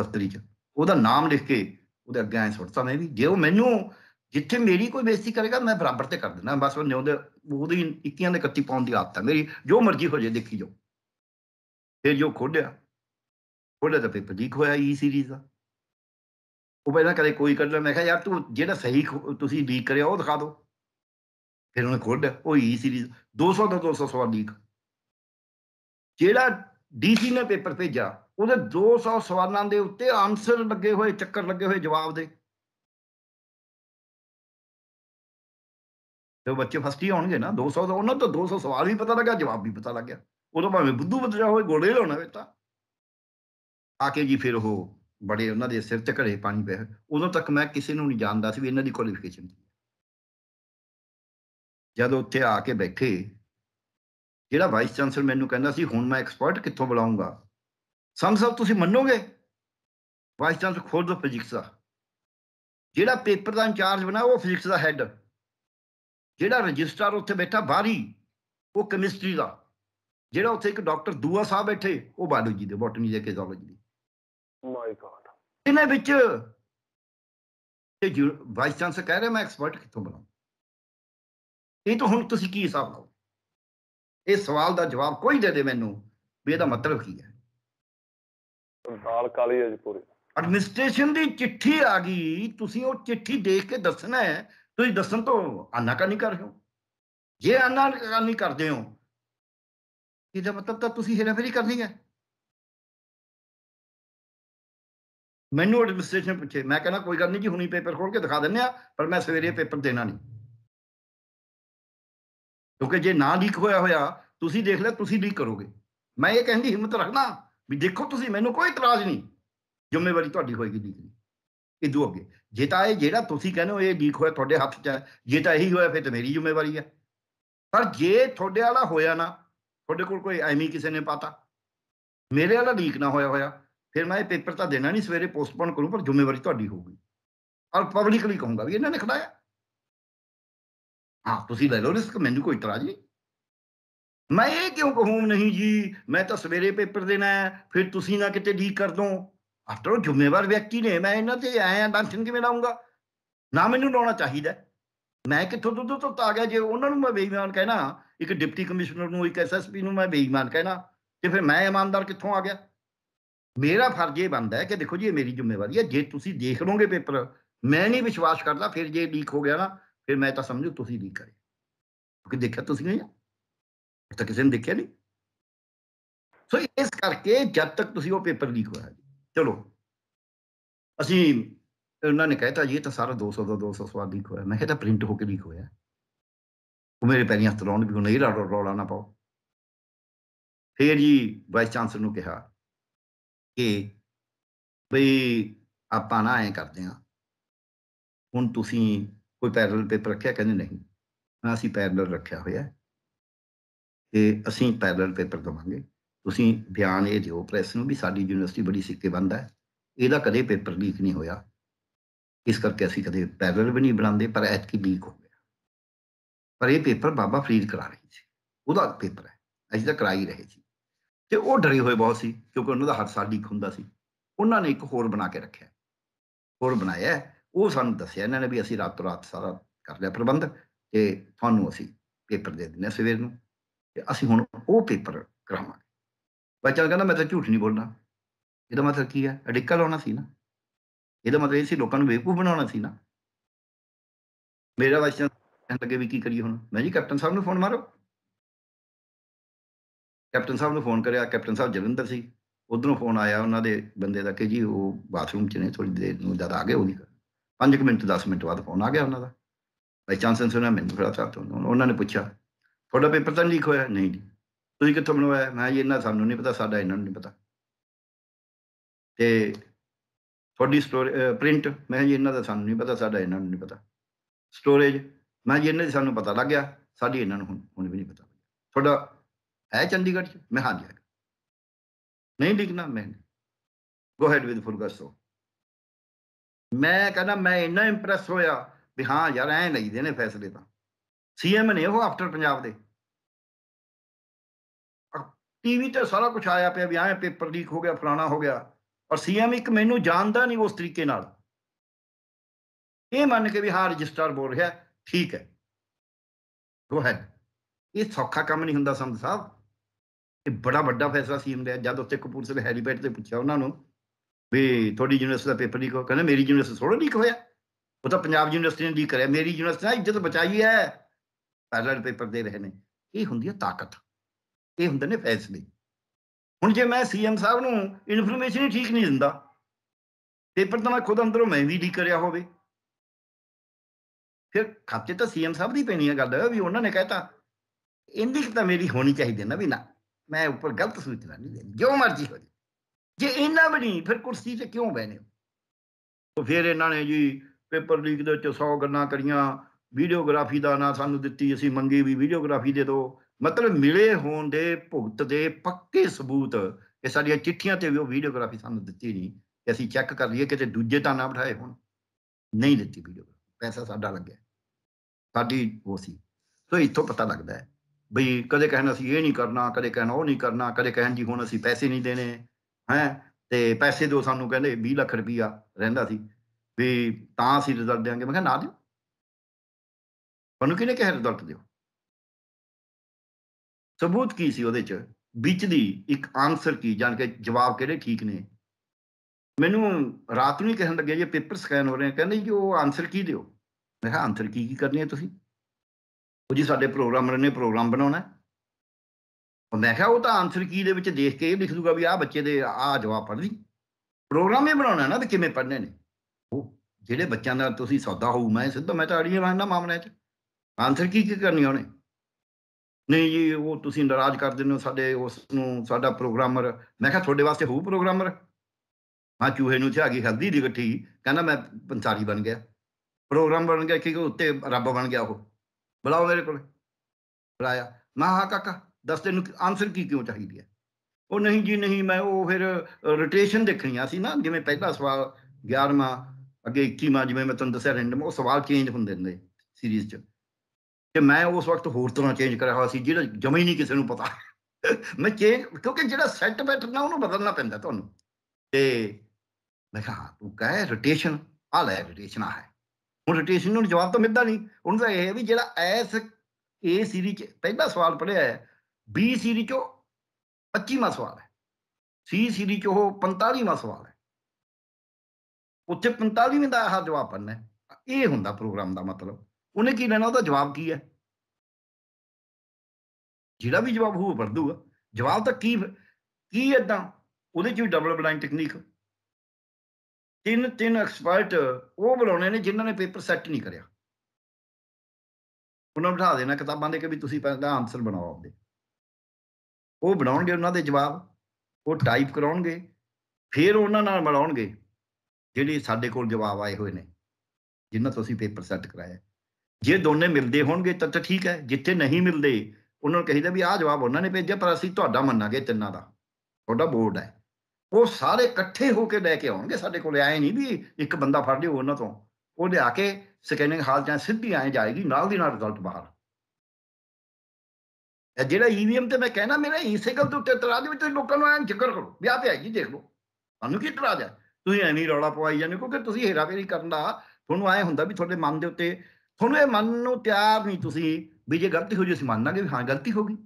Speaker 3: ਦਫ਼ਤਰੀ 'ਚ ਉਹਦਾ ਨਾਮ ਲਿਖ ਕੇ ਉਹਦੇ ਅੱਗੇ ਐ ਸੁੱਟਦਾ ਮੈਂ ਵੀ ਜੇ ਉਹ ਮੈਨੂੰ ਜਿੱਥੇ ਮੇਰੀ ਕੋਈ ਬੇਇੱਜ਼ਤੀ ਕਰੇਗਾ ਮੈਂ ਬਰਾਬਰ ਤੇ ਕਰ ਦਿੰਦਾ ਬਸ ਉਹ ਨਿਉਂਦੇ ਦੇ ਉਹਦੀ 21 ਦੇ 31 ਪਾਉਣ ਦੀ ਆਦਤ ਹੈ ਮੇਰੀ ਜੋ ਮਰਜ਼ੀ ਹੋ ਜੇ ਦੇਖੀ ਜਾਓ ਫਿਰ ਜੋ ਖੋਲਿਆ ਖੋਲਿਆ ਤਾਂ ਪੇਪਰ ਲੀਕ ਹੋਇਆ ਈ e ਸੀਰੀਜ਼ ਦਾ ਉਹ ਪਹਿਲਾਂ ਕਦੇ ਕੋਈ ਕੱਢ ਲੈ ਮੈਂ ਕਿਹਾ ਯਾਰ ਤੂੰ ਜਿਹੜਾ ਸਹੀ ਤੁਸੀਂ ਲੀਕ ਕਰਿਆ ਉਹ ਦਿਖਾ ਦਿਓ ਫਿਰ ਉਹਨੇ ਖੋਲਿਆ ਉਹ ਈ ਸੀਰੀਜ਼ 200 ਦਾ 200 ਸਵਾਲ ਲੀਕ ਜਿਹੜਾ ਡੀਸੀ ਨੇ ਪੇਪਰ ਭੇਜਿਆ ਉਹਦੇ
Speaker 2: 200 ਸਵਾਲਾਂ ਦੇ ਉੱਤੇ ਆਨਸਰ ਲੱਗੇ ਹੋਏ ਚੱਕਰ ਲੱਗੇ ਹੋਏ ਜਵਾਬ ਦੇ ਤੇ ਬੱਚੇ ਫਸਟ ਹੀ ਆਉਣਗੇ ਨਾ 200 ਦਾ ਉਹਨਾਂ ਤੋਂ 200 ਸਵਾਲ ਵੀ ਪਤਾ ਲੱਗਾ ਜਵਾਬ ਵੀ ਪਤਾ ਲੱਗਿਆ ਉਦੋਂ ਭਾਵੇਂ ਬੁੱਧੂ ਬੱਚਾ ਹੋਵੇ ਗੋਲੇ ਲਾਉਣਾ ਵੇ ਤਾਂ
Speaker 3: ਆ ਕੇ ਜੀ ਫਿਰ ਉਹ ਬੜੇ ਉਹਨਾਂ ਦੇ ਸਿਰ 'ਚ ਘੜੇ ਪਾਣੀ ਪਿਆ ਉਦੋਂ ਤੱਕ ਮੈਂ ਕਿਸੇ ਨੂੰ ਨਹੀਂ ਜਾਣਦਾ ਸੀ ਵੀ ਇਹਨਾਂ ਦੀ ਕੁਆਲੀਫਿਕੇਸ਼ਨ ਕੀ ਜਦ ਉੱਥੇ ਆ ਕੇ ਬੈਠੇ ਜਿਹੜਾ ਵਾਈਸ ਚਾਂਸਲਰ ਮੈਨੂੰ ਕਹਿੰਦਾ ਸੀ ਹੁਣ ਮੈਂ ਐਕਸਪਰਟ ਕਿੱਥੋਂ ਬੁਲਾਉਂਗਾ ਸੰਗ ਸਾਹਿਬ ਤੁਸੀਂ ਮੰਨੋਗੇ ਵਾਈਸ ਚਾਂਸਲਰ ਖੁਦ ਫਿਜ਼ਿਕਸ ਦਾ ਜਿਹੜਾ ਪੇਪਰ ਦਾ ਇੰਚਾਰਜ ਬਣਾ ਉਹ ਫਿਜ਼ਿਕਸ ਦਾ ਹੈੱਡ ਜਿਹੜਾ ਰਜਿਸਟਰ ਉੱਥੇ ਬੈਠਾ ਬਾਰੀ ਉਹ ਕੈਮਿਸਟਰੀ ਦਾ ਜਿਹੜਾ ਉੱਥੇ ਇੱਕ ਡਾਕਟਰ ਦੂਆ ਸਾਹਿਬ ਬੈਠੇ ਉਹ ਬਾਇਓਲੋਜੀ ਦੇ ਬੋਟਨੀ ਦੇ ਕੈਜ਼ੋਲੋਜੀ ਦੇ
Speaker 1: ਮਾਈ ਗੋਡ
Speaker 2: ਇਹਨਾਂ ਵਿੱਚ ਤੇ ਵਾਈਸ ਚਾਂਸ ਕਹਿ ਰਿਹਾ ਮੈਂ ਐਕਸਪਰਟ ਕਿੱਥੋਂ ਬਣਾ ਇਹ ਤਾਂ ਹੁਣ ਤੁਸੀਂ ਕੀ ਹਿਸਾਬ ਲਾਓ
Speaker 3: ਇਹ ਸਵਾਲ ਦਾ ਜਵਾਬ ਕੋਈ ਦੇ ਦੇ ਮੈਨੂੰ ਵੀ ਇਹਦਾ ਮਤਲਬ ਕੀ ਹੈ
Speaker 1: ਸਾਲ ਕਾਲੀ ਹੈ ਜੀ
Speaker 3: ਐਡਮਿਨਿਸਟ੍ਰੇਸ਼ਨ ਦੀ ਚਿੱਠੀ ਆ ਗਈ ਤੁਸੀਂ ਉਹ ਚਿੱਠੀ ਦੇਖ ਕੇ ਦੱਸਣਾ ਹੈ ਤੁਸੀਂ ਦੱਸਣ ਤੋਂ ਨਹੀਂ ਕਰ ਰਹੇ ਹੋ ਜੇ ਨਹੀਂ ਕਰਦੇ
Speaker 2: ਹੋ ਇਹਦਾ ਮਤਲਬ ਤਾਂ ਤੁਸੀਂ ਫੇਰੀ ਕਰਨੀ ਹੈ ਮੈਨੂੰ ਐਡਮਿਨਿਸਟ੍ਰੇਸ਼ਨ ਪੁੱਛੇ ਮੈਂ ਕਹਿੰਦਾ ਕੋਈ ਗੱਲ ਨਹੀਂ ਜੀ ਹੁਣੀ ਪੇਪਰ ਖੋਲ ਕੇ ਦਿਖਾ ਦਿੰਨੇ ਆ ਪਰ ਮੈਂ ਸਵੇਰੇ ਪੇਪਰ ਦੇਣਾ ਨਹੀਂ ਕਿਉਂਕਿ ਜੇ ਨਾ ਲੀਕ
Speaker 3: ਹੋਇਆ ਹੋਇਆ ਤੁਸੀਂ ਦੇਖ ਲੈ ਤੁਸੀਂ ਲੀਕ ਕਰੋਗੇ ਮੈਂ ਇਹ ਕਹਿੰਦੀ ਹਿੰਮਤ ਰੱਖਣਾ ਵੀ ਦੇਖੋ ਤੁਸੀਂ ਮੈਨੂੰ ਕੋਈ ਇਤਰਾਜ਼ ਨਹੀਂ ਜ਼ਿੰਮੇਵਾਰੀ ਤੁਹਾਡੀ ਹੋਏਗੀ ਲੀਕ ਦੀ ਇਦੋਂ ਅੱਗੇ ਜੇ ਤਾਂ ਇਹ ਜਿਹੜਾ ਤੁਸੀਂ ਕਹਿੰਦੇ ਹੋ ਇਹ ਲੀਕ ਹੋਇਆ ਤੁਹਾਡੇ ਹੱਥ 'ਚ ਹੈ ਜੇ ਤਾਂ ਇਹੀ ਹੋਇਆ ਫਿਰ ਤਾਂ ਮੇਰੀ ਜ਼ਿੰਮੇਵਾਰੀ ਹੈ ਪਰ ਜੇ ਤੁਹਾਡੇ ਵਾਲਾ ਹੋਇਆ ਨਾ ਤੁਹਾਡੇ ਕੋਲ ਕੋਈ ਐਵੇਂ ਕਿਸੇ ਨੇ ਪਾਤਾ ਮੇਰੇ ਵਾਲਾ ਲੀਕ ਨਾ ਹੋਇਆ ਹੋਇਆ ਫਿਰ ਮੈਂ ਇਹ ਪੇਪਰ ਤਾਂ ਦੇਣਾ ਨਹੀਂ ਸਵੇਰੇ ਪੋਸਟਪੋਨ ਕਰੂੰ ਪਰ ਜ਼ਿੰਮੇਵਾਰੀ ਤੁਹਾਡੀ ਹੋਊਗੀ ਔਰ ਪਬਲਿਕਲੀ ਕਹੂੰਗਾ ਵੀ ਇਹਨਾਂ ਨੇ ਖੜਾਇਆ ਹਾਂ ਤੁਸੀਂ ਲੈ ਲਓ ਰਿਸਕ ਮੈਨੂੰ ਕੋਈ ਇਤਰਾਜ਼ ਨਹੀਂ ਮੈਂ ਇਹ ਕਿਉਂ ਕਹੂੰ ਨਹੀਂ ਜੀ ਮੈਂ ਤਾਂ ਸਵੇਰੇ ਪੇਪਰ ਦੇਣਾ ਹੈ ਫਿਰ ਤੁਸੀਂ ਨਾ ਕਿਤੇ ਲੀਕ ਕਰ ਦੋ ਆਫਟਰ ਜ਼ਿੰਮੇਵਾਰ ਵਿਅਕਤੀ ਨੇ ਮੈਂ ਇਹਨਾਂ ਤੇ ਆਇਆ ਲਾਂਛਨ ਕਿਵੇਂ ਲਾਉਂਗਾ ਨਾ ਮੈਨੂੰ ਲਾਉਣਾ ਚਾਹੀਦਾ ਮੈਂ ਕਿੱਥੋਂ ਦੁੱਧ ਤੋਂ ਤਾ ਗਿਆ ਜੇ ਉਹਨਾਂ ਨੂੰ ਮੈਂ ਬੇਈਮਾਨ ਕਹਿਣਾ ਇੱਕ ਡਿਪਟੀ ਕਮਿਸ਼ਨਰ ਨੂੰ ਇੱਕ ਐਸਐਸਪੀ ਨੂੰ ਮੈਂ ਬੇਈਮਾਨ ਕਹਿਣਾ ਤੇ ਫਿਰ ਮੈਂ ਇਮਾਨਦਾਰ ਕਿੱਥੋਂ ਆ ਗਿਆ ਮੇਰਾ ਫਰਜ਼ ਇਹ ਬੰਦਾ ਹੈ ਕਿ ਦੇਖੋ ਜੀ ਇਹ ਮੇਰੀ ਜ਼ਿੰਮੇਵਾਰੀ ਹੈ ਜੇ ਤੁਸੀਂ ਦੇਖ ਲਓਗੇ ਪੇਪਰ ਮੈਂ ਨਹੀਂ ਵਿਸ਼ਵਾਸ ਕਰਦਾ ਫਿਰ ਜੇ ਲੀਕ ਹੋ ਗਿਆ ਨਾ ਫਿਰ ਮੈਂ ਤਾਂ ਸਮਝੂ ਤੁਸੀਂ ਲੀਕ ਕਰੇ ਕਿਉਂਕਿ ਦੇਖਿਆ ਤੁਸੀਂ ਨਹੀਂ ਤਾਂ ਕਿਸੇ ਨੇ ਦੇਖਿਆ ਨਹੀਂ ਸੋ ਇਸ ਕਰਕੇ ਜਦ ਤੱਕ ਤੁਸੀਂ ਉਹ ਪੇਪਰ ਲੀਕ ਹੋਇਆ ਚਲੋ ਅਸੀਂ ਉਹਨਾਂ ਨੇ ਕਹਿਤਾ ਜੀ ਇਹ ਤਾਂ ਸਾਰਾ 200 ਦਾ 200 ਸਵਾਦ ਲਿਖੋ ਹੈ ਮੈਂ ਕਿਹਾ ਤਾਂ ਪ੍ਰਿੰਟ ਹੋ ਕੇ ਵੀ ਹੈ ਉਹ ਮੇਰੇ ਪੈਰੀਂ ਹੱਥ ਲਾਉਣ ਵੀ ਉਹ ਨਹੀਂ ਰੌਲਾ
Speaker 2: ਨਾ ਪਾਓ ਫੇਰ ਜੀ ਵਾਈਸ ਚਾਂਸਲਰ ਨੂੰ ਕਿਹਾ ਕਿ ਬਈ ਆਪਾਂ ਨਾ ਐ ਕਰਦੇ ਆ ਹੁਣ
Speaker 3: ਤੁਸੀਂ ਕੋਈ ਪੈਰਲਲ ਪੇਪਰ ਰੱਖਿਆ ਕਹਿੰਦੇ ਨਹੀਂ ਅਸੀਂ ਪੈਰਲਲ ਰੱਖਿਆ ਹੋਇਆ ਤੇ ਅਸੀਂ ਪੈਰਲਲ ਪੇਪਰ ਦਵਾਂਗੇ ਤੁਸੀਂ ਬਿਆਨ ਇਹ ਦਿਓ ਪ੍ਰੈਸ ਨੂੰ ਵੀ ਸਾਡੀ ਯੂਨੀਵਰਸਿਟੀ ਬੜੀ ਸਿੱਕੇਬੰਦ ਹੈ ਇਹਦਾ ਕਦੇ ਪੇਪਰ ਲੀਕ ਨਹੀਂ ਹੋਇਆ ਇਸ ਕਰਕੇ ਅਸੀਂ ਕਦੇ ਪੈਰਲਲ ਵੀ ਨਹੀਂ ਬਣਾਉਂਦੇ ਪਰ ਕੀ ਲੀਕ ਹੋ ਗਿਆ ਪਰ ਇਹ ਪੇਪਰ ਬਾਬਾ ਫਰੀਦ ਕਰਾ ਰਹੀ ਸੀ ਉਹਦਾ ਪੇਪਰ ਹੈ ਅਸੀਂ ਤਾਂ ਕਰਾਈ ਰਹੇ ਸੀ ਤੇ ਉਹ ਡਰੇ ਹੋਏ ਬਹੁਤ ਸੀ ਕਿਉਂਕਿ ਉਹਨਾਂ ਦਾ ਹਰ ਸਾਲ ਲੀਕ ਹੁੰਦਾ ਸੀ ਉਹਨਾਂ ਨੇ ਇੱਕ ਹੋਰ ਬਣਾ ਕੇ ਰੱਖਿਆ ਹੋਰ ਬਣਾਇਆ ਉਹ ਸਾਨੂੰ ਦੱਸਿਆ ਇਹਨਾਂ ਨੇ ਵੀ ਅਸੀਂ ਰਾਤੋਂ ਰਾਤ ਸਾਰਾ ਕਰ ਲਿਆ ਪ੍ਰਬੰਧ ਤੇ ਤੁਹਾਨੂੰ ਅਸੀਂ ਪੇਪਰ ਦੇ ਦਿੰਨੇ ਸਵੇਰ ਨੂੰ ਤੇ ਅਸੀਂ ਹੁਣ ਉਹ ਪੇਪਰ ਕਰਾਵਾਂਗੇ ਬੱਚਾ ਕਹਿੰਦਾ ਮੈਂ ਤਾਂ ਝੂਠ ਨਹੀਂ ਬੋਲਣਾ ਇਹਦਾ ਮਤਲਬ ਕੀ ਹੈ ਅਡਿੱਕਾ ਲਾਉਣਾ ਸੀ ਨਾ ਇਹਦਾ ਮਤਲਬ ਇਹ ਸੀ ਲੋਕਾਂ ਨੂੰ ਬੇਵਕੂਫ ਬਣਾਉਣਾ ਸੀ ਨਾ ਮੇਰਾ ਵਾਚਨ ਕਹਿਣ ਲੱਗੇ ਵੀ ਕੀ ਕਰੀਏ ਹੁਣ ਮੈਂ ਜੀ ਕੈਪਟਨ ਸਾਹਿਬ ਨੂੰ ਫੋਨ ਮਾਰੋ ਕੈਪਟਨ ਸਾਹਿਬ ਨੂੰ ਫੋਨ ਕਰਿਆ ਕੈਪਟਨ ਸਾਹਿਬ ਜਲੰਧਰ ਸੀ ਉਧਰੋਂ ਫੋਨ ਆਇਆ ਉਹਨਾਂ ਦੇ ਬੰਦੇ ਦਾ ਕਿ ਜੀ ਉਹ ਬਾਥਰੂਮ 'ਚ ਨੇ ਥੋੜੀ ਦੇਰ ਨੂੰ ਜਦ ਆ ਗਏ ਹੋਣੀ 5 ਮਿੰਟ 10 ਮਿੰਟ ਬਾਅਦ ਫੋਨ ਆ ਗਿਆ ਉਹਨਾਂ ਦਾ ਬਾਈ ਚਾਂਸਨ ਸੁਣਾ ਮੈਨੂੰ ਫੜਾ ਚਾਹਤਾ ਉਹਨਾਂ ਨੇ ਪੁੱਛਿਆ
Speaker 2: ਤੁਹਾਡਾ
Speaker 3: ਪੇਪਰ ਤਾਂ ਲੀਕ ਹੋਇਆ ਨਹੀਂ ਜੀ ਤੁਸੀਂ ਕਿੱਥੋਂ ਬਣਵਾਇਆ ਮੈਂ ਜੀ ਇਹਨਾਂ ਸਾਨੂੰ ਨਹੀਂ ਪਤਾ ਸਾਡਾ ਇਹਨਾਂ ਨੂੰ ਨਹੀਂ ਪਤਾ ਤੇ ਤੁਹਾਡੀ ਪ੍ਰਿੰਟ ਮੈਂ ਜੀ ਇਹਨਾਂ ਦਾ ਸਾਨੂੰ ਨਹੀਂ ਪਤਾ ਸਾਡਾ ਇਹਨਾਂ ਨੂੰ ਨਹੀਂ ਪਤਾ ਸਟੋਰੇਜ ਮੈਂ ਜੀ ਇਹਨਾਂ ਦੀ ਸਾਨੂੰ ਪਤਾ ਲੱਗ ਗਿਆ ਸਾਡੀ ਇਹਨਾਂ ਨੂੰ ਹੁਣ ਵੀ ਨਹੀਂ ਪਤਾ ਤੁਹਾਡਾ ਹੈ ਚੰਡੀਗੜ੍ਹ ਚ ਮੈਂ ਹਾਂ ਜੀ ਨਹੀਂ ਲਿਖਣਾ ਮੈਂ ਗੋ ਹੈਡ ਵਿਦ ਫੁਰਗਸੋ ਮੈਂ
Speaker 2: ਕਹਿੰਦਾ ਮੈਂ ਇੰਨਾ ਇੰਪ੍ਰੈਸ ਹੋਇਆ
Speaker 3: ਵੀ ਹਾਂ ਯਾਰ ਐ ਲਈਦੇ ਨੇ ਫੈਸਲੇ ਤਾਂ ਸੀਐਮ ਨੇ ਉਹ ਆਫਟਰ ਪੰਜਾਬ ਦੇ ਟੀਵੀ ਤੇ ਸਾਰਾ ਕੁਝ ਆਇਆ ਪਿਆ ਵੀ ਐ ਪੇਪਰ ਲੀਕ ਹੋ ਗਿਆ ਫਲਾਣਾ ਹੋ ਗਿਆ ਔਰ ਸੀਐਮ ਇੱਕ ਮੈਨੂੰ ਜਾਣਦਾ ਨਹੀਂ ਉਸ ਤਰੀਕੇ ਨਾਲ ਇਹ ਮੰਨ ਕੇ ਵੀ ਹਾਂ ਰਜਿਸਟਰ ਬੋਲ ਰਿਹਾ ਠੀਕ ਹੈ ਉਹ ਹੈ ਇਹ ਸੌਖਾ ਕੰਮ ਨਹੀਂ ਹੁੰਦਾ ਸੰਤ ਸਾਹਿਬ ਇਹ ਬੜਾ ਵੱਡਾ ਫੈਸਲਾ ਸੀਐਮ ਹੁੰਦਾ ਜਦ ਉੱਤੇ ਸਿੰਘ ਹੈਲੀਪੈਡ ਤੇ ਪੁੱਛਿਆ ਉਹਨਾਂ ਨੂੰ ਵੀ ਤੁਹਾਡੀ ਯੂਨੀਵਰਸਿਟੀ ਦਾ ਪੇਪਰ ਲੀਕ ਹੋ ਕਹਿੰਦੇ ਮੇਰੀ ਯੂਨੀਵਰਸਿਟੀ ਥੋੜਾ ਲੀਕ ਹੋਇਆ ਉਹ ਤਾਂ ਪੰਜਾਬ ਯੂਨੀਵਰਸਿਟੀ ਨੇ ਲੀਕ ਕਰਿਆ ਮੇਰੀ ਯੂਨੀਵਰਸਿਟੀ ਨੇ ਇੱਜ਼ਤ ਬਚਾਈ ਹੈ ਪਹਿਲਾ ਪੇਪਰ ਦੇ ਰਹੇ ਨੇ ਇਹ ਹੁੰਦੀ ਹੈ ਤਾਕਤ ਇਹ ਹੁੰਦੇ ਨੇ ਫੈਸਲੇ ਹੁਣ ਜੇ ਮੈਂ ਸੀਐਮ ਸਾਹਿਬ ਨੂੰ ਇਨਫੋਰਮੇਸ਼ਨ ਹੀ ਠੀਕ ਨਹੀਂ ਦਿੰਦਾ ਪੇਪਰ ਤਾਂ ਮੈਂ ਖੁਦ ਅੰਦਰੋਂ ਮੈਂ ਵੀ ਲੀਕ ਕਰਿਆ ਹੋਵੇ ਫਿਰ ਖਾਤੇ ਤਾਂ ਸੀਐਮ ਸਾਹਿਬ ਦੀ ਪੈਣੀ ਹੈ ਗੱਲ ਵੀ ਉਹਨਾਂ ਨੇ ਕਹਿਤਾ ਇੰਦੀ ਤਾਂ ਮੇਰੀ ਹੋਣੀ ਚਾਹੀਦੀ ਨਾ ਵੀ ਨਾ ਮੈਂ ਉੱਪਰ ਗਲਤ ਸੂਚਨਾ ਨਹੀਂ ਦੇਣੀ ਜੋ ਮਰਜ਼ੀ ਹੋ ਜਾਵੇ ਜੇ ਇੰਨਾ ਵੀ ਨਹੀਂ ਫਿਰ ਕੁਰਸੀ ਤੇ ਕਿਉਂ ਬੈਨੇ ਹੋ ਫਿਰ ਇਹਨਾਂ ਨੇ ਜੀ ਪੇਪਰ ਲੀਕ ਦੇ ਵਿੱਚ 100 ਗੱਲਾਂ ਕਰੀਆਂ ਵੀਡੀਓਗ੍ਰਾਫੀ ਦਾ ਨਾ ਸਾਨੂੰ ਦਿੱਤੀ ਅਸੀਂ ਮੰਗੀ ਵੀ ਵੀਡੀਓਗ੍ਰਾਫੀ ਦੇ ਦਿਓ ਮਤਲਬ ਮਿਲੇ ਹੋਣ ਦੇ ਭੁਗਤ ਦੇ ਪੱਕੇ ਸਬੂਤ ਇਹ ਸਾਡੀਆਂ ਚਿੱਠੀਆਂ ਤੇ ਵੀ ਉਹ ਵੀਡੀਓਗ੍ਰਾਫੀ ਸਾਨੂੰ ਦਿੱਤੀ ਨਹੀਂ ਕਿ ਅਸੀਂ ਚੈੱਕ ਕਰ ਲਈਏ ਕਿਤੇ ਦੂਜੇ ਤਾਂ ਨਾ ਬਿਠਾਏ ਹੋਣ ਨਹੀਂ ਦਿੱਤੀ ਵੀਡੀਓ ਪੈਸਾ ਸਾਡਾ ਲੱਗਿਆ ਸਾਡੀ ਉਹ ਸੀ ਸੋ ਇੱਥੋਂ ਪਤਾ ਲੱਗਦਾ ਹੈ ਬਈ ਕਦੇ ਕਹਿਣਾ ਅਸੀਂ ਇਹ ਨਹੀਂ ਕਰਨਾ ਕਦੇ ਕਹਿਣਾ ਉਹ ਨਹੀਂ ਕਰਨਾ ਕਦੇ ਕਹਿਣ ਜੀ ਹੁਣ ਅਸੀਂ ਪੈਸੇ ਨਹੀਂ ਦੇਣੇ ਹੈ ਤੇ ਪੈਸੇ ਦਿਓ ਸਾਨੂੰ ਕਹਿੰਦੇ 20 ਲੱਖ ਰੁਪਈਆ ਰਹਿੰਦਾ ਸੀ ਵੀ ਤਾਂ ਅਸੀਂ ਰਿਜ਼ਲਟ ਦੇਾਂਗੇ ਮੈਂ ਕਿਹਾ ਨਾ ਦਿਓ
Speaker 2: ਤੁਹਾਨੂੰ ਕਿਨੇ ਕਹਿ ਰਿਜ਼ਲਟ ਦਿਓ ਸਬੂਤ ਕੀ ਸੀ ਉਹਦੇ ਚ ਵਿੱਚ ਦੀ ਇੱਕ ਆਨਸਰ ਕੀ ਜਾਣ ਕੇ ਜਵਾਬ ਕਿਹੜੇ ਠੀਕ ਨੇ
Speaker 3: ਮੈਨੂੰ ਰਾਤ ਨੂੰ ਹੀ ਕਹਿਣ ਲੱਗੇ ਜੇ ਪੇਪਰ ਸਕੈਨ ਹੋ ਰਹੇ ਆ ਕਹਿੰਦੇ ਜੀ ਉਹ ਆਨਸਰ ਕੀ ਦਿਓ ਮੈਂ ਕਿਹਾ ਆਨਸਰ ਕੀ ਕੀ ਕਰਨੀ ਹੈ ਤੁਸੀਂ ਉਹ ਜੀ ਸਾਡੇ ਪ੍ਰੋਗਰਾਮਰ ਨੇ ਪ੍ਰੋਗਰਾਮ ਬਣਾਉਣਾ ਉਹ ਮੈਂ ਕਿਹਾ ਉਹ ਤਾਂ ਆਨਸਰ ਕੀ ਦੇ ਵਿੱਚ ਦੇਖ ਕੇ ਇਹ ਲਿਖ ਦੂਗਾ ਵੀ ਆਹ ਬੱਚੇ ਦੇ ਆਹ ਜਵਾਬ ਪੜ੍ਹ ਲਈ ਪ੍ਰੋਗਰਾਮ ਹੀ ਬਣਾਉਣਾ ਨਾ ਤੇ ਕਿਵੇਂ ਪੜ੍ਹਨੇ ਨੇ ਉਹ ਜਿਹੜੇ ਬੱਚਿਆਂ ਦਾ ਤੁਸੀਂ ਸੌਦਾ ਹੋਊ ਮੈਂ ਸਿੱਧਾ ਮੈਂ ਤਾਂ ਅੜੀ ਰਹਿਣਾ ਮਾਮਲੇ 'ਚ ਆਨਸਰ ਕੀ ਕੀ ਕਰਨੀ ਉਹਨੇ ਨਹੀਂ ਜੀ ਉਹ ਤੁਸੀਂ ਨਾਰਾਜ਼ ਕਰ ਦਿੰਦੇ ਹੋ ਸਾਡੇ ਉਸ ਨੂੰ ਸਾਡਾ ਪ੍ਰੋਗਰਾਮਰ ਮੈਂ ਕਿਹਾ ਤੁਹਾਡੇ ਵਾਸਤੇ ਹੋਊ ਪ੍ਰੋਗਰਾਮਰ ਆ ਚੂਹੇ ਨੂੰ ਝਾਗੀ ਹੱਦੀ ਦੀ ਗੱਠੀ ਕਹਿੰਦਾ ਮੈਂ ਪੰਚਾਰੀ ਬਣ ਗਿਆ ਪ੍ਰੋਗਰਾਮ ਬਣ ਗਿਆ ਕਿਉਂਕਿ ਉੱਤੇ ਰੱਬ ਬਣ ਗਿਆ ਉਹ ਬੁਲਾਓ ਮੇਰੇ ਕੋਲ ਬੁਲਾਇਆ ਮੈਂ ਹਾਂ ਕਾਕਾ ਦੱਸ ਤੈਨੂੰ ਆਨਸਰ ਕੀ ਕਿਉਂ ਚਾਹੀਦੀ ਹੈ ਉਹ ਨਹੀਂ ਜੀ ਨਹੀਂ ਮੈਂ ਉਹ ਫਿਰ ਰੋਟੇਸ਼ਨ ਦੇਖਣੀ ਆ ਸੀ ਨਾ ਜਿਵੇਂ ਪਹਿਲਾ ਸਵਾਲ 11ਵਾਂ ਅੱਗੇ 21ਵਾਂ ਜਿਵੇਂ ਮੈਂ ਤੁਹਾਨੂੰ ਦੱਸਿਆ ਰੈਂਡਮ ਉਹ ਸਵਾਲ ਚੇਂਜ ਹੁੰਦੇ ਨੇ ਸੀਰੀਜ਼ 'ਚ ਕਿ ਮੈਂ ਉਸ ਵਕਤ ਹੋਰ ਤਰ੍ਹਾਂ ਚੇਂਜ ਕਰਿਆ ਹੋਇਆ ਸੀ ਜਿਹੜਾ ਜਮਾ ਹੀ ਨਹੀਂ ਕਿਸੇ ਨੂੰ ਪਤਾ ਮੈਂ ਚੇਂਜ ਕਿਉਂਕਿ ਜਿਹੜਾ ਸੈੱਟ ਬੈਠਣਾ ਉਹਨੂੰ ਬਦਲਣਾ ਪੈਂਦਾ ਤੁਹਾਨੂੰ ਤੇ ਮੈਂ ਕਿਹਾ ਤੂੰ ਕਹੇ ਰੋਟੇਸ਼ਨ ਆ ਲੈ ਰੋਟੇਸ਼ਨ ਆ ਹੈ ਹੁਣ ਰੋਟੇਸ਼ਨ ਨੂੰ ਜਵਾਬ ਤਾਂ ਮਿਲਦਾ ਨਹੀਂ ਉਹਨੂੰ ਤਾਂ ਇਹ ਹੈ ਵੀ ਜਿਹੜਾ ਐਸ ਏ ਸੀਰੀ ਚ ਪਹਿਲਾ ਸਵਾਲ ਪੜਿਆ ਹੈ ਬੀ ਸੀਰੀ ਚੋਂ 25ਵਾਂ ਸਵਾਲ ਹੈ ਸੀ ਚ ਉਹ 45ਵਾਂ
Speaker 2: ਸਵਾਲ ਹੈ ਉੱਥੇ 45ਵੇਂ ਦਾ ਆਹ ਜਵਾਬ ਪੜਨਾ ਇਹ ਹੁੰਦਾ ਪ੍ਰੋਗਰਾਮ ਦਾ ਮਤਲਬ ਉਹਨੇ ਕੀ ਲੈਣਾ ਉਹਦਾ ਜਵਾਬ ਕੀ ਹੈ
Speaker 3: ਜਿਹੜਾ ਵੀ ਜਵਾਬ ਹੋਊ ਪੜ ਦੂਗਾ ਜਵਾਬ ਤਾਂ ਕੀ ਕੀ ਇਦਾਂ ਉਹਦੇ ਚ ਵੀ ਡਬਲ ਬਲਾਈਂਡ ਟੈਕਨੀਕ ਤਿੰਨ ਤਿੰਨ ਐਕਸਪਰਟ ਉਹ ਬੁਲਾਉਣੇ ਨੇ ਜਿਨ੍ਹਾਂ ਨੇ ਪੇਪਰ ਸੈੱਟ ਨਹੀਂ ਕਰਿਆ ਉਹਨਾਂ ਨੂੰ ਬਿਠਾ ਦੇਣਾ ਕਿਤਾਬਾਂ ਦੇ ਕੇ ਵੀ ਤੁਸੀਂ ਪਹਿਲਾਂ ਆਨਸਰ ਬਣਾਓ ਆਪਦੇ ਉਹ ਬਣਾਉਣਗੇ ਉਹਨਾਂ ਦੇ ਜਵਾਬ ਉਹ ਟਾਈਪ ਕਰਾਉਣਗੇ ਫਿਰ ਉਹਨਾਂ ਨਾਲ ਮਿਲਾਉਣਗੇ ਜਿਹੜੇ ਸਾਡੇ ਕੋਲ ਜਵਾਬ ਆਏ ਹੋਏ ਨੇ ਜਿਨ੍ਹਾਂ ਤੋਂ ਅਸੀਂ ਪੇਪਰ ਸੈੱਟ ਕਰਾਇਆ ਜੇ ਦੋਨੇ ਮਿਲਦੇ ਹੋਣਗੇ ਤਾਂ ਤਾਂ ਠੀਕ ਹੈ ਜਿੱਥੇ ਨਹੀਂ ਮਿਲਦੇ ਉਹਨਾਂ ਨੂੰ ਕਹੀਦਾ ਵੀ ਆਹ ਜਵਾਬ ਉਹਨਾਂ ਨੇ ਭੇਜਿਆ ਪਰ ਅਸੀਂ ਤੁਹਾਡਾ ਮੰਨਾਂਗੇ ਤਿੰਨਾਂ ਦਾ ਤੁਹਾਡਾ ਬੋਰਡ ਹੈ ਉਹ ਸਾਰੇ ਇਕੱਠੇ ਹੋ ਕੇ ਲੈ ਕੇ ਆਉਣਗੇ ਸਾਡੇ ਕੋਲ ਆਏ ਨਹੀਂ ਵੀ ਇੱਕ ਬੰਦਾ ਫੜ ਲਿਓ ਉਹਨਾਂ ਤੋਂ ਉਹ ਲਿਆ ਕੇ ਸਕੈਨਿੰਗ ਹਾਲ ਜਾਂ ਸਿੱਧੀ ਆਏ ਜਾਏਗੀ ਨਾਲ ਦੀ ਨਾਲ ਰਿਜ਼ਲਟ ਬਾਹਰ ਜਿਹੜਾ ਈਵੀਐਮ e ਤੇ ਮੈਂ ਕਹਿਣਾ ਮੇਰਾ ਇਸੇ ਗੱਲ ਤੋਂ ਦੇ ਵਿੱਚ ਲੋਕਾਂ ਨੂੰ ਐਂ ਜ਼ਿਕਰ ਕਰੋ ਵੀ ਆ ਤੇ ਆਈ ਦੇਖ ਲਓ ਤੁਹਾਨੂੰ ਕੀ ਤਰਾ ਹੈ ਤੁਸੀਂ ਐਵੇਂ ਰੌਲਾ ਪਵਾਈ ਜਾਂਦੇ ਕਿਉਂਕਿ ਤੁਸੀਂ ਹੇਰਾਫੇਰੀ ਕਰਨ ਦਾ ਤੁਹਾਨੂੰ ਐ ਹੁੰਦਾ ਵੀ ਤੁਹਾਡੇ ਮਨ ਦੇ ਉੱਤੇ ਤੁਹਾਨੂੰ ਇਹ ਮੰਨ ਨੂੰ ਤਿਆਰ ਨਹੀਂ ਤੁਸੀਂ ਵੀ ਜੇ ਗਲਤੀ ਹੋ ਜੇ ਅਸੀਂ ਮੰਨਾਂਗੇ ਵੀ ਹਾਂ ਗਲਤੀ ਹੋ ਗਈ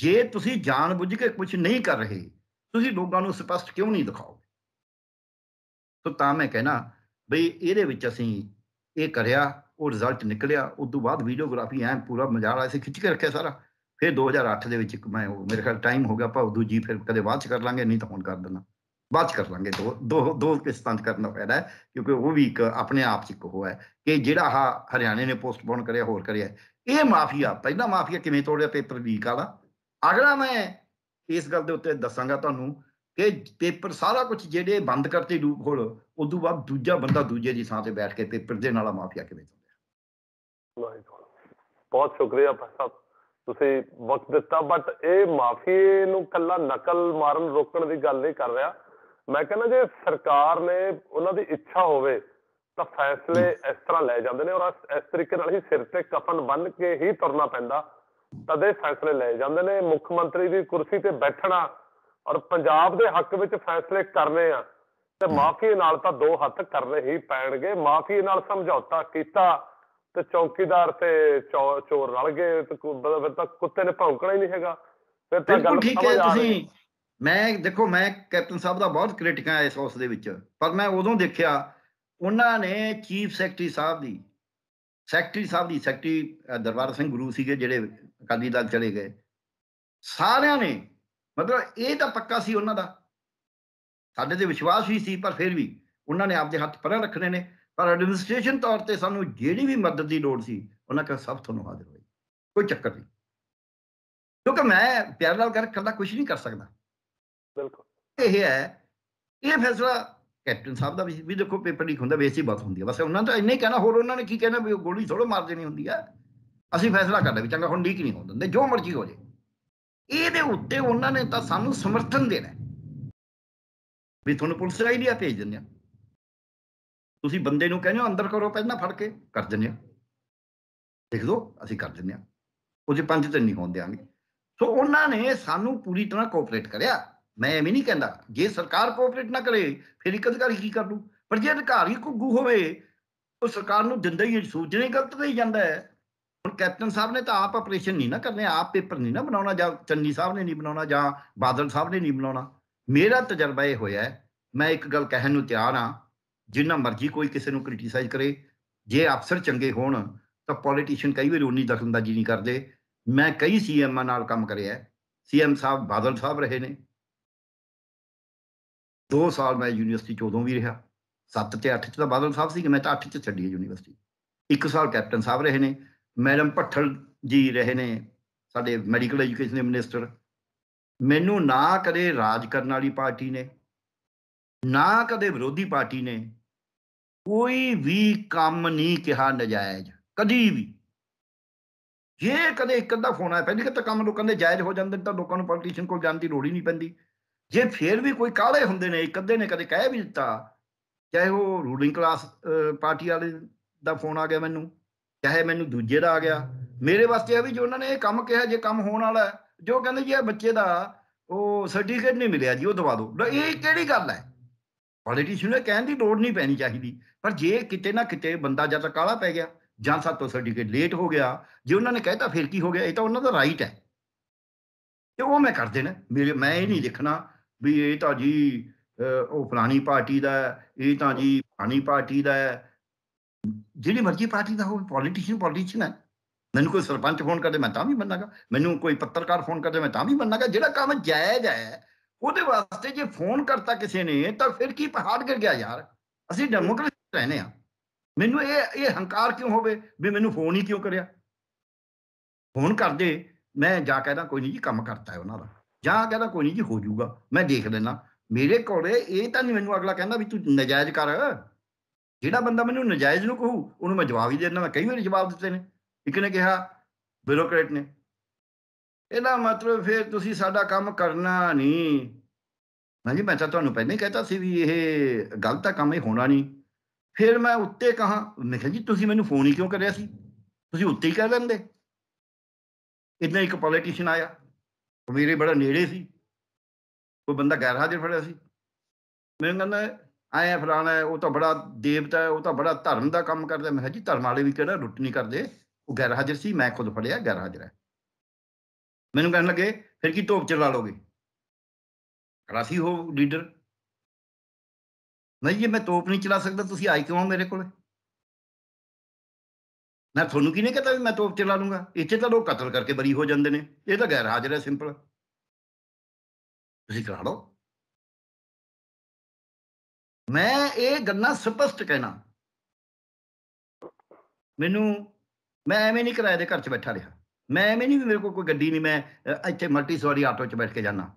Speaker 3: ਜੇ ਤੁਸੀਂ ਜਾਣ ਬੁੱਝ ਕੇ ਕੁਝ ਨਹੀਂ ਕਰ ਰਹੇ ਤੁਸੀਂ ਲੋਕਾਂ ਨੂੰ ਸਪਸ਼ਟ ਕਿਉਂ ਨਹੀਂ ਦਿਖਾਓਗੇ ਤਾਂ ਤਾਂ ਮੈਂ ਕਹਿਣਾ ਵੀ ਇਹਦੇ ਵਿੱਚ ਅਸੀਂ ਇਹ ਕਰਿਆ ਉਹ ਰਿਜ਼ਲਟ ਨਿਕਲਿਆ ਉਸ ਤੋਂ ਬਾਅਦ ਵੀਡੀਓਗ੍ਰਾਫੀ ਐ ਪੂਰਾ ਮਜ਼ਾਰਾ ਐਸੇ ਖਿੱਚ ਕੇ ਰੱਖਿਆ ਸਾਰਾ ਫਿਰ 2008 ਦੇ ਵਿੱਚ ਮੈਂ ਮੇਰੇ ਖਿਆਲ ਟਾਈਮ ਹੋ ਗਿਆ ਉਦੋਂ ਦੂਜੀ ਫਿਰ ਕਦੇ ਬਾਅਦ ਚ ਕਰ ਲਾਂਗੇ ਨਹੀਂ ਤਾਂ ਹੁਣ ਕਰ ਦਿੰਦਾ ਬਾਅਦ ਚ ਕਰ ਲਾਂਗੇ ਦੋ ਦੋ ਦੋ ਕਿਸ਼ਤਾਂ ਚ ਕਰਨਾ ਪੈਣਾ ਕਿਉਂਕਿ ਉਹ ਵੀ ਇੱਕ ਆਪਣੇ ਆਪ ਚ ਇੱਕ ਹੋਇਆ ਹੈ ਕਿ ਜਿਹੜਾ ਆ ਹਰਿਆਣੇ ਨੇ ਪੋਸਟਪੋਨ ਕਰਿਆ ਹੋਰ ਕਰਿਆ ਇਹ ਮਾਫੀਆ ਪਹਿਲਾ ਮਾਫੀਆ ਕਿਵੇਂ ਤੋੜਿਆ ਪੇਪਰ ਵੀਕ ਵਾਲਾ ਅਗਲਾ ਮੈਂ ਇਸ ਗੱਲ ਦੇ ਉੱਤੇ ਦੱਸਾਂਗਾ ਤੁਹਾਨੂੰ ਕਿ ਪੇਪਰ ਸਾਰਾ ਕੁਝ ਜਿਹੜੇ ਬੰਦ ਕਰਤੇ ਲੂਪ ਹੋਲ ਉਸ ਤੋਂ ਬਾਅਦ ਦੂਜਾ ਬੰਦਾ ਦੂਜੇ ਦੀ ਥਾਂ ਤੇ ਬੈਠ ਕੇ ਪੇਪਰ ਦੇ ਨਾਲ ਮਾਫੀਆ ਕਿਵੇਂ
Speaker 1: ਤੋੜਿਆ ਬਹੁਤ ਸ਼ੁਕਰੀਆ ਭਾਈ ਸਾਹਿਬ ਤੁਸੀਂ ਵਕਤ ਦਿੱਤਾ ਬਟ ਇਹ ਮਾਫੀਏ ਨੂੰ ਕੱਲਾ ਨਕਲ ਮਾਰਨ ਰੋਕਣ ਦੀ ਗੱਲ ਨਹੀਂ ਕਰ ਰਿਹਾ ਮੈਂ ਕਹਿੰਦਾ ਜੇ ਸਰਕਾਰ ਨੇ ਉਹਨਾਂ ਦੀ ਇੱਛਾ ਹੋਵੇ ਤਾਂ ਫੈਸਲੇ ਇਸ ਤਰ੍ਹਾਂ ਲੈ ਜਾਂਦੇ ਨੇ ਔਰ ਇਸ ਤਰੀਕੇ ਨਾਲ ਹੀ ਸਿਰ ਤੇ ਕਫਨ ਬੰਨ ਕੇ ਹੀ ਤੁਰਨਾ ਪੈਂਦਾ ਤਦੇ ਫੈਸਲੇ ਲਏ ਜਾਂਦੇ ਨੇ ਮੁੱਖ ਮੰਤਰੀ ਦੀ ਕੁਰਸੀ ਤੇ ਬੈਠਣਾ ਔਰ ਪੰਜਾਬ ਦੇ ਹੱਕ ਵਿੱਚ ਫੈਸਲੇ ਕਰਨੇ ਆ ਤੇ ਮਾਫੀ ਨਾਲ ਤਾਂ ਦੋ ਹੱਥ ਕਰਨੇ ਹੀ ਪੈਣਗੇ ਮਾਫੀ ਨਾਲ ਸਮਝੌਤਾ ਕੀਤਾ ਤੇ ਚੌਕੀਦਾਰ ਤੇ ਚੋਰ ਰਲ ਗਏ ਤੇ ਕੁੱਤੇ ਨੇ ਭੌਂਕਣਾ ਹੀ ਨਹੀਂ ਹੈਗਾ ਫਿਰ ਤਾਂ ਗੱਲ ਸਮਝ ਆ ਤੁਸੀਂ
Speaker 3: ਮੈਂ ਦੇਖੋ ਮੈਂ ਕੈਪਟਨ ਸਾਹਿਬ ਦਾ ਬਹੁਤ ਕ੍ਰਿਟਿਕ ਆ ਇਸ ਹਾਊਸ ਦੇ ਵਿੱਚ ਪਰ ਮੈਂ ਉਦੋਂ ਦੇਖਿਆ ਉਹਨਾਂ ਨੇ ਚੀਫ ਸੈਕਟਰੀ ਸਾਹਿਬ ਦੀ ਸੈਕਟਰੀ ਸਾਹਿਬ ਦੀ ਸੈਕਟਰੀ ਦਰਬਾਰ ਸਿੰਘ ਗੁਰੂ ਸੀਗੇ ਜਿਹੜੇ ਅਕਾਲੀ ਦਲ ਚਲੇ ਗਏ ਸਾਰਿਆਂ ਨੇ ਮਤਲਬ ਇਹ ਤਾਂ ਪੱਕਾ ਸੀ ਉਹਨਾਂ ਦਾ ਸਾਡੇ ਤੇ ਵਿਸ਼ਵਾਸ ਵੀ ਸੀ ਪਰ ਫਿਰ ਵੀ ਉਹਨਾਂ ਨੇ ਆਪਦੇ ਹੱਥ ਪਰਾਂ ਰੱਖਣੇ ਨੇ ਪਰ ਐਡਮਿਨਿਸਟ੍ਰੇਸ਼ਨ ਤੌਰ ਤੇ ਸਾਨੂੰ ਜਿਹੜੀ ਵੀ ਮਦਦ ਦੀ ਲੋੜ ਸੀ ਉਹਨਾਂ ਕੋਲ ਸਭ ਤੁਹਾਨੂੰ ਹਾਜ਼ਰ ਹੋਈ ਕੋਈ ਚੱਕਰ ਨਹੀਂ ਕਿਉਂਕਿ ਮੈਂ ਪਿਆਰ ਨਾਲ ਕਰ ਕਰਦਾ ਕੁਝ ਨਹੀਂ ਕਰ ਸਕਦਾ ਬਿਲਕੁਲ ਇਹ ਹੈ ਇਹ ਫੈਸਲਾ ਕੈਪਟਨ ਸਾਹਿਬ ਦਾ ਵੀ ਦੇਖੋ ਪੇਪਰ ਲੀਕ ਹੁੰਦਾ ਵੇਸੀ ਬਾਤ ਹੁੰਦੀ ਹੈ ਬਸ ਉਹਨਾਂ ਤਾਂ ਇੰਨੇ ਹੀ ਕਹਿਣਾ ਹੋਰ ਉਹਨਾਂ ਨੇ ਕੀ ਕਹਿਣਾ ਵੀ ਉਹ ਗੋਲੀ ਥੋੜੋ ਮਾਰ ਦੇਣੀ ਹੁੰਦੀ ਆ ਅਸੀਂ ਫੈਸਲਾ ਕਰਦੇ ਵੀ ਚੰਗਾ ਹੁਣ ਲੀਕ ਨਹੀਂ ਹੋਣ ਦਿੰਦੇ ਜੋ ਮਰਜ਼ੀ ਹੋ ਜੇ ਇਹਦੇ ਉੱਤੇ ਉਹਨਾਂ ਨੇ ਤਾਂ ਸਾਨੂੰ ਸਮਰਥਨ ਦੇਣਾ ਵੀ ਤੁਹਾਨੂੰ ਪੁਲਿਸ ਰਾਈ ਲਿਆ ਭੇਜ ਦਿੰਦੇ ਆ ਤੁਸੀਂ ਬੰਦੇ ਨੂੰ ਕਹਿੰਦੇ ਹੋ ਅੰਦਰ ਕਰੋ ਪਹਿਲਾਂ ਫੜ ਕੇ ਕਰ ਦਿੰਦੇ ਆ ਦੇਖ ਲਓ ਅਸੀਂ ਕਰ ਦਿੰਦੇ ਆ ਉਹ ਜੇ ਪੰਜ ਦਿਨ ਨਹੀਂ ਹੋਣ ਦੇਾਂਗੇ ਸੋ ਉਹਨਾਂ ਨੇ ਸਾਨੂੰ ਪੂਰੀ ਤਰ੍ਹਾਂ ਕੋਆਪਰੇਟ ਕਰਿਆ ਮੈਂ ਐਵੇਂ ਨਹੀਂ ਕਹਿੰਦਾ ਜੇ ਸਰਕਾਰ ਕੋਆਪਰੇਟ ਨਾ ਕਰੇ ਫਿਰ ਇੱਕ ਅਧਿਕਾਰੀ ਕੀ ਕਰ ਲੂ ਪਰ ਜੇ ਅਧਿਕਾਰੀ ਗੂ ਹੋਵੇ ਉਹ ਸਰਕਾਰ ਨੂੰ ਦਿੰਦਾ ਹੀ ਸੋਚਣੇ ਗਲਤ ਨਹੀਂ ਜਾਂਦਾ ਹੈ ਹੁਣ ਕੈਪਟਨ ਸਾਹਿਬ ਨੇ ਤਾਂ ਆਪ ਆਪਰੇਸ਼ਨ ਨਹੀਂ ਨਾ ਕਰਨੇ ਆਪ ਪੇਪਰ ਨਹੀਂ ਨਾ ਬਣਾਉਣਾ ਜਾਂ ਚੰਨੀ ਸਾਹਿਬ ਨੇ ਨਹੀਂ ਬਣਾਉਣਾ ਜਾਂ ਬਾਦਲ ਸਾਹਿਬ ਨੇ ਨਹੀਂ ਬਣਾਉਣਾ ਮੇਰਾ ਤਜਰਬਾ ਇਹ ਹੋਇਆ ਮੈਂ ਇੱਕ ਗੱਲ ਕਹਿਣ ਨੂੰ ਤਿਆਰ ਹਾਂ ਜਿੰਨਾ ਮਰਜ਼ੀ ਕੋਈ ਕਿਸੇ ਨੂੰ ਕ੍ਰਿਟਿਸਾਈਜ਼ ਕਰੇ ਜੇ ਅਫਸਰ ਚੰਗੇ ਹੋਣ ਤਾਂ ਪੋਲੀਟੀਸ਼ੀਅਨ ਕਈ ਵਾਰ ਉਨੀ ਦਖਲਅੰਦਾਜ਼ੀ ਨਹੀਂ ਕਰਦੇ ਮੈਂ ਕਈ ਸੀਐਮ ਨਾਲ ਕੰਮ ਕਰਿਆ ਸੀਐਮ ਸਾਹਿਬ ਬਾਦਲ ਸਾਹਿਬ ਰਹੇ ਨੇ 2 ਸਾਲ ਮੈਂ ਯੂਨੀਵਰਸਿਟੀ ਚ ਉਦੋਂ ਵੀ ਰਿਹਾ 7 ਤੇ 8 ਚ ਤਾਂ ਬਾਦਲ ਸਾਹਿਬ ਸੀ ਕਿ ਮੈਂ ਤਾਂ 8 ਚ ਛੱਡੀ ਯੂਨੀਵਰਸਿਟੀ ਇੱਕ ਸਾਲ ਕੈਪਟਨ ਸਾਹਿਬ ਰਹੇ ਨੇ ਮੈਡਮ ਪੱਠਲ ਜੀ ਰਹੇ ਨੇ ਸਾਡੇ ਮੈਡੀਕਲ ਐਜੂਕੇਸ਼ਨ ਦੇ ਮਿਨਿਸਟਰ ਮੈਨੂੰ ਨਾ ਕਦੇ ਰਾਜ ਕਰਨ ਵਾਲੀ ਪਾਰਟੀ ਨੇ ਨਾ ਕਦੇ ਵਿਰੋਧੀ ਪਾਰਟੀ ਨੇ ਕੋਈ ਵੀ ਕੰਮ ਨਹੀਂ ਕਿਹਾ ਨਜਾਇਜ਼ ਕਦੀ ਵੀ ਜੇ ਕਦੇ ਇੱਕ ਅੱਧਾ ਫੋਨ ਆਇਆ ਪਹਿਲੀ ਕਿ ਤਾਂ ਕੰਮ ਲੋਕਾਂ ਦੇ ਜਾਇਜ਼ ਹੋ ਜਾਂਦੇ ਤਾਂ ਲੋਕਾਂ ਨੂੰ ਪੋਲੀਟੀਸ਼ੀਅਨ ਕੋਲ ਜਾਣ ਦੀ ਲੋੜ ਹੀ ਨਹੀਂ ਪੈਂਦੀ ਜੇ ਫੇਰ ਵੀ ਕੋਈ ਕਾਲੇ ਹੁੰਦੇ ਨੇ ਇੱਕ ਅੱਧੇ ਨੇ ਕਦੇ ਕਹਿ ਵੀ ਦਿੱਤਾ ਚਾਹੇ ਉਹ ਰੂਲਿੰਗ ਕਲਾਸ ਪਾਰਟੀ ਵਾਲੇ ਦਾ ਫੋਨ ਆ ਗਿਆ ਮੈਨੂੰ ਚਾਹੇ ਮੈਨੂੰ ਦੂਜੇ ਦਾ ਆ ਗਿਆ ਮੇਰੇ ਵਾਸਤੇ ਆ ਵੀ ਜੋ ਉਹਨਾਂ ਨੇ ਇਹ ਕੰਮ ਕਿਹਾ ਜੇ ਕੰਮ ਹੋਣ ਵਾਲਾ ਜੋ ਕਹਿੰਦੇ ਜੀ ਇਹ ਬੱਚੇ ਦਾ ਉਹ ਸਰਟੀਫਿਕੇਟ ਨਹੀਂ ਮਿਲਿਆ ਜੀ ਉਹ ਦਵਾ ਦਿਓ ਇਹ ਕਿਹੜੀ ਗੱਲ ਹੈ ਪੋਲੀਟੀਸ਼ੀਅਨ ਨੇ ਕਹਿਣ ਦੀ ਲੋੜ ਨਹੀਂ ਪੈਣੀ ਚਾਹੀਦੀ ਪਰ ਜੇ ਕਿਤੇ ਨਾ ਕਿਤੇ ਬੰਦਾ ਜਦ ਤੱਕ ਕਾਲਾ ਪੈ ਗਿਆ ਜਾਂ ਤੋਂ ਸਰਟੀਫਿਕੇਟ ਲੇਟ ਹੋ ਗਿਆ ਜੇ ਉਹਨਾਂ ਨੇ ਕਹਿਤਾ ਫਿਰ ਕੀ ਹੋ ਗਿਆ ਇਹ ਤਾਂ ਉਹਨਾਂ ਦਾ ਰਾਈਟ ਹੈ ਤੇ ਉਹ ਮੈਂ ਕਰ ਦੇਣਾ ਮੈਂ ਇਹ ਨਹੀਂ ਦੇਖਣਾ ਵੀ ਇਹ ਤਾਂ ਜੀ ਉਹ ਫਲਾਣੀ ਪਾਰਟੀ ਦਾ ਇਹ ਤਾਂ ਜੀ ਫਲਾਣੀ ਪਾਰਟੀ ਦਾ ਜਿਹੜੀ ਮਰਜ਼ੀ ਪਾਰਟੀ ਦਾ ਹੋਵੇ ਪੋਲੀਟੀਸ਼ੀਅਨ ਪੋਲੀਟੀਸ਼ੀਅਨ ਹੈ ਮੈਨੂੰ ਕੋਈ ਸਰਪੰਚ ਫੋਨ ਕਰਦੇ ਮੈਂ ਤਾਂ ਵੀ ਮੰਨਾਂਗਾ ਮੈਨੂੰ ਕੋਈ ਪੱਤਰਕਾਰ ਫੋਨ ਕਰਦੇ ਮੈਂ ਤਾਂ ਵੀ ਮੰਨਾਂਗਾ ਜਿਹੜਾ ਕੰਮ ਜਾਇਜ਼ ਹੈ ਉਹਦੇ ਵਾਸਤੇ ਜੇ ਫੋਨ ਕਰਤਾ ਕਿਸੇ ਨੇ ਤਾਂ ਫਿਰ ਕੀ ਪਹਾੜ ਗਿਰ ਗਿਆ ਯਾਰ ਅਸੀਂ ਡੈਮੋਕ੍ਰੇਸੀ ਰਹਿੰਦੇ ਆ ਮੈਨੂੰ ਇਹ ਇਹ ਹੰਕਾਰ ਕਿਉਂ ਹੋਵੇ ਵੀ ਮੈਨੂੰ ਫੋਨ ਹੀ ਕਿਉਂ ਕਰਿਆ ਫੋਨ ਕਰਦੇ ਮੈਂ ਜਾ ਕੇ ਤਾਂ ਕੋਈ ਨਹੀਂ ਜੀ ਕੰਮ ਕਰਤਾ ਹੈ ਉਹਨਾਂ ਦਾ ਜਾਂ ਕਹਿੰਦਾ ਕੋਈ ਨਹੀਂ ਜੀ ਹੋ ਜਾਊਗਾ ਮੈਂ ਦੇਖ ਲੈਣਾ ਮੇਰੇ ਕੋਲੇ ਇਹ ਤਾਂ ਨਹੀਂ ਮੈਨੂੰ ਅਗਲਾ ਕਹਿੰਦਾ ਵੀ ਤੂੰ ਨਜਾਇਜ਼ ਕਰ ਜਿਹੜਾ ਬੰਦਾ ਮੈਨੂੰ ਨਜਾਇਜ਼ ਨੂੰ ਕਹੂ ਉਹਨੂੰ ਮੈਂ ਜਵਾਬ ਹੀ ਦੇਣਾ ਮੈਂ ਕਈ ਵਾਰੀ ਜਵਾਬ ਦਿੱਤੇ ਨੇ ਇੱਕ ਨੇ ਕਿਹਾ ਬਿਊਰੋਕਰੇਟ ਨੇ ਇਹਦਾ ਮਤਲਬ ਫਿਰ ਤੁਸੀਂ ਸਾਡਾ ਕੰਮ ਕਰਨਾ ਨਹੀਂ ਮੈਂ ਜੀ ਮੈਂ ਤਾਂ ਤੁਹਾਨੂੰ ਪਹਿਲਾਂ ਹੀ ਕਹਿਤਾ ਸੀ ਵੀ ਇਹ ਗਲਤ ਆ ਕੰਮ ਇਹ ਹੋਣਾ ਨਹੀਂ ਫਿਰ ਮੈਂ ਉੱਤੇ ਕਹਾ ਮੈਂ ਕਿਹਾ ਜੀ ਤੁਸੀਂ ਮੈਨੂੰ ਫੋਨ ਹੀ ਕਿਉਂ ਕਰਿਆ ਸੀ ਤੁਸੀਂ ਉੱਤੇ ਹੀ ਕਹਿ ਦਿੰਦੇ ਇਦਾਂ ਇੱਕ ਪੋਲੀਟੀਸ਼ੀਅਨ ਆਇਆ ਉਹ ਮੇਰੇ ਬੜਾ ਨੇੜੇ ਸੀ ਕੋਈ ਬੰਦਾ ਗੈਰ ਹਾਜ਼ਰ ਫੜਿਆ ਸੀ ਮੈਂ ਕਹਿੰਦਾ ਆਇਆ ਫਲਾਣਾ ਉਹ ਤਾਂ ਬੜਾ ਦੇਵਤਾ ਹੈ ਉਹ ਤਾਂ ਬੜਾ ਧਰਮ ਦਾ ਕੰਮ ਕਰਦਾ ਮੈਂ ਜੀ ਧਰਮ ਵਾਲੇ ਵੀ ਕਿਹੜਾ ਰੁੱਟ ਨਹੀਂ ਕਰਦੇ ਉਹ ਗੈਰ ਹਾਜ਼ਰ ਸੀ ਮੈਂ ਖੁਦ ਫੜਿਆ ਗੈਰ ਹਾਜ਼ਰ ਹੈ
Speaker 2: ਮੈਨੂੰ ਕਹਿਣ ਲੱਗੇ ਫਿਰ ਕੀ ਟੋਪ ਚਲਾ ਲੋਗੇ ਰਾਸੀ ਹੋ ਲੀਡਰ ਨਹੀਂ ਜੀ ਮੈਂ ਤੋਪ ਨਹੀਂ ਚਲਾ ਸਕਦਾ ਤੁਸੀਂ ਆਈ ਕਿਉਂ ਮੇਰੇ ਕੋਲ ਮੈਂ ਤੁਹਾਨੂੰ ਕਿਹਨੇ ਕਹਤਾ ਵੀ ਮੈਂ ਤੋਪ ਚਲਾ ਲੂੰਗਾ ਇੱਥੇ ਤਾਂ ਲੋਕ ਕਤਲ ਕਰਕੇ ਬਰੀ ਹੋ ਜਾਂਦੇ ਨੇ ਇਹ ਤਾਂ ਗੈਰ ਹਾਜ਼ਰ ਹੈ ਸਿੰਪਲ ਤੁਸੀਂ ਕਰਾ ਲਓ ਮੈਂ ਇਹ ਗੱਲਾਂ ਸਪਸ਼ਟ ਕਹਿਣਾ
Speaker 3: ਮੈਨੂੰ ਮੈਂ ਐਵੇਂ ਨਹੀਂ ਕਿਰਾਏ ਦੇ ਘਰ 'ਚ ਬੈਠਾ ਰਿਹਾ ਮੈਂ ਐਵੇਂ ਨਹੀਂ ਵੀ ਮੇਰੇ ਕੋਲ ਕੋਈ ਗੱਡੀ ਨਹੀਂ ਮੈਂ ਇੱਥੇ ਮਲਟੀ ਸਵਾਰੀ ਆਟੋ 'ਚ ਬੈਠ ਕੇ ਜਾਣਾ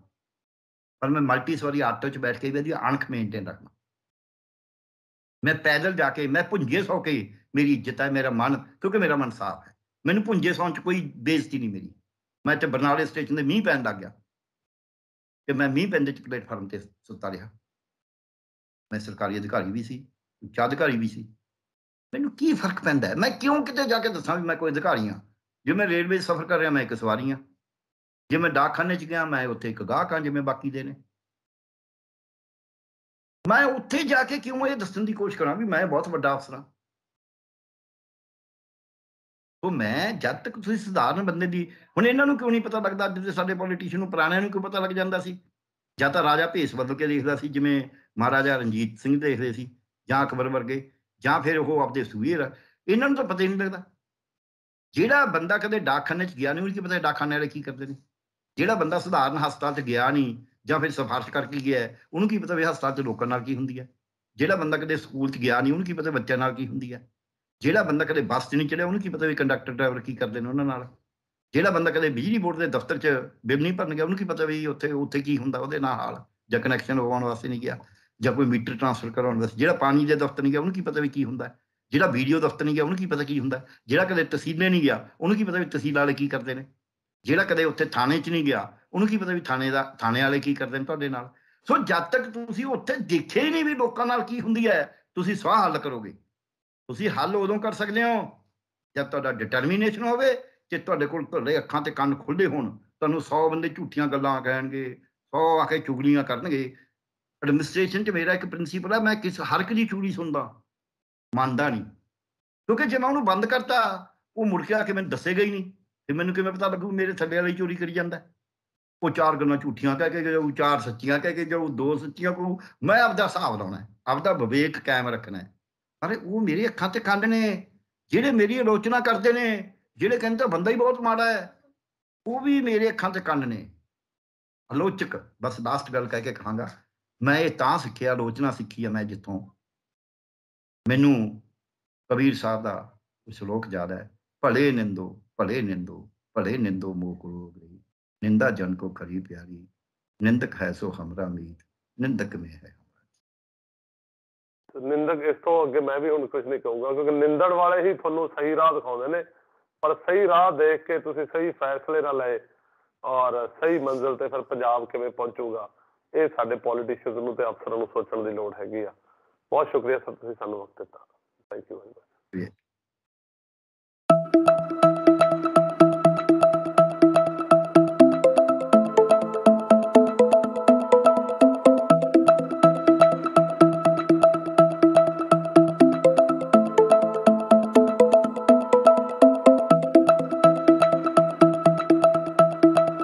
Speaker 3: ਪਰ ਮੈਂ ਮਲਟੀ ਸਵਾਰੀ ਆਟੋ 'ਚ ਬੈਠ ਕੇ ਵੀ ਉਹਦੀ ਅਣਖ ਮੇਨਟੇਨ ਰੱਖਣਾ ਮੈਂ ਪੈਦਲ ਜਾ ਕੇ ਮੈਂ ਪੁੰਜੇ ਸੌ ਕੇ ਮੇਰੀ ਇੱਜ਼ਤ ਹੈ ਮੇਰਾ ਮਨ ਕਿਉਂਕਿ ਮੇਰਾ ਮਨ ਸਾਫ਼ ਹੈ ਮੈਨੂੰ ਪੁੰਜੇ ਸੌਂ ਚ ਕੋਈ ਬੇਇੱਜ਼ਤੀ ਨਹੀਂ ਮੇਰੀ ਮੈਂ ਤੇ ਬਰਨਾਲੇ ਸਟੇਸ਼ਨ ਦੇ ਮੀਂਹ ਪੈਣ ਲੱਗ ਗਿਆ ਤੇ ਮੈਂ ਮੀਂਹ ਪੈਂਦੇ ਚ ਪਲੇਟਫਾਰਮ ਤੇ ਸੁੱਤਾ ਰਿਹਾ ਮੈਂ ਸਰਕਾਰੀ ਅਧਿਕਾਰੀ ਵੀ ਸੀ ਉੱਚ ਅਧਿਕਾਰੀ ਵੀ ਸੀ ਮੈਨੂੰ ਕੀ ਫਰਕ ਪੈਂਦਾ ਹੈ ਮੈਂ ਕਿਉਂ ਕਿਤੇ ਜਾ ਕੇ ਦੱਸਾਂ ਵੀ ਮੈਂ ਕੋਈ ਅਧਿਕਾਰੀ ਹਾਂ ਜੇ ਮੈਂ ਰੇਲਵੇ ਸਫ਼ਰ ਕਰ ਰਿਹਾ ਮੈਂ ਇੱਕ ਸਵਾਰੀ ਹਾਂ ਜੇ ਮੈਂ ਡਾਕਖਾਨੇ ਚ ਗਿਆ ਮੈਂ ਉੱਥੇ ਇੱਕ ਗਾਹਕ ਹਾਂ ਜਿਵੇਂ ਬਾਕੀ ਦੇ ਨੇ ਮੈਂ ਉੱਥੇ ਜਾ ਕੇ ਕਿਉਂ ਇਹ ਦੱਸਣ ਦੀ ਕੋਸ਼ਿਸ਼ ਕਰਾਂ ਵੀ ਮੈਂ ਬਹੁਤ ਵੱਡਾ ਅਫਸਰ ਹਾਂ ਉਹ ਮੈਂ ਜਦ ਤੱਕ ਤੁਸੀਂ ਸਧਾਰਨ ਬੰਦੇ ਦੀ ਹੁਣ ਇਹਨਾਂ ਨੂੰ ਕਿਉਂ ਨਹੀਂ ਪਤਾ ਲੱਗਦਾ ਅੱਜ ਦੇ ਸਾਡੇ ਪੋਲੀਟੀਸ਼ੀਅਨ ਨੂੰ ਪੁਰਾਣਿਆਂ ਨੂੰ ਕਿਉਂ ਪਤਾ ਲੱਗ ਜਾਂਦਾ ਸੀ ਜਾਂ ਤਾਂ ਰਾਜਾ ਭੇਸ ਬਦਲ ਕੇ ਦੇਖਦਾ ਸੀ ਜਿਵੇਂ ਮਹਾਰਾਜਾ ਰਣਜੀਤ ਸਿੰਘ ਦੇਖਦੇ ਸੀ ਜਾਂ ਅਕਬਰ ਵਰਗੇ ਜਾਂ ਫਿਰ ਉਹ ਆਪਦੇ ਸੂਹੀਰ ਇਹਨਾਂ ਨੂੰ ਤਾਂ ਪਤਾ ਹੀ ਨਹੀਂ ਲੱਗਦਾ ਜਿਹੜਾ ਬੰਦਾ ਕਦੇ ਡਾਕਖਾਨੇ 'ਚ ਗਿਆ ਨਹੀਂ ਉਹਨੂੰ ਕੀ ਪਤਾ ਡਾਕਖਾਨੇ ਵਾਲੇ ਕੀ ਕਰਦੇ ਨੇ ਜਿਹੜਾ ਬੰਦਾ ਸਧਾਰਨ ਹਸਪਤਾਲ 'ਚ ਗਿਆ ਨਹੀਂ ਜਾਂ ਫਿਰ ਸਫਾਰਸ਼ ਕਰਕੇ ਗਿਆ ਉਹਨੂੰ ਕੀ ਪਤਾ ਵੀ ਹਸਪਤਾਲ 'ਚ ਲੋਕਾਂ ਨਾਲ ਕੀ ਹੁੰਦੀ ਹੈ ਜਿਹੜਾ ਬੰਦਾ ਕਦੇ ਸਕੂਲ 'ਚ ਗਿਆ ਨਹੀਂ ਉਹਨੂੰ ਕੀ ਪਤਾ ਬੱਚਿਆਂ ਨਾਲ ਕੀ ਹੁੰਦੀ ਹੈ ਜਿਹੜਾ ਬੰਦਾ ਕਦੇ ਬੱਸ 'ਚ ਨਹੀਂ ਚੜਿਆ ਉਹਨੂੰ ਕੀ ਪਤਾ ਵੀ ਕੰਡਕਟਰ ਡਰਾਈਵਰ ਕੀ ਕਰਦੇ ਨੇ ਉਹਨਾਂ ਨਾਲ ਜਿਹੜਾ ਬੰਦਾ ਕਦੇ ਬਿਜਲੀ ਬੋਰਡ ਦੇ ਦਫ਼ਤਰ 'ਚ ਬਿੱਲ ਨਹੀਂ ਭਰਨ ਗਿਆ ਉਹਨੂੰ ਕੀ ਪਤਾ ਵੀ ਉੱਥੇ ਉੱਥੇ ਕੀ ਹੁੰਦਾ ਉਹਦੇ ਨਾਲ ਹਾਲ ਜਾਂ ਕਨੈਕਸ਼ਨ ਲਵਾਉਣ ਵਾਸਤੇ ਨਹੀਂ ਗਿਆ ਜਾਂ ਕੋਈ ਮੀਟਰ ਟ੍ਰਾਂਸਫਰ ਕਰਾਉਣ ਵਾਸਤੇ ਜਿਹੜਾ ਪਾਣੀ ਦੇ ਦਫ਼ਤਰ ਨਹੀਂ ਗਿਆ ਉਹਨੂੰ ਕੀ ਪਤਾ ਵੀ ਕੀ ਹੁੰਦਾ ਜਿਹੜਾ ਵੀਡੀਓ ਦਫ਼ਤਰ ਨਹੀਂ ਗਿਆ ਉਹਨੂੰ ਕੀ ਪਤਾ ਕੀ ਹੁੰਦਾ ਜਿਹੜਾ ਕਦੇ ਤਸੀਲੇ ਨਹੀਂ ਗਿਆ ਉਹਨੂੰ ਕੀ ਪਤਾ ਵੀ ਤਸੀਲਾ ਵਾਲੇ ਕੀ ਕਰਦੇ ਨੇ ਜਿਹੜਾ ਕਦੇ ਉੱਥੇ ਥਾਣੇ 'ਚ ਨਹੀਂ ਗਿਆ ਉਹਨੂੰ ਕੀ ਪਤਾ ਵੀ ਥਾਣੇ ਦਾ ਥਾਣੇ ਵਾਲੇ ਕੀ ਕਰਦੇ ਨੇ ਤੁਹਾਡੇ ਨਾਲ ਸੋ ਜਦ ਤੱਕ ਤੁਸੀਂ ਉੱਥੇ ਦੇਖੇ ਨਹੀਂ ਵੀ ਲੋਕਾਂ ਨਾਲ ਕੀ ਹੁੰਦੀ ਹੈ ਤੁਸੀਂ ਸਵਾਹ ਹੱਲ ਕਰੋਗੇ ਤੁਸੀਂ ਹੱਲ ਉਦੋਂ ਕਰ ਸਕਦੇ ਹੋ ਜਦ ਤੁਹਾਡਾ ਡਿਟਰਮੀਨੇਸ਼ਨ ਹੋਵੇ ਜੇ ਤੁਹਾਡੇ ਕੋਲ ਤੁਹਾਡੇ ਅੱਖਾਂ ਤੇ ਕੰਨ ਖੁੱਲੇ ਹੋਣ ਤੁਹਾਨੂੰ 100 ਬੰਦੇ ਝੂਠੀਆਂ ਗੱਲਾਂ ਕਹਿਣਗੇ 100 ਆ ਕੇ ਚੁਗਲੀਆਂ ਕਰਨਗੇ ਐਡਮਿਨਿਸਟ੍ਰੇਸ਼ਨ 'ਚ ਮੇਰਾ ਇੱਕ ਪ੍ਰਿੰਸੀਪਲ ਹੈ ਮੈਂ ਕਿਸ ਹਰ ਇੱਕ ਦੀ ਚੁਗਲੀ ਸੁਣਦਾ ਮੰਨਦਾ ਨਹੀਂ ਕਿਉਂਕਿ ਜੇ ਮੈਂ ਉਹਨੂੰ ਬੰਦ ਕਰਤਾ ਉਹ ਮੁੜ ਕੇ ਆ ਕੇ ਮੈਨੂੰ ਦੱਸੇਗਾ ਹੀ ਨਹੀਂ ਤੇ ਮੈਨੂੰ ਕਿਵੇਂ ਪਤਾ ਲੱਗੂ ਮੇਰੇ ਥੱਲੇ ਵਾਲੀ ਚੋਰੀ ਕਰੀ ਜਾਂਦਾ ਉਹ ਚਾਰ ਗੱਲਾਂ ਝੂਠੀਆਂ ਕਹਿ ਕੇ ਜਾਊ ਚਾਰ ਸੱਚੀਆਂ ਕਹਿ ਕੇ ਜਾਊ ਦੋ ਸੱਚੀਆਂ ਕਹੂ ਮੈਂ ਆਪਦਾ ਹਿਸਾਬ ਲਾਉਣਾ ਆਪਦਾ ਵਿਵੇਕ ਕਾਇਮ ਰੱਖਣਾ ਪਰ ਉਹ ਮੇਰੀ ਅੱਖਾਂ ਤੇ ਕੰਨ ਨੇ ਜਿਹੜੇ ਮੇਰੀ ਆਲੋਚਨਾ ਕਰਦੇ ਨੇ ਜਿਹੜੇ ਕਹਿੰਦੇ ਬੰਦਾ ਹੀ ਬਹੁਤ ਮਾੜਾ ਹੈ ਉਹ ਵੀ ਮੇਰੇ ਅੱਖਾਂ ਤੇ ਕੰਨ ਨੇ ਆਲੋਚਕ ਬਸ ਲਾਸਟ ਗੱਲ ਕਹਿ ਕੇ ਕਹਾਂਗਾ ਮੈਂ ਇਹ ਤਾਂ ਸਿੱਖਿਆ ਆਲੋਚਨਾ ਸਿੱਖੀ ਆ ਮੈਂ ਜਿੱਥੋਂ ਮੈਨੂੰ ਕਬੀਰ ਸਾਹਿਬ ਦਾ ਉਸ ਸ਼ਲੋਕ ਯਾਦ ਹੈ ਭਲੇ ਨਿੰਦੋ ਭਲੇ ਨਿੰਦੋ ਭਲੇ ਨਿੰਦੋ ਮੋਕ ਗਰੀ ਨਿੰਦਾ ਜਨ ਕੋ ਕਰੀ ਪਿਆਰੀ ਨਿੰਦਕ ਹੈ ਸੋ ਹਮਰਾ ਮੀਤ ਨਿੰਦਕ ਮੇ ਹੈ
Speaker 1: ਨਿੰਦਕ ਇਸ ਤੋਂ ਅੱਗੇ ਮੈਂ ਵੀ ਹੁਣ ਕੁਝ ਨਹੀਂ ਕਹੂੰਗਾ ਕਿਉਂਕਿ ਨਿੰਦਣ ਵਾਲੇ ਹੀ ਤੁਹਾਨੂੰ ਸਹੀ ਰਾਹ ਦਿਖਾਉਂਦੇ ਨੇ ਪਰ ਸਹੀ ਰਾਹ ਦੇਖ ਕੇ ਤੁਸੀਂ ਸਹੀ ਫੈਸਲੇ ਨਾ ਲਏ ਔਰ ਸਹੀ ਮੰਜ਼ਿਲ ਤੇ ਫਿਰ ਪੰਜਾਬ ਕਿਵੇਂ ਪਹੁੰਚੂਗਾ ਇਹ ਸਾਡੇ ਪੋਲੀਟਿਸ਼ੀਅਨਸ ਨੂੰ ਤੇ ਅਫਸਰਾਂ ਨੂੰ ਸੋਚਣ ਦੀ ਲੋੜ ਹੈਗੀ ਆ ਬਹੁਤ ਸ਼ੁਕਰੀਆ ਸਰ ਤੁਸੀਂ ਸਾਨੂੰ ਵਕਤ ਦਿੱਤਾ ਥੈਂਕ ਯੂ ਵੈਰੀ ਮਚ